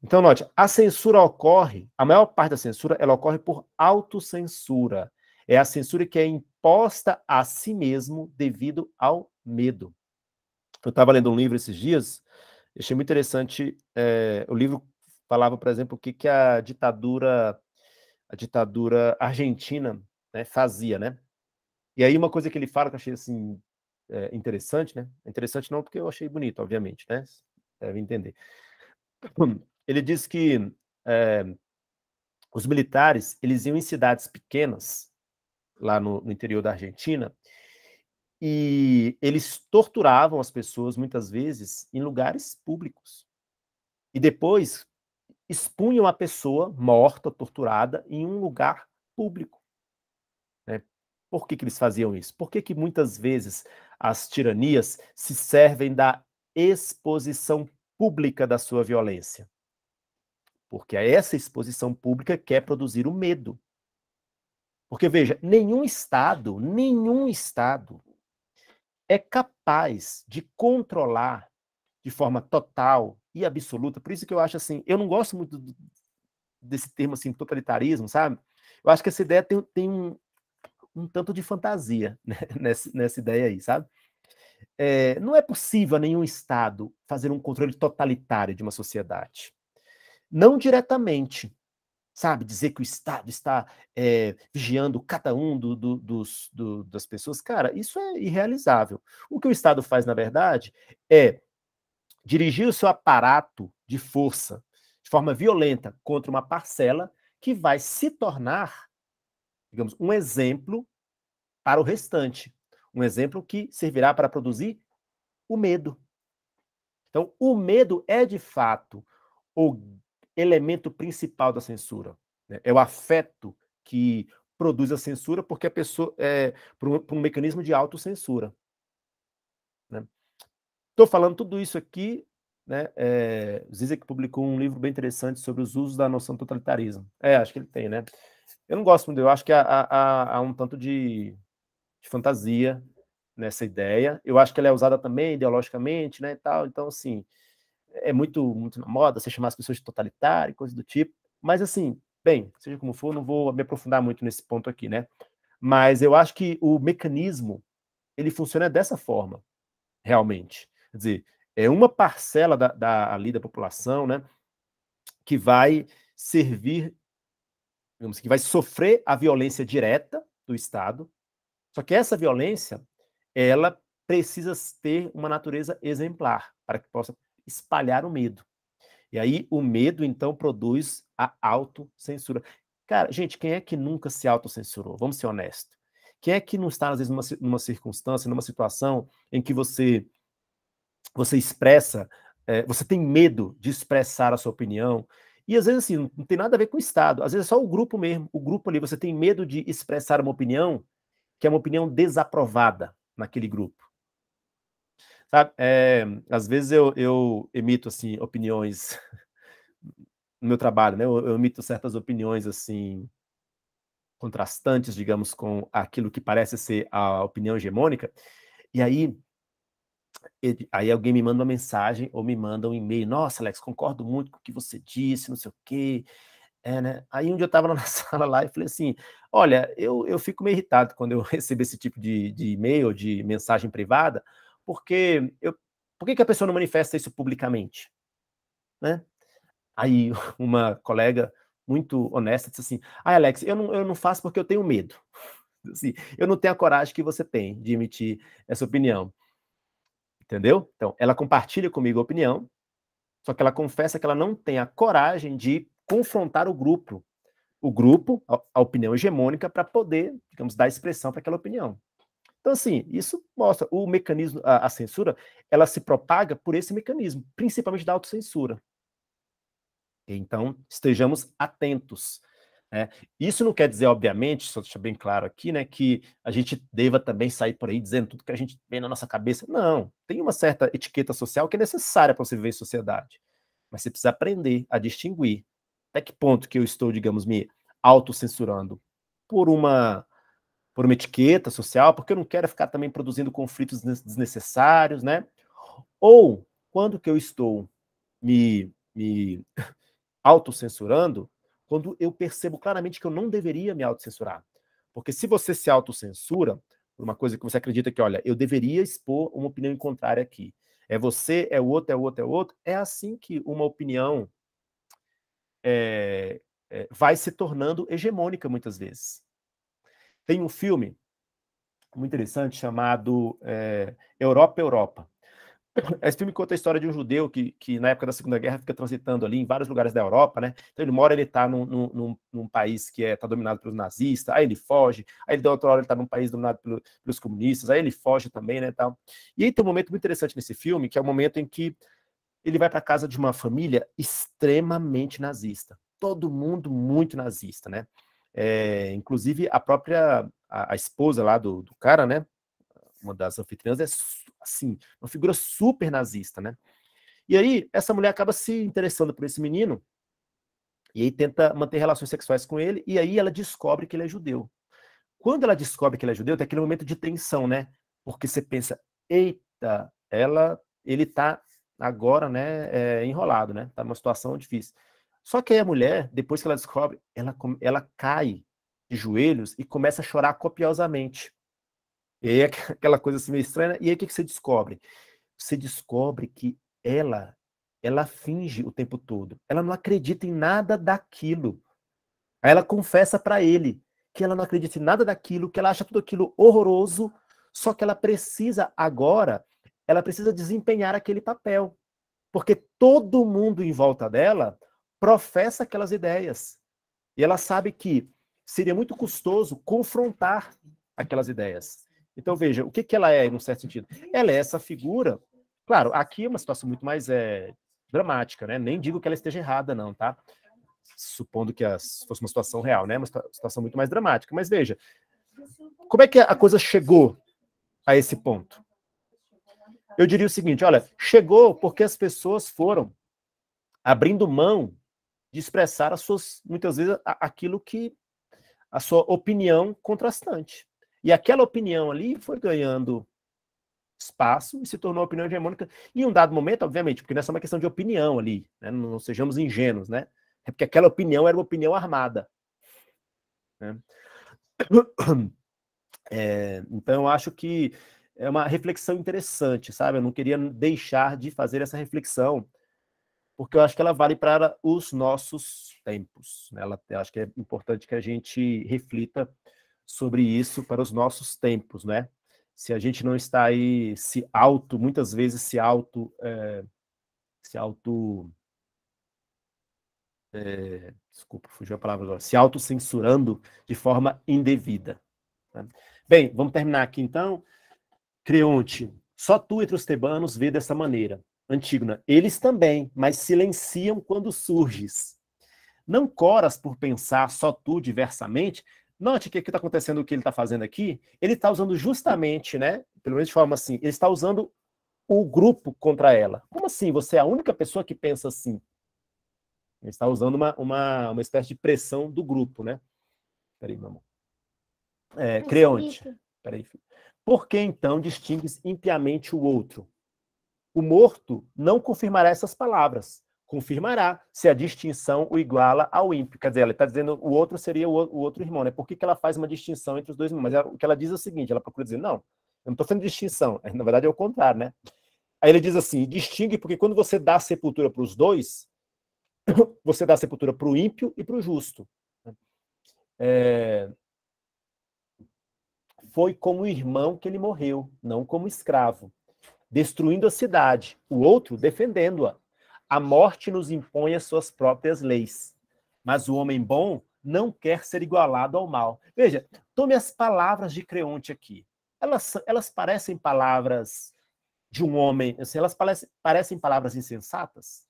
A: Então, note, a censura ocorre, a maior parte da censura, ela ocorre por autocensura. É a censura que é imposta a si mesmo devido ao medo. Eu estava lendo um livro esses dias, achei muito interessante. É, o livro falava, por exemplo, o que, que a ditadura a ditadura argentina né, fazia, né? E aí uma coisa que ele fala que eu achei assim é, interessante, né? Interessante não porque eu achei bonito, obviamente, né? Deve entender. Ele diz que é, os militares eles iam em cidades pequenas lá no, no interior da Argentina e eles torturavam as pessoas muitas vezes em lugares públicos. E depois expunham a pessoa morta, torturada, em um lugar público. Né? Por que, que eles faziam isso? Por que, que muitas vezes as tiranias se servem da exposição pública da sua violência? Porque é essa exposição pública quer produzir o medo. Porque, veja, nenhum Estado, nenhum Estado é capaz de controlar de forma total, e absoluta. Por isso que eu acho assim, eu não gosto muito do, desse termo assim, totalitarismo, sabe? Eu acho que essa ideia tem, tem um, um tanto de fantasia né? nessa, nessa ideia aí, sabe? É, não é possível nenhum Estado fazer um controle totalitário de uma sociedade. Não diretamente, sabe? Dizer que o Estado está é, vigiando cada um do, do, dos, do, das pessoas. Cara, isso é irrealizável. O que o Estado faz, na verdade, é dirigir o seu aparato de força de forma violenta contra uma parcela que vai se tornar, digamos, um exemplo para o restante. Um exemplo que servirá para produzir o medo. Então, o medo é, de fato, o elemento principal da censura. Né? É o afeto que produz a censura porque a pessoa é por um, por um mecanismo de autocensura. Estou falando tudo isso aqui. Né? É, eh, Zizek publicou um livro bem interessante sobre os usos da noção de totalitarismo. É, acho que ele tem, né? Eu não gosto muito, eu acho que há, há, há um tanto de, de, fantasia nessa ideia. Eu acho que ela é usada também ideologicamente, né? E tal. Então, assim, é muito, muito na moda você chamar as pessoas de totalitário, coisa do tipo. Mas, assim, bem, seja como for, não vou me aprofundar muito nesse ponto aqui, né? Mas eu acho que o mecanismo ele funciona dessa forma, realmente. Quer dizer, é uma parcela da, da, ali da população né, que vai servir, digamos, que vai sofrer a violência direta do Estado, só que essa violência, ela precisa ter uma natureza exemplar para que possa espalhar o medo. E aí o medo, então, produz a autocensura. Cara, gente, quem é que nunca se autocensurou? Vamos ser honestos. Quem é que não está, às vezes, numa, numa circunstância, numa situação em que você você expressa, é, você tem medo de expressar a sua opinião. E às vezes, assim, não tem nada a ver com o Estado, às vezes é só o grupo mesmo. O grupo ali, você tem medo de expressar uma opinião que é uma opinião desaprovada naquele grupo. Sabe? É, às vezes eu, eu emito, assim, opiniões no meu trabalho, né? Eu, eu emito certas opiniões, assim, contrastantes, digamos, com aquilo que parece ser a opinião hegemônica. E aí aí alguém me manda uma mensagem ou me manda um e-mail. Nossa, Alex, concordo muito com o que você disse, não sei o quê. É, né? Aí um dia eu estava na sala lá e falei assim: olha, eu, eu fico meio irritado quando eu recebo esse tipo de, de e-mail, de mensagem privada, porque eu, por que, que a pessoa não manifesta isso publicamente? Né? Aí uma colega muito honesta disse assim: ah, Alex, eu não, eu não faço porque eu tenho medo. Assim, eu não tenho a coragem que você tem de emitir essa opinião. Entendeu? Então, ela compartilha comigo a opinião, só que ela confessa que ela não tem a coragem de confrontar o grupo, o grupo, a, opinião hegemônica, para poder, digamos, dar expressão para aquela opinião. Então, assim, isso mostra o mecanismo, a, a, censura, ela se propaga por esse mecanismo, principalmente da autocensura. Então, estejamos atentos. É, isso não quer dizer, obviamente, só deixar bem claro aqui, né, que a gente deva também sair por aí dizendo tudo que a gente vê na nossa cabeça. Não, tem uma certa etiqueta social que é necessária para você viver em sociedade. Mas você precisa aprender a distinguir até que ponto que eu estou, digamos, me autocensurando por uma por uma etiqueta social, porque eu não quero ficar também produzindo conflitos desnecessários, né? Ou quando que eu estou me, me autocensurando quando eu percebo claramente que eu não deveria me autocensurar. Porque se você se autocensura por uma coisa que você acredita que, olha, eu deveria expor uma opinião contrária aqui. É você, é o outro, é o outro, é o outro. É assim que uma opinião é, é, vai se tornando hegemônica muitas vezes. Tem um filme muito interessante chamado é, Europa, Europa. Esse filme conta a história de um judeu que, que na época da Segunda Guerra, fica transitando ali em vários lugares da Europa, né? Então ele mora, ele tá num, num, num país que está é, tá dominado pelos nazistas, aí ele foge, aí ele, da outra hora ele tá num país dominado pelo, pelos comunistas, aí ele foge também, né, tal. E aí tem um momento muito interessante nesse filme, que é o um momento em que ele vai para casa de uma família extremamente nazista. Todo mundo muito nazista, né? É, inclusive a própria a, a esposa lá do, do cara, né? uma das anfitriãs é assim, uma figura super nazista, né? E aí, essa mulher acaba se interessando por esse menino, e aí tenta manter relações sexuais com ele, e aí ela descobre que ele é judeu. Quando ela descobre que ele é judeu, tem aquele momento de tensão, né? Porque você pensa, eita, ela, ele tá agora, né, é, enrolado, né? Tá numa situação difícil. Só que aí a mulher, depois que ela descobre, ela, ela cai de joelhos e começa a chorar copiosamente. E aí é aquela coisa assim meio estranha. Né? E aí o que, que você descobre? Você descobre que ela, ela finge o tempo todo. Ela não acredita em nada daquilo. Aí ela confessa para ele que ela não acredita em nada daquilo, que ela acha tudo aquilo horroroso, só que ela precisa agora, ela precisa desempenhar aquele papel. Porque todo mundo em volta dela professa aquelas ideias. E ela sabe que seria muito custoso confrontar aquelas ideias. Então, veja, o que, que ela é, em um certo sentido? Ela é essa figura. Claro, aqui é uma situação muito mais é, dramática, né? Nem digo que ela esteja errada, não, tá? Supondo que as, fosse uma situação real, né? Uma situação muito mais dramática. Mas veja, como é que a coisa chegou a esse ponto? Eu diria o seguinte: olha, chegou porque as pessoas foram abrindo mão de expressar as suas, muitas vezes, aquilo que. a sua opinião contrastante. E aquela opinião ali foi ganhando espaço e se tornou opinião hegemônica em um dado momento, obviamente, porque não é só uma questão de opinião ali, né? não sejamos ingênuos, né? É porque aquela opinião era uma opinião armada. Né? É, então, eu acho que é uma reflexão interessante, sabe? Eu não queria deixar de fazer essa reflexão, porque eu acho que ela vale para os nossos tempos. Né? Ela, eu acho que é importante que a gente reflita sobre isso para os nossos tempos, né? Se a gente não está aí se auto, muitas vezes se auto, é, se auto, é, desculpa, fugiu a palavra agora, se censurando de forma indevida. Tá? Bem, vamos terminar aqui então. Creonte, só tu entre os tebanos vê dessa maneira. Antígona, eles também, mas silenciam quando surges. Não coras por pensar só tu diversamente, Note que o que está acontecendo, o que ele está fazendo aqui, ele está usando justamente, né? Pelo menos de forma assim, ele está usando o grupo contra ela. Como assim? Você é a única pessoa que pensa assim? Ele está usando uma, uma, uma espécie de pressão do grupo, né? Peraí, meu amor. É, Creonte. Peraí, filho. Por que então distingues impiamente o outro? O morto não confirmará essas palavras, confirmará se a distinção o iguala ao ímpio. Quer dizer, ela está dizendo o outro seria o, outro irmão, né? Por que, que ela faz uma distinção entre os dois irmãos? Mas ela, o que ela diz é o seguinte, ela procura dizer, não, eu não estou fazendo distinção. Na verdade, é o contrário, né? Aí ele diz assim, distingue porque quando você dá sepultura para os dois, você dá sepultura para o ímpio e para o justo. É... Foi como irmão que ele morreu, não como escravo, destruindo a cidade, o outro defendendo-a a morte nos impõe as suas próprias leis. Mas o homem bom não quer ser igualado ao mal. Veja, tome as palavras de Creonte aqui. Elas, elas parecem palavras de um homem, assim, elas parecem, parecem palavras insensatas.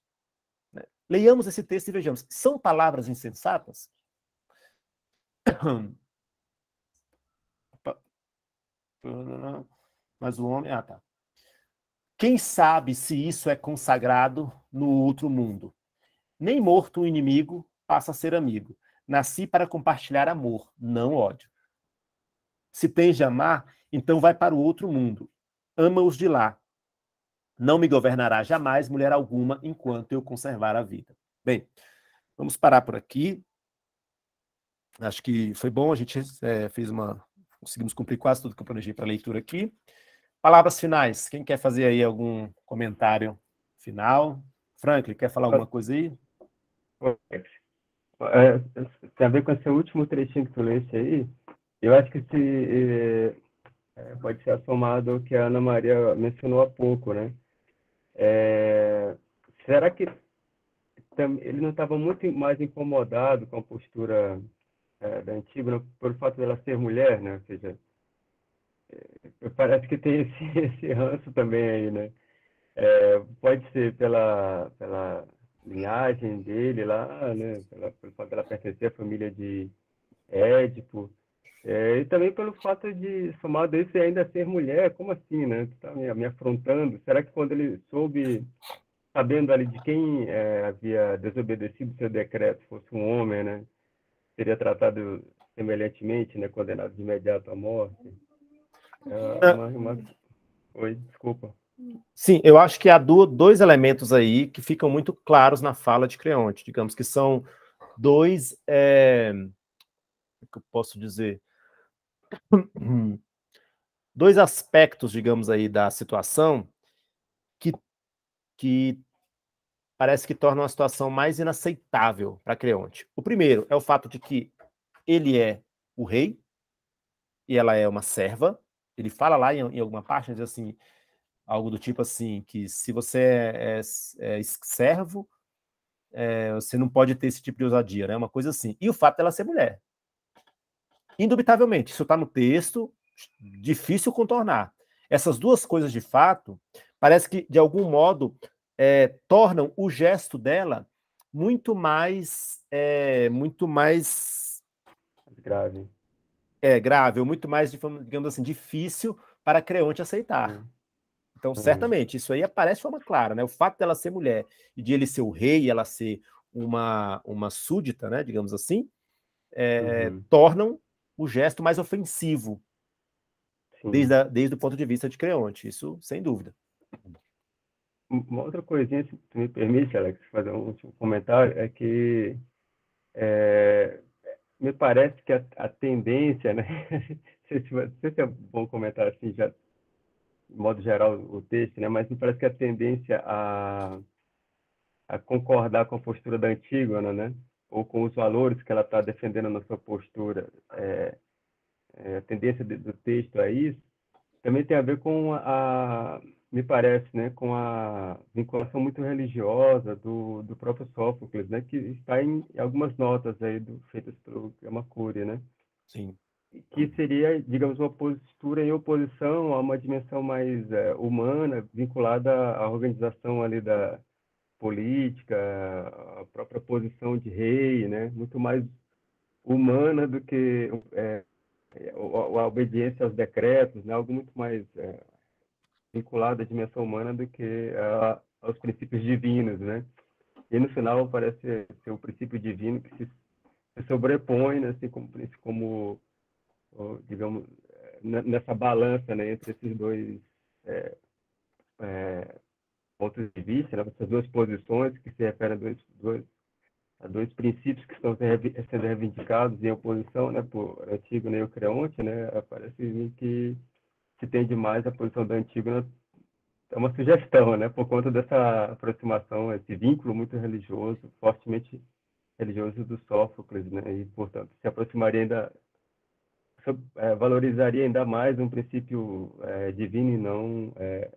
A: Né? Leiamos esse texto e vejamos. São palavras insensatas? Mas o homem. Ah, tá. Quem sabe se isso é consagrado no outro mundo? Nem morto o inimigo passa a ser amigo. Nasci para compartilhar amor, não ódio. Se tens de amar, então vai para o outro mundo. Ama-os de lá. Não me governará jamais mulher alguma enquanto eu conservar a vida. Bem, vamos parar por aqui. Acho que foi bom, a gente é, fez uma. Conseguimos cumprir quase tudo que eu planejei para a leitura aqui. Palavras finais. Quem quer fazer aí algum comentário final? Franklin, quer falar alguma coisa
D: aí? É, tem a ver com esse último trechinho que tu leste aí. Eu acho que se, é, é, pode ser somado ao que a Ana Maria mencionou há pouco, né? É, será que ele não estava muito mais incomodado com a postura é, da antiga, né? pelo fato dela ser mulher, né? Ou seja, parece que tem esse, esse ranço também aí, né? É, pode ser pela, pela linhagem dele lá, né? Pela, pelo fato dela pertencer à família de Édipo. É, e também pelo fato de, somado esse ainda ser mulher, como assim, né? Tu tá me, me afrontando. Será que quando ele soube, sabendo ali de quem é, havia desobedecido seu decreto, fosse um homem, né? Seria tratado semelhantemente, né? Condenado de imediato à morte?
B: É, uma, uma...
D: Oi,
A: desculpa. Sim, eu acho que há dois elementos aí que ficam muito claros na fala de Creonte, digamos que são dois. É... O é que eu posso dizer? dois aspectos, digamos aí, da situação que, que parece que tornam a situação mais inaceitável para Creonte. O primeiro é o fato de que ele é o rei e ela é uma serva, ele fala lá em, em alguma página, né, diz assim, algo do tipo assim, que se você é, é, é servo, é, você não pode ter esse tipo de ousadia, né? Uma coisa assim. E o fato dela ser mulher. Indubitavelmente, isso está no texto, difícil contornar. Essas duas coisas, de fato, parece que, de algum modo, é, tornam o gesto dela muito mais é, muito mais grave é, grave, ou muito mais, digamos assim, difícil para Creonte aceitar. Então, certamente, isso aí aparece de forma clara, né? O fato dela ser mulher e de ele ser o rei, ela ser uma, uma súdita, né, digamos assim, é, uhum. tornam o gesto mais ofensivo, desde, a, desde o ponto de vista de Creonte, isso
D: sem dúvida. Uma outra coisinha, se me permite, Alex, fazer um último comentário, é que é, me parece que a, a tendência, né? não sei se é bom comentar assim, já, de modo geral, o texto, né? Mas me parece que a tendência a, a concordar com a postura da Antígona, né, né? Ou com os valores que ela está defendendo na sua postura, é, é, a tendência do texto a isso, também tem a ver com a, a me parece, né, com a vinculação muito religiosa do, do próprio Sófocles, né, que está em algumas notas aí do, feitas pelo Kamakuri, né? Sim. Que seria, digamos, uma postura em oposição a uma dimensão mais é, humana, vinculada à organização ali da política, à própria posição de rei, né, muito mais humana do que é, a, a, obediência aos decretos, né, algo muito mais é, vinculada à dimensão humana do que a, aos princípios divinos, né? E no final parece ser o princípio divino que se, se sobrepõe, né, assim como, como digamos, né, nessa balança né, entre esses dois é, é, pontos de vista, né, essas duas posições que se referem a dois, dois, a dois princípios que estão sendo reivindicados em oposição né, por Antigo Neocreonte, né, parece que se tem demais a posição da Antígona é uma sugestão, né? Por conta dessa aproximação, esse vínculo muito religioso, fortemente religioso do Sófocles, né? E, portanto, se aproximaria ainda, é, valorizaria ainda mais um princípio é, divino e não é,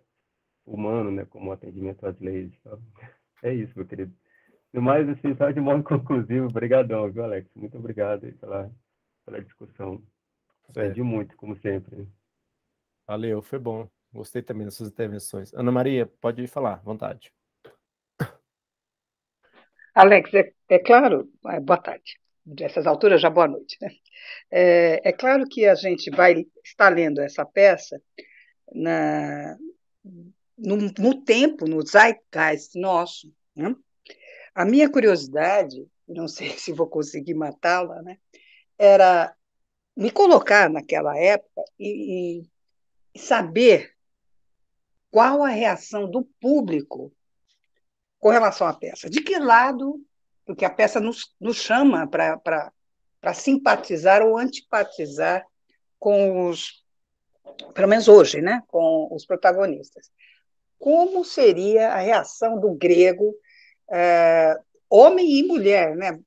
D: humano, né? Como atendimento às leis. É isso, meu querido. No mais, assim, só de modo conclusivo, obrigadão, viu, Alex? Muito obrigado pela, pela discussão. É. Aprendi muito, como sempre. Né? Valeu, foi bom. Gostei também
A: das suas intervenções. Ana Maria, pode falar, vontade.
E: Alex, é, é claro. É, boa tarde. Nessas alturas, já boa noite. Né? É, é claro que a gente vai estar lendo essa peça na, no, no, tempo, no zeitgeist nosso. Né? A minha curiosidade, não sei se vou conseguir matá-la, né? era me colocar naquela época e, e saber qual a reação do público com relação à peça. De que lado, porque a peça nos, nos chama para simpatizar ou antipatizar com os, pelo menos hoje, né, com os protagonistas. Como seria a reação do grego, é, homem e mulher, né?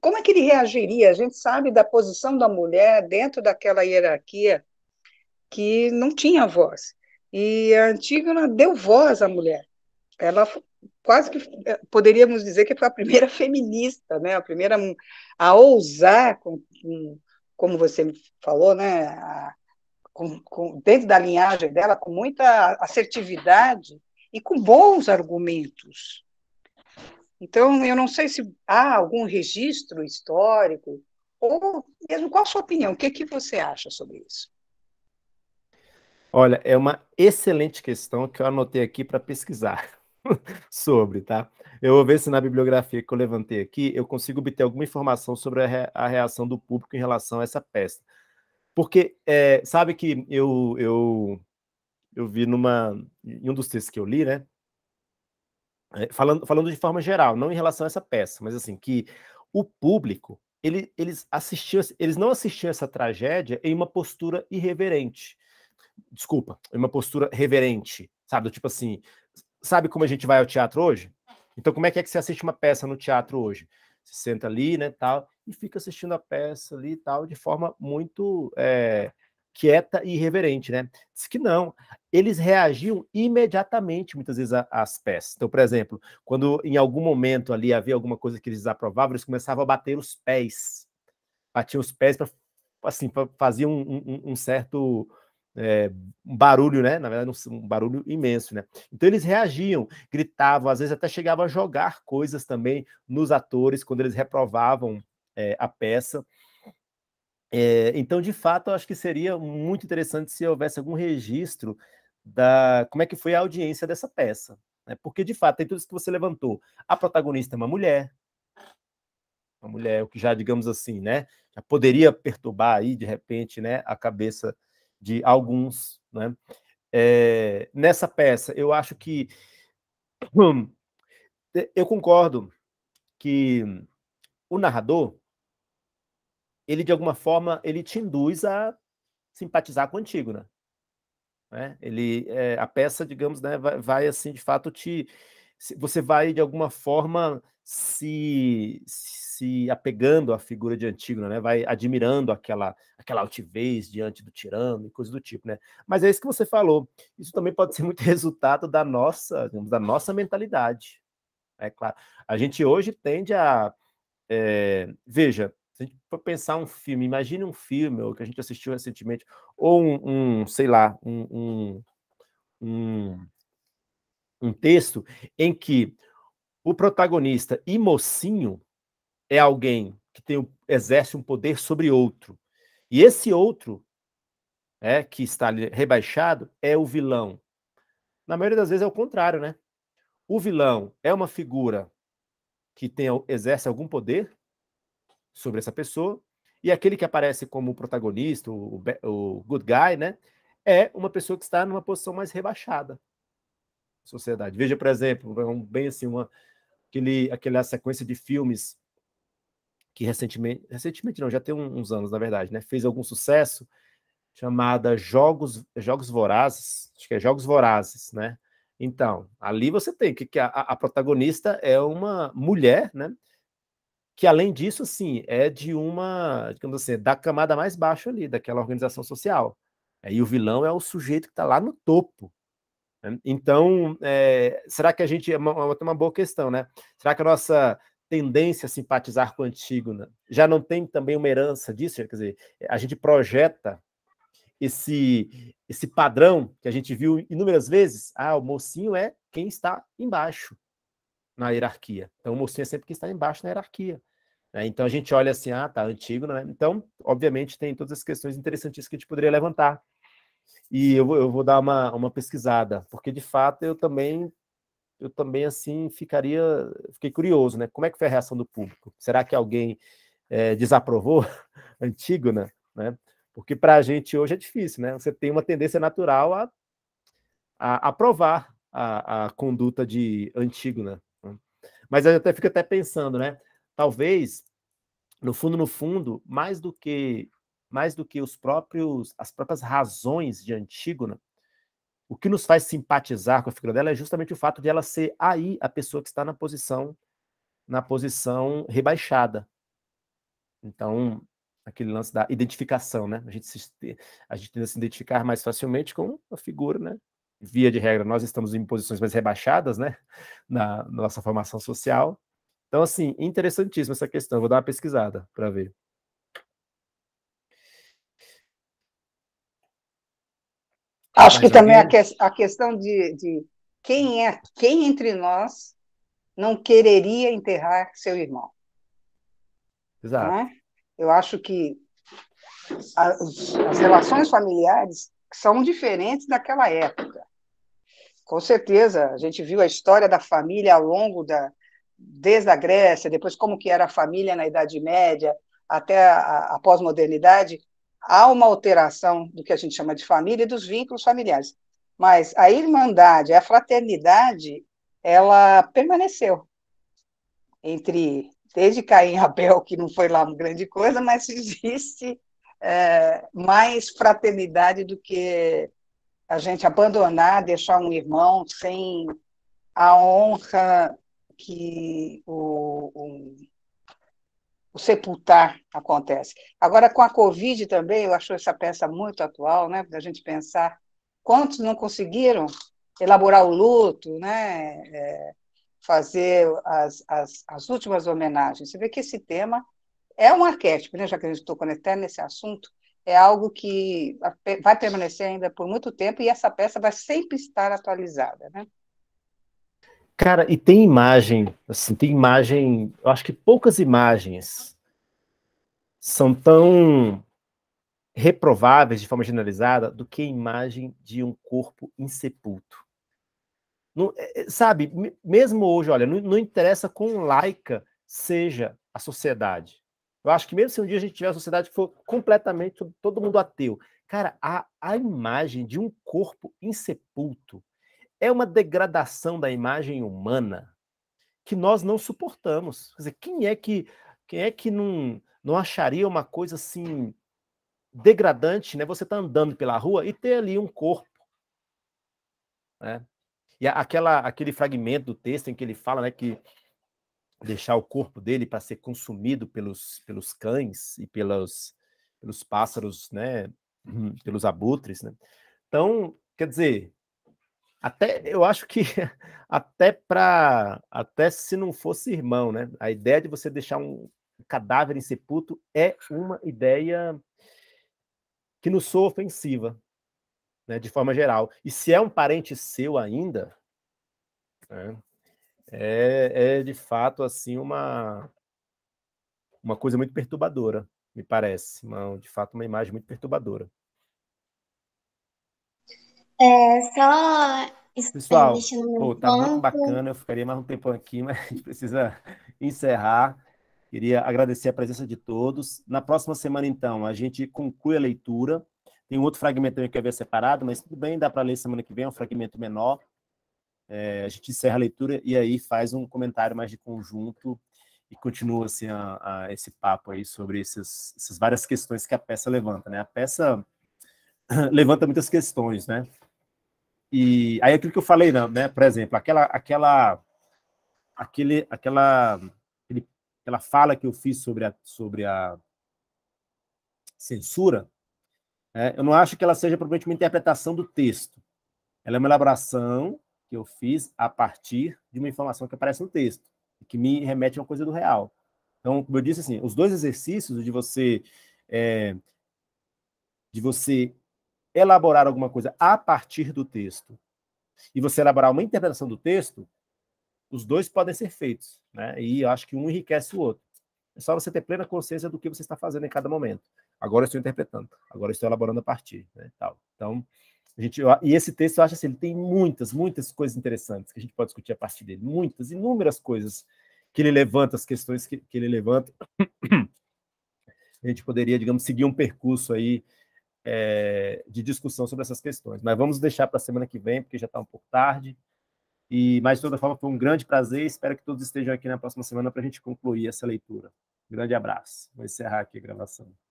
E: Como é que ele reagiria? A gente sabe da posição da mulher dentro daquela hierarquia que não tinha voz. E a Antígona deu voz à mulher. Ela quase que eh, poderíamos dizer que foi a primeira feminista, né? A primeira a ousar, com, com, como você falou, né? A, com, dentro da linhagem dela, com muita assertividade e com bons argumentos. Então, eu não sei se há algum registro histórico, ou mesmo qual a sua opinião, o que, que você acha sobre isso?
A: Olha, é uma excelente questão que eu anotei aqui para pesquisar sobre, tá? Eu vou ver se na bibliografia que eu levantei aqui eu consigo obter alguma informação sobre a reação do público em relação a essa peça. Porque, é, sabe que eu, eu, eu vi numa, em um dos textos que eu li, né? É, falando, falando de forma geral, não em relação a essa peça, mas assim, que o público, ele, eles, assistiam, eles não assistiam essa tragédia em uma postura irreverente desculpa, em uma postura reverente, sabe? Do tipo assim, sabe como a gente vai ao teatro hoje? Então, como é que é que você assiste uma peça no teatro hoje? Você senta ali, né, tal, e fica assistindo a peça ali e tal, de forma muito é, quieta e irreverente, né? Diz que não. Eles reagiam imediatamente, muitas vezes, às peças. Então, por exemplo, quando em algum momento ali havia alguma coisa que eles desaprovavam, eles começavam a bater os pés. Batiam os pés para, assim, pra, um, um, um certo é, um barulho, né? Na verdade, um, um, barulho imenso, né? Então eles reagiam, gritavam, às vezes até chegavam a jogar coisas também nos atores quando eles reprovavam é, a peça. É, então, de fato, eu acho que seria muito interessante se houvesse algum registro da como é que foi a audiência dessa peça, né? Porque de fato tem tudo isso que você levantou. A protagonista é uma mulher, uma mulher o que já digamos assim, né? Já poderia perturbar aí de repente, né? A cabeça de alguns. Né? É, nessa peça, eu acho que. Hum, eu concordo que o narrador, ele de alguma forma, ele te induz a simpatizar com Antígona. Né. né? Ele, é, a peça, digamos, né, vai, vai, assim, de fato, te, você vai de alguma forma se, se se apegando à figura de Antígona, né? vai admirando aquela, aquela altivez diante do tirano e coisas do tipo. Né? Mas é isso que você falou. Isso também pode ser muito resultado da nossa, digamos, da nossa mentalidade. É claro. A gente hoje tende a. É, veja, se a gente for pensar um filme, imagine um filme ou que a gente assistiu recentemente, ou um, um sei lá, um, um, um, um texto em que o protagonista e mocinho é alguém que tem, exerce um poder sobre outro. E esse outro é, que está ali rebaixado é o vilão. Na maioria das vezes é o contrário, né? O vilão é uma figura que tem, exerce algum poder sobre essa pessoa, e aquele que aparece como protagonista, o, o good guy, né? É uma pessoa que está numa posição mais rebaixada sociedade. Veja, por exemplo, é bem assim, uma, aquele, aquela sequência de filmes que recentemente, recentemente não, já tem uns anos, na verdade, né? Fez algum sucesso, chamada Jogos Jogos Vorazes, acho que é Jogos Vorazes, né? Então, ali você tem que, que a, a, protagonista é uma mulher, né? Que além disso, assim, é de uma, digamos assim, é da camada mais baixa ali, daquela organização social. aí é, o vilão é o sujeito que está lá no topo. Né? Então, é, será que a gente. É uma, é uma boa questão, né? Será que a nossa tendência a simpatizar com o Antígona, né? já não tem também uma herança disso? Quer dizer, a gente projeta esse esse padrão que a gente viu inúmeras vezes. Ah, o mocinho é quem está embaixo na hierarquia. Então, o mocinho é sempre quem está embaixo na hierarquia. Né? Então, a gente olha assim, ah, tá, Antígona, né? Então, obviamente, tem todas as questões interessantíssimas que a gente poderia levantar. E eu, eu vou dar uma, uma pesquisada, porque, de fato, eu também eu também assim ficaria, fiquei curioso, né? Como é que foi a reação do público? Será que alguém é, desaprovou Antígona, né? né? Porque para a gente hoje é difícil, né? Você tem uma tendência natural a, a aprovar a, a conduta de Antígona. Né? Mas eu até fico até pensando, né? Talvez, no fundo, no fundo, mais do que mais do que os próprios as próprias razões de Antígona, né? O que nos faz simpatizar com a figura dela é justamente o fato de ela ser aí a pessoa que está na posição na posição rebaixada. Então, aquele lance da identificação, né? A gente, se, a gente tende a se identificar mais facilmente com a figura, né? Via de regra, nós estamos em posições mais rebaixadas, né? Na, na nossa formação social. Então, assim, interessantíssima essa questão. Vou dar uma pesquisada para ver.
E: Tá, acho que também a, que, a, questão de, de quem é quem entre nós não quereria enterrar seu irmão. Exato. É? Eu acho que as, as relações familiares são diferentes daquela época. Com certeza, a gente viu a história da família ao longo da desde a Grécia, depois como que era a família na Idade Média até a, a pós-modernidade há uma alteração do que a gente chama de família e dos vínculos familiares. Mas a irmandade, a fraternidade, ela permaneceu entre desde Caim e Abel, que não foi lá uma grande coisa, mas existe é, mais fraternidade do que a gente abandonar, deixar um irmão sem a honra que o, o o sepultar acontece. Agora, com a Covid também, eu acho essa peça muito atual, né, para a gente pensar quantos não conseguiram elaborar o luto, né, é, fazer as, as, as, últimas homenagens. Você vê que esse tema é um arquétipo, né, já que a gente estou conectando nesse assunto, é algo que vai permanecer ainda por muito tempo e essa peça vai sempre estar atualizada, né?
A: Cara, e tem imagem, assim, tem imagem, eu acho que poucas imagens são tão reprováveis de forma generalizada do que a imagem de um corpo insepulto. Não, é, é, sabe, mesmo hoje, olha, não, não interessa quão laica seja a sociedade. Eu acho que mesmo se um dia a gente tiver uma sociedade que for completamente todo mundo ateu, cara, a, a imagem de um corpo insepulto é uma degradação da imagem humana que nós não suportamos. Quer dizer, quem é que quem é que não, não acharia uma coisa assim degradante, né? Você está andando pela rua e ter ali um corpo, né? E aquela aquele fragmento do texto em que ele fala, né, que deixar o corpo dele para ser consumido pelos pelos cães e pelos pelos pássaros, né, pelos abutres, né? Então, quer dizer, até eu acho que até para até se não fosse irmão, né? A ideia de você deixar um cadáver insepulto é uma ideia que não sou ofensiva, né? De forma geral. E se é um parente seu ainda, né, é, é de fato assim uma uma coisa muito perturbadora, me parece, uma, de fato uma imagem muito perturbadora.
E: É, só é, Pessoal, pô, tá muito bacana,
A: eu ficaria mais um tempo aqui, mas a gente precisa encerrar. Queria agradecer a presença de todos. Na próxima semana, então, a gente conclui a leitura. Tem um outro fragmento que eu havia separado, mas tudo bem, dá para ler semana que vem, é um fragmento menor. É, a gente encerra a leitura e aí faz um comentário mais de conjunto e continua assim, a, a esse papo aí sobre esses, essas várias questões que a peça levanta. Né? A peça levanta muitas questões, né? E aí é aquilo que eu falei, né, né? Por exemplo, aquela, aquela, aquele, aquela, aquele, aquela fala que eu fiz sobre a, sobre a censura, é, eu não acho que ela seja propriamente uma interpretação do texto. Ela é uma elaboração que eu fiz a partir de uma informação que aparece no texto, que me remete a uma coisa do real. Então, como eu disse, assim, os dois exercícios de você é, de você elaborar alguma coisa a partir do texto e você elaborar uma interpretação do texto, os dois podem ser feitos, né? E eu acho que um enriquece o outro. É só você ter plena consciência do que você está fazendo em cada momento. Agora eu estou interpretando, agora eu estou elaborando a partir, né? Tal. Então, a gente, eu, e esse texto eu acho assim, ele tem muitas, muitas coisas interessantes que a gente pode discutir a partir dele, muitas, inúmeras coisas que ele levanta, as questões que, que ele levanta. a gente poderia, digamos, seguir um percurso aí é, de discussão sobre essas questões. Mas vamos deixar para a semana que vem, porque já está um pouco tarde. E, mas, de toda forma, foi um grande prazer. Espero que todos estejam aqui na próxima semana para a gente concluir essa leitura. grande abraço. Vou encerrar aqui a gravação.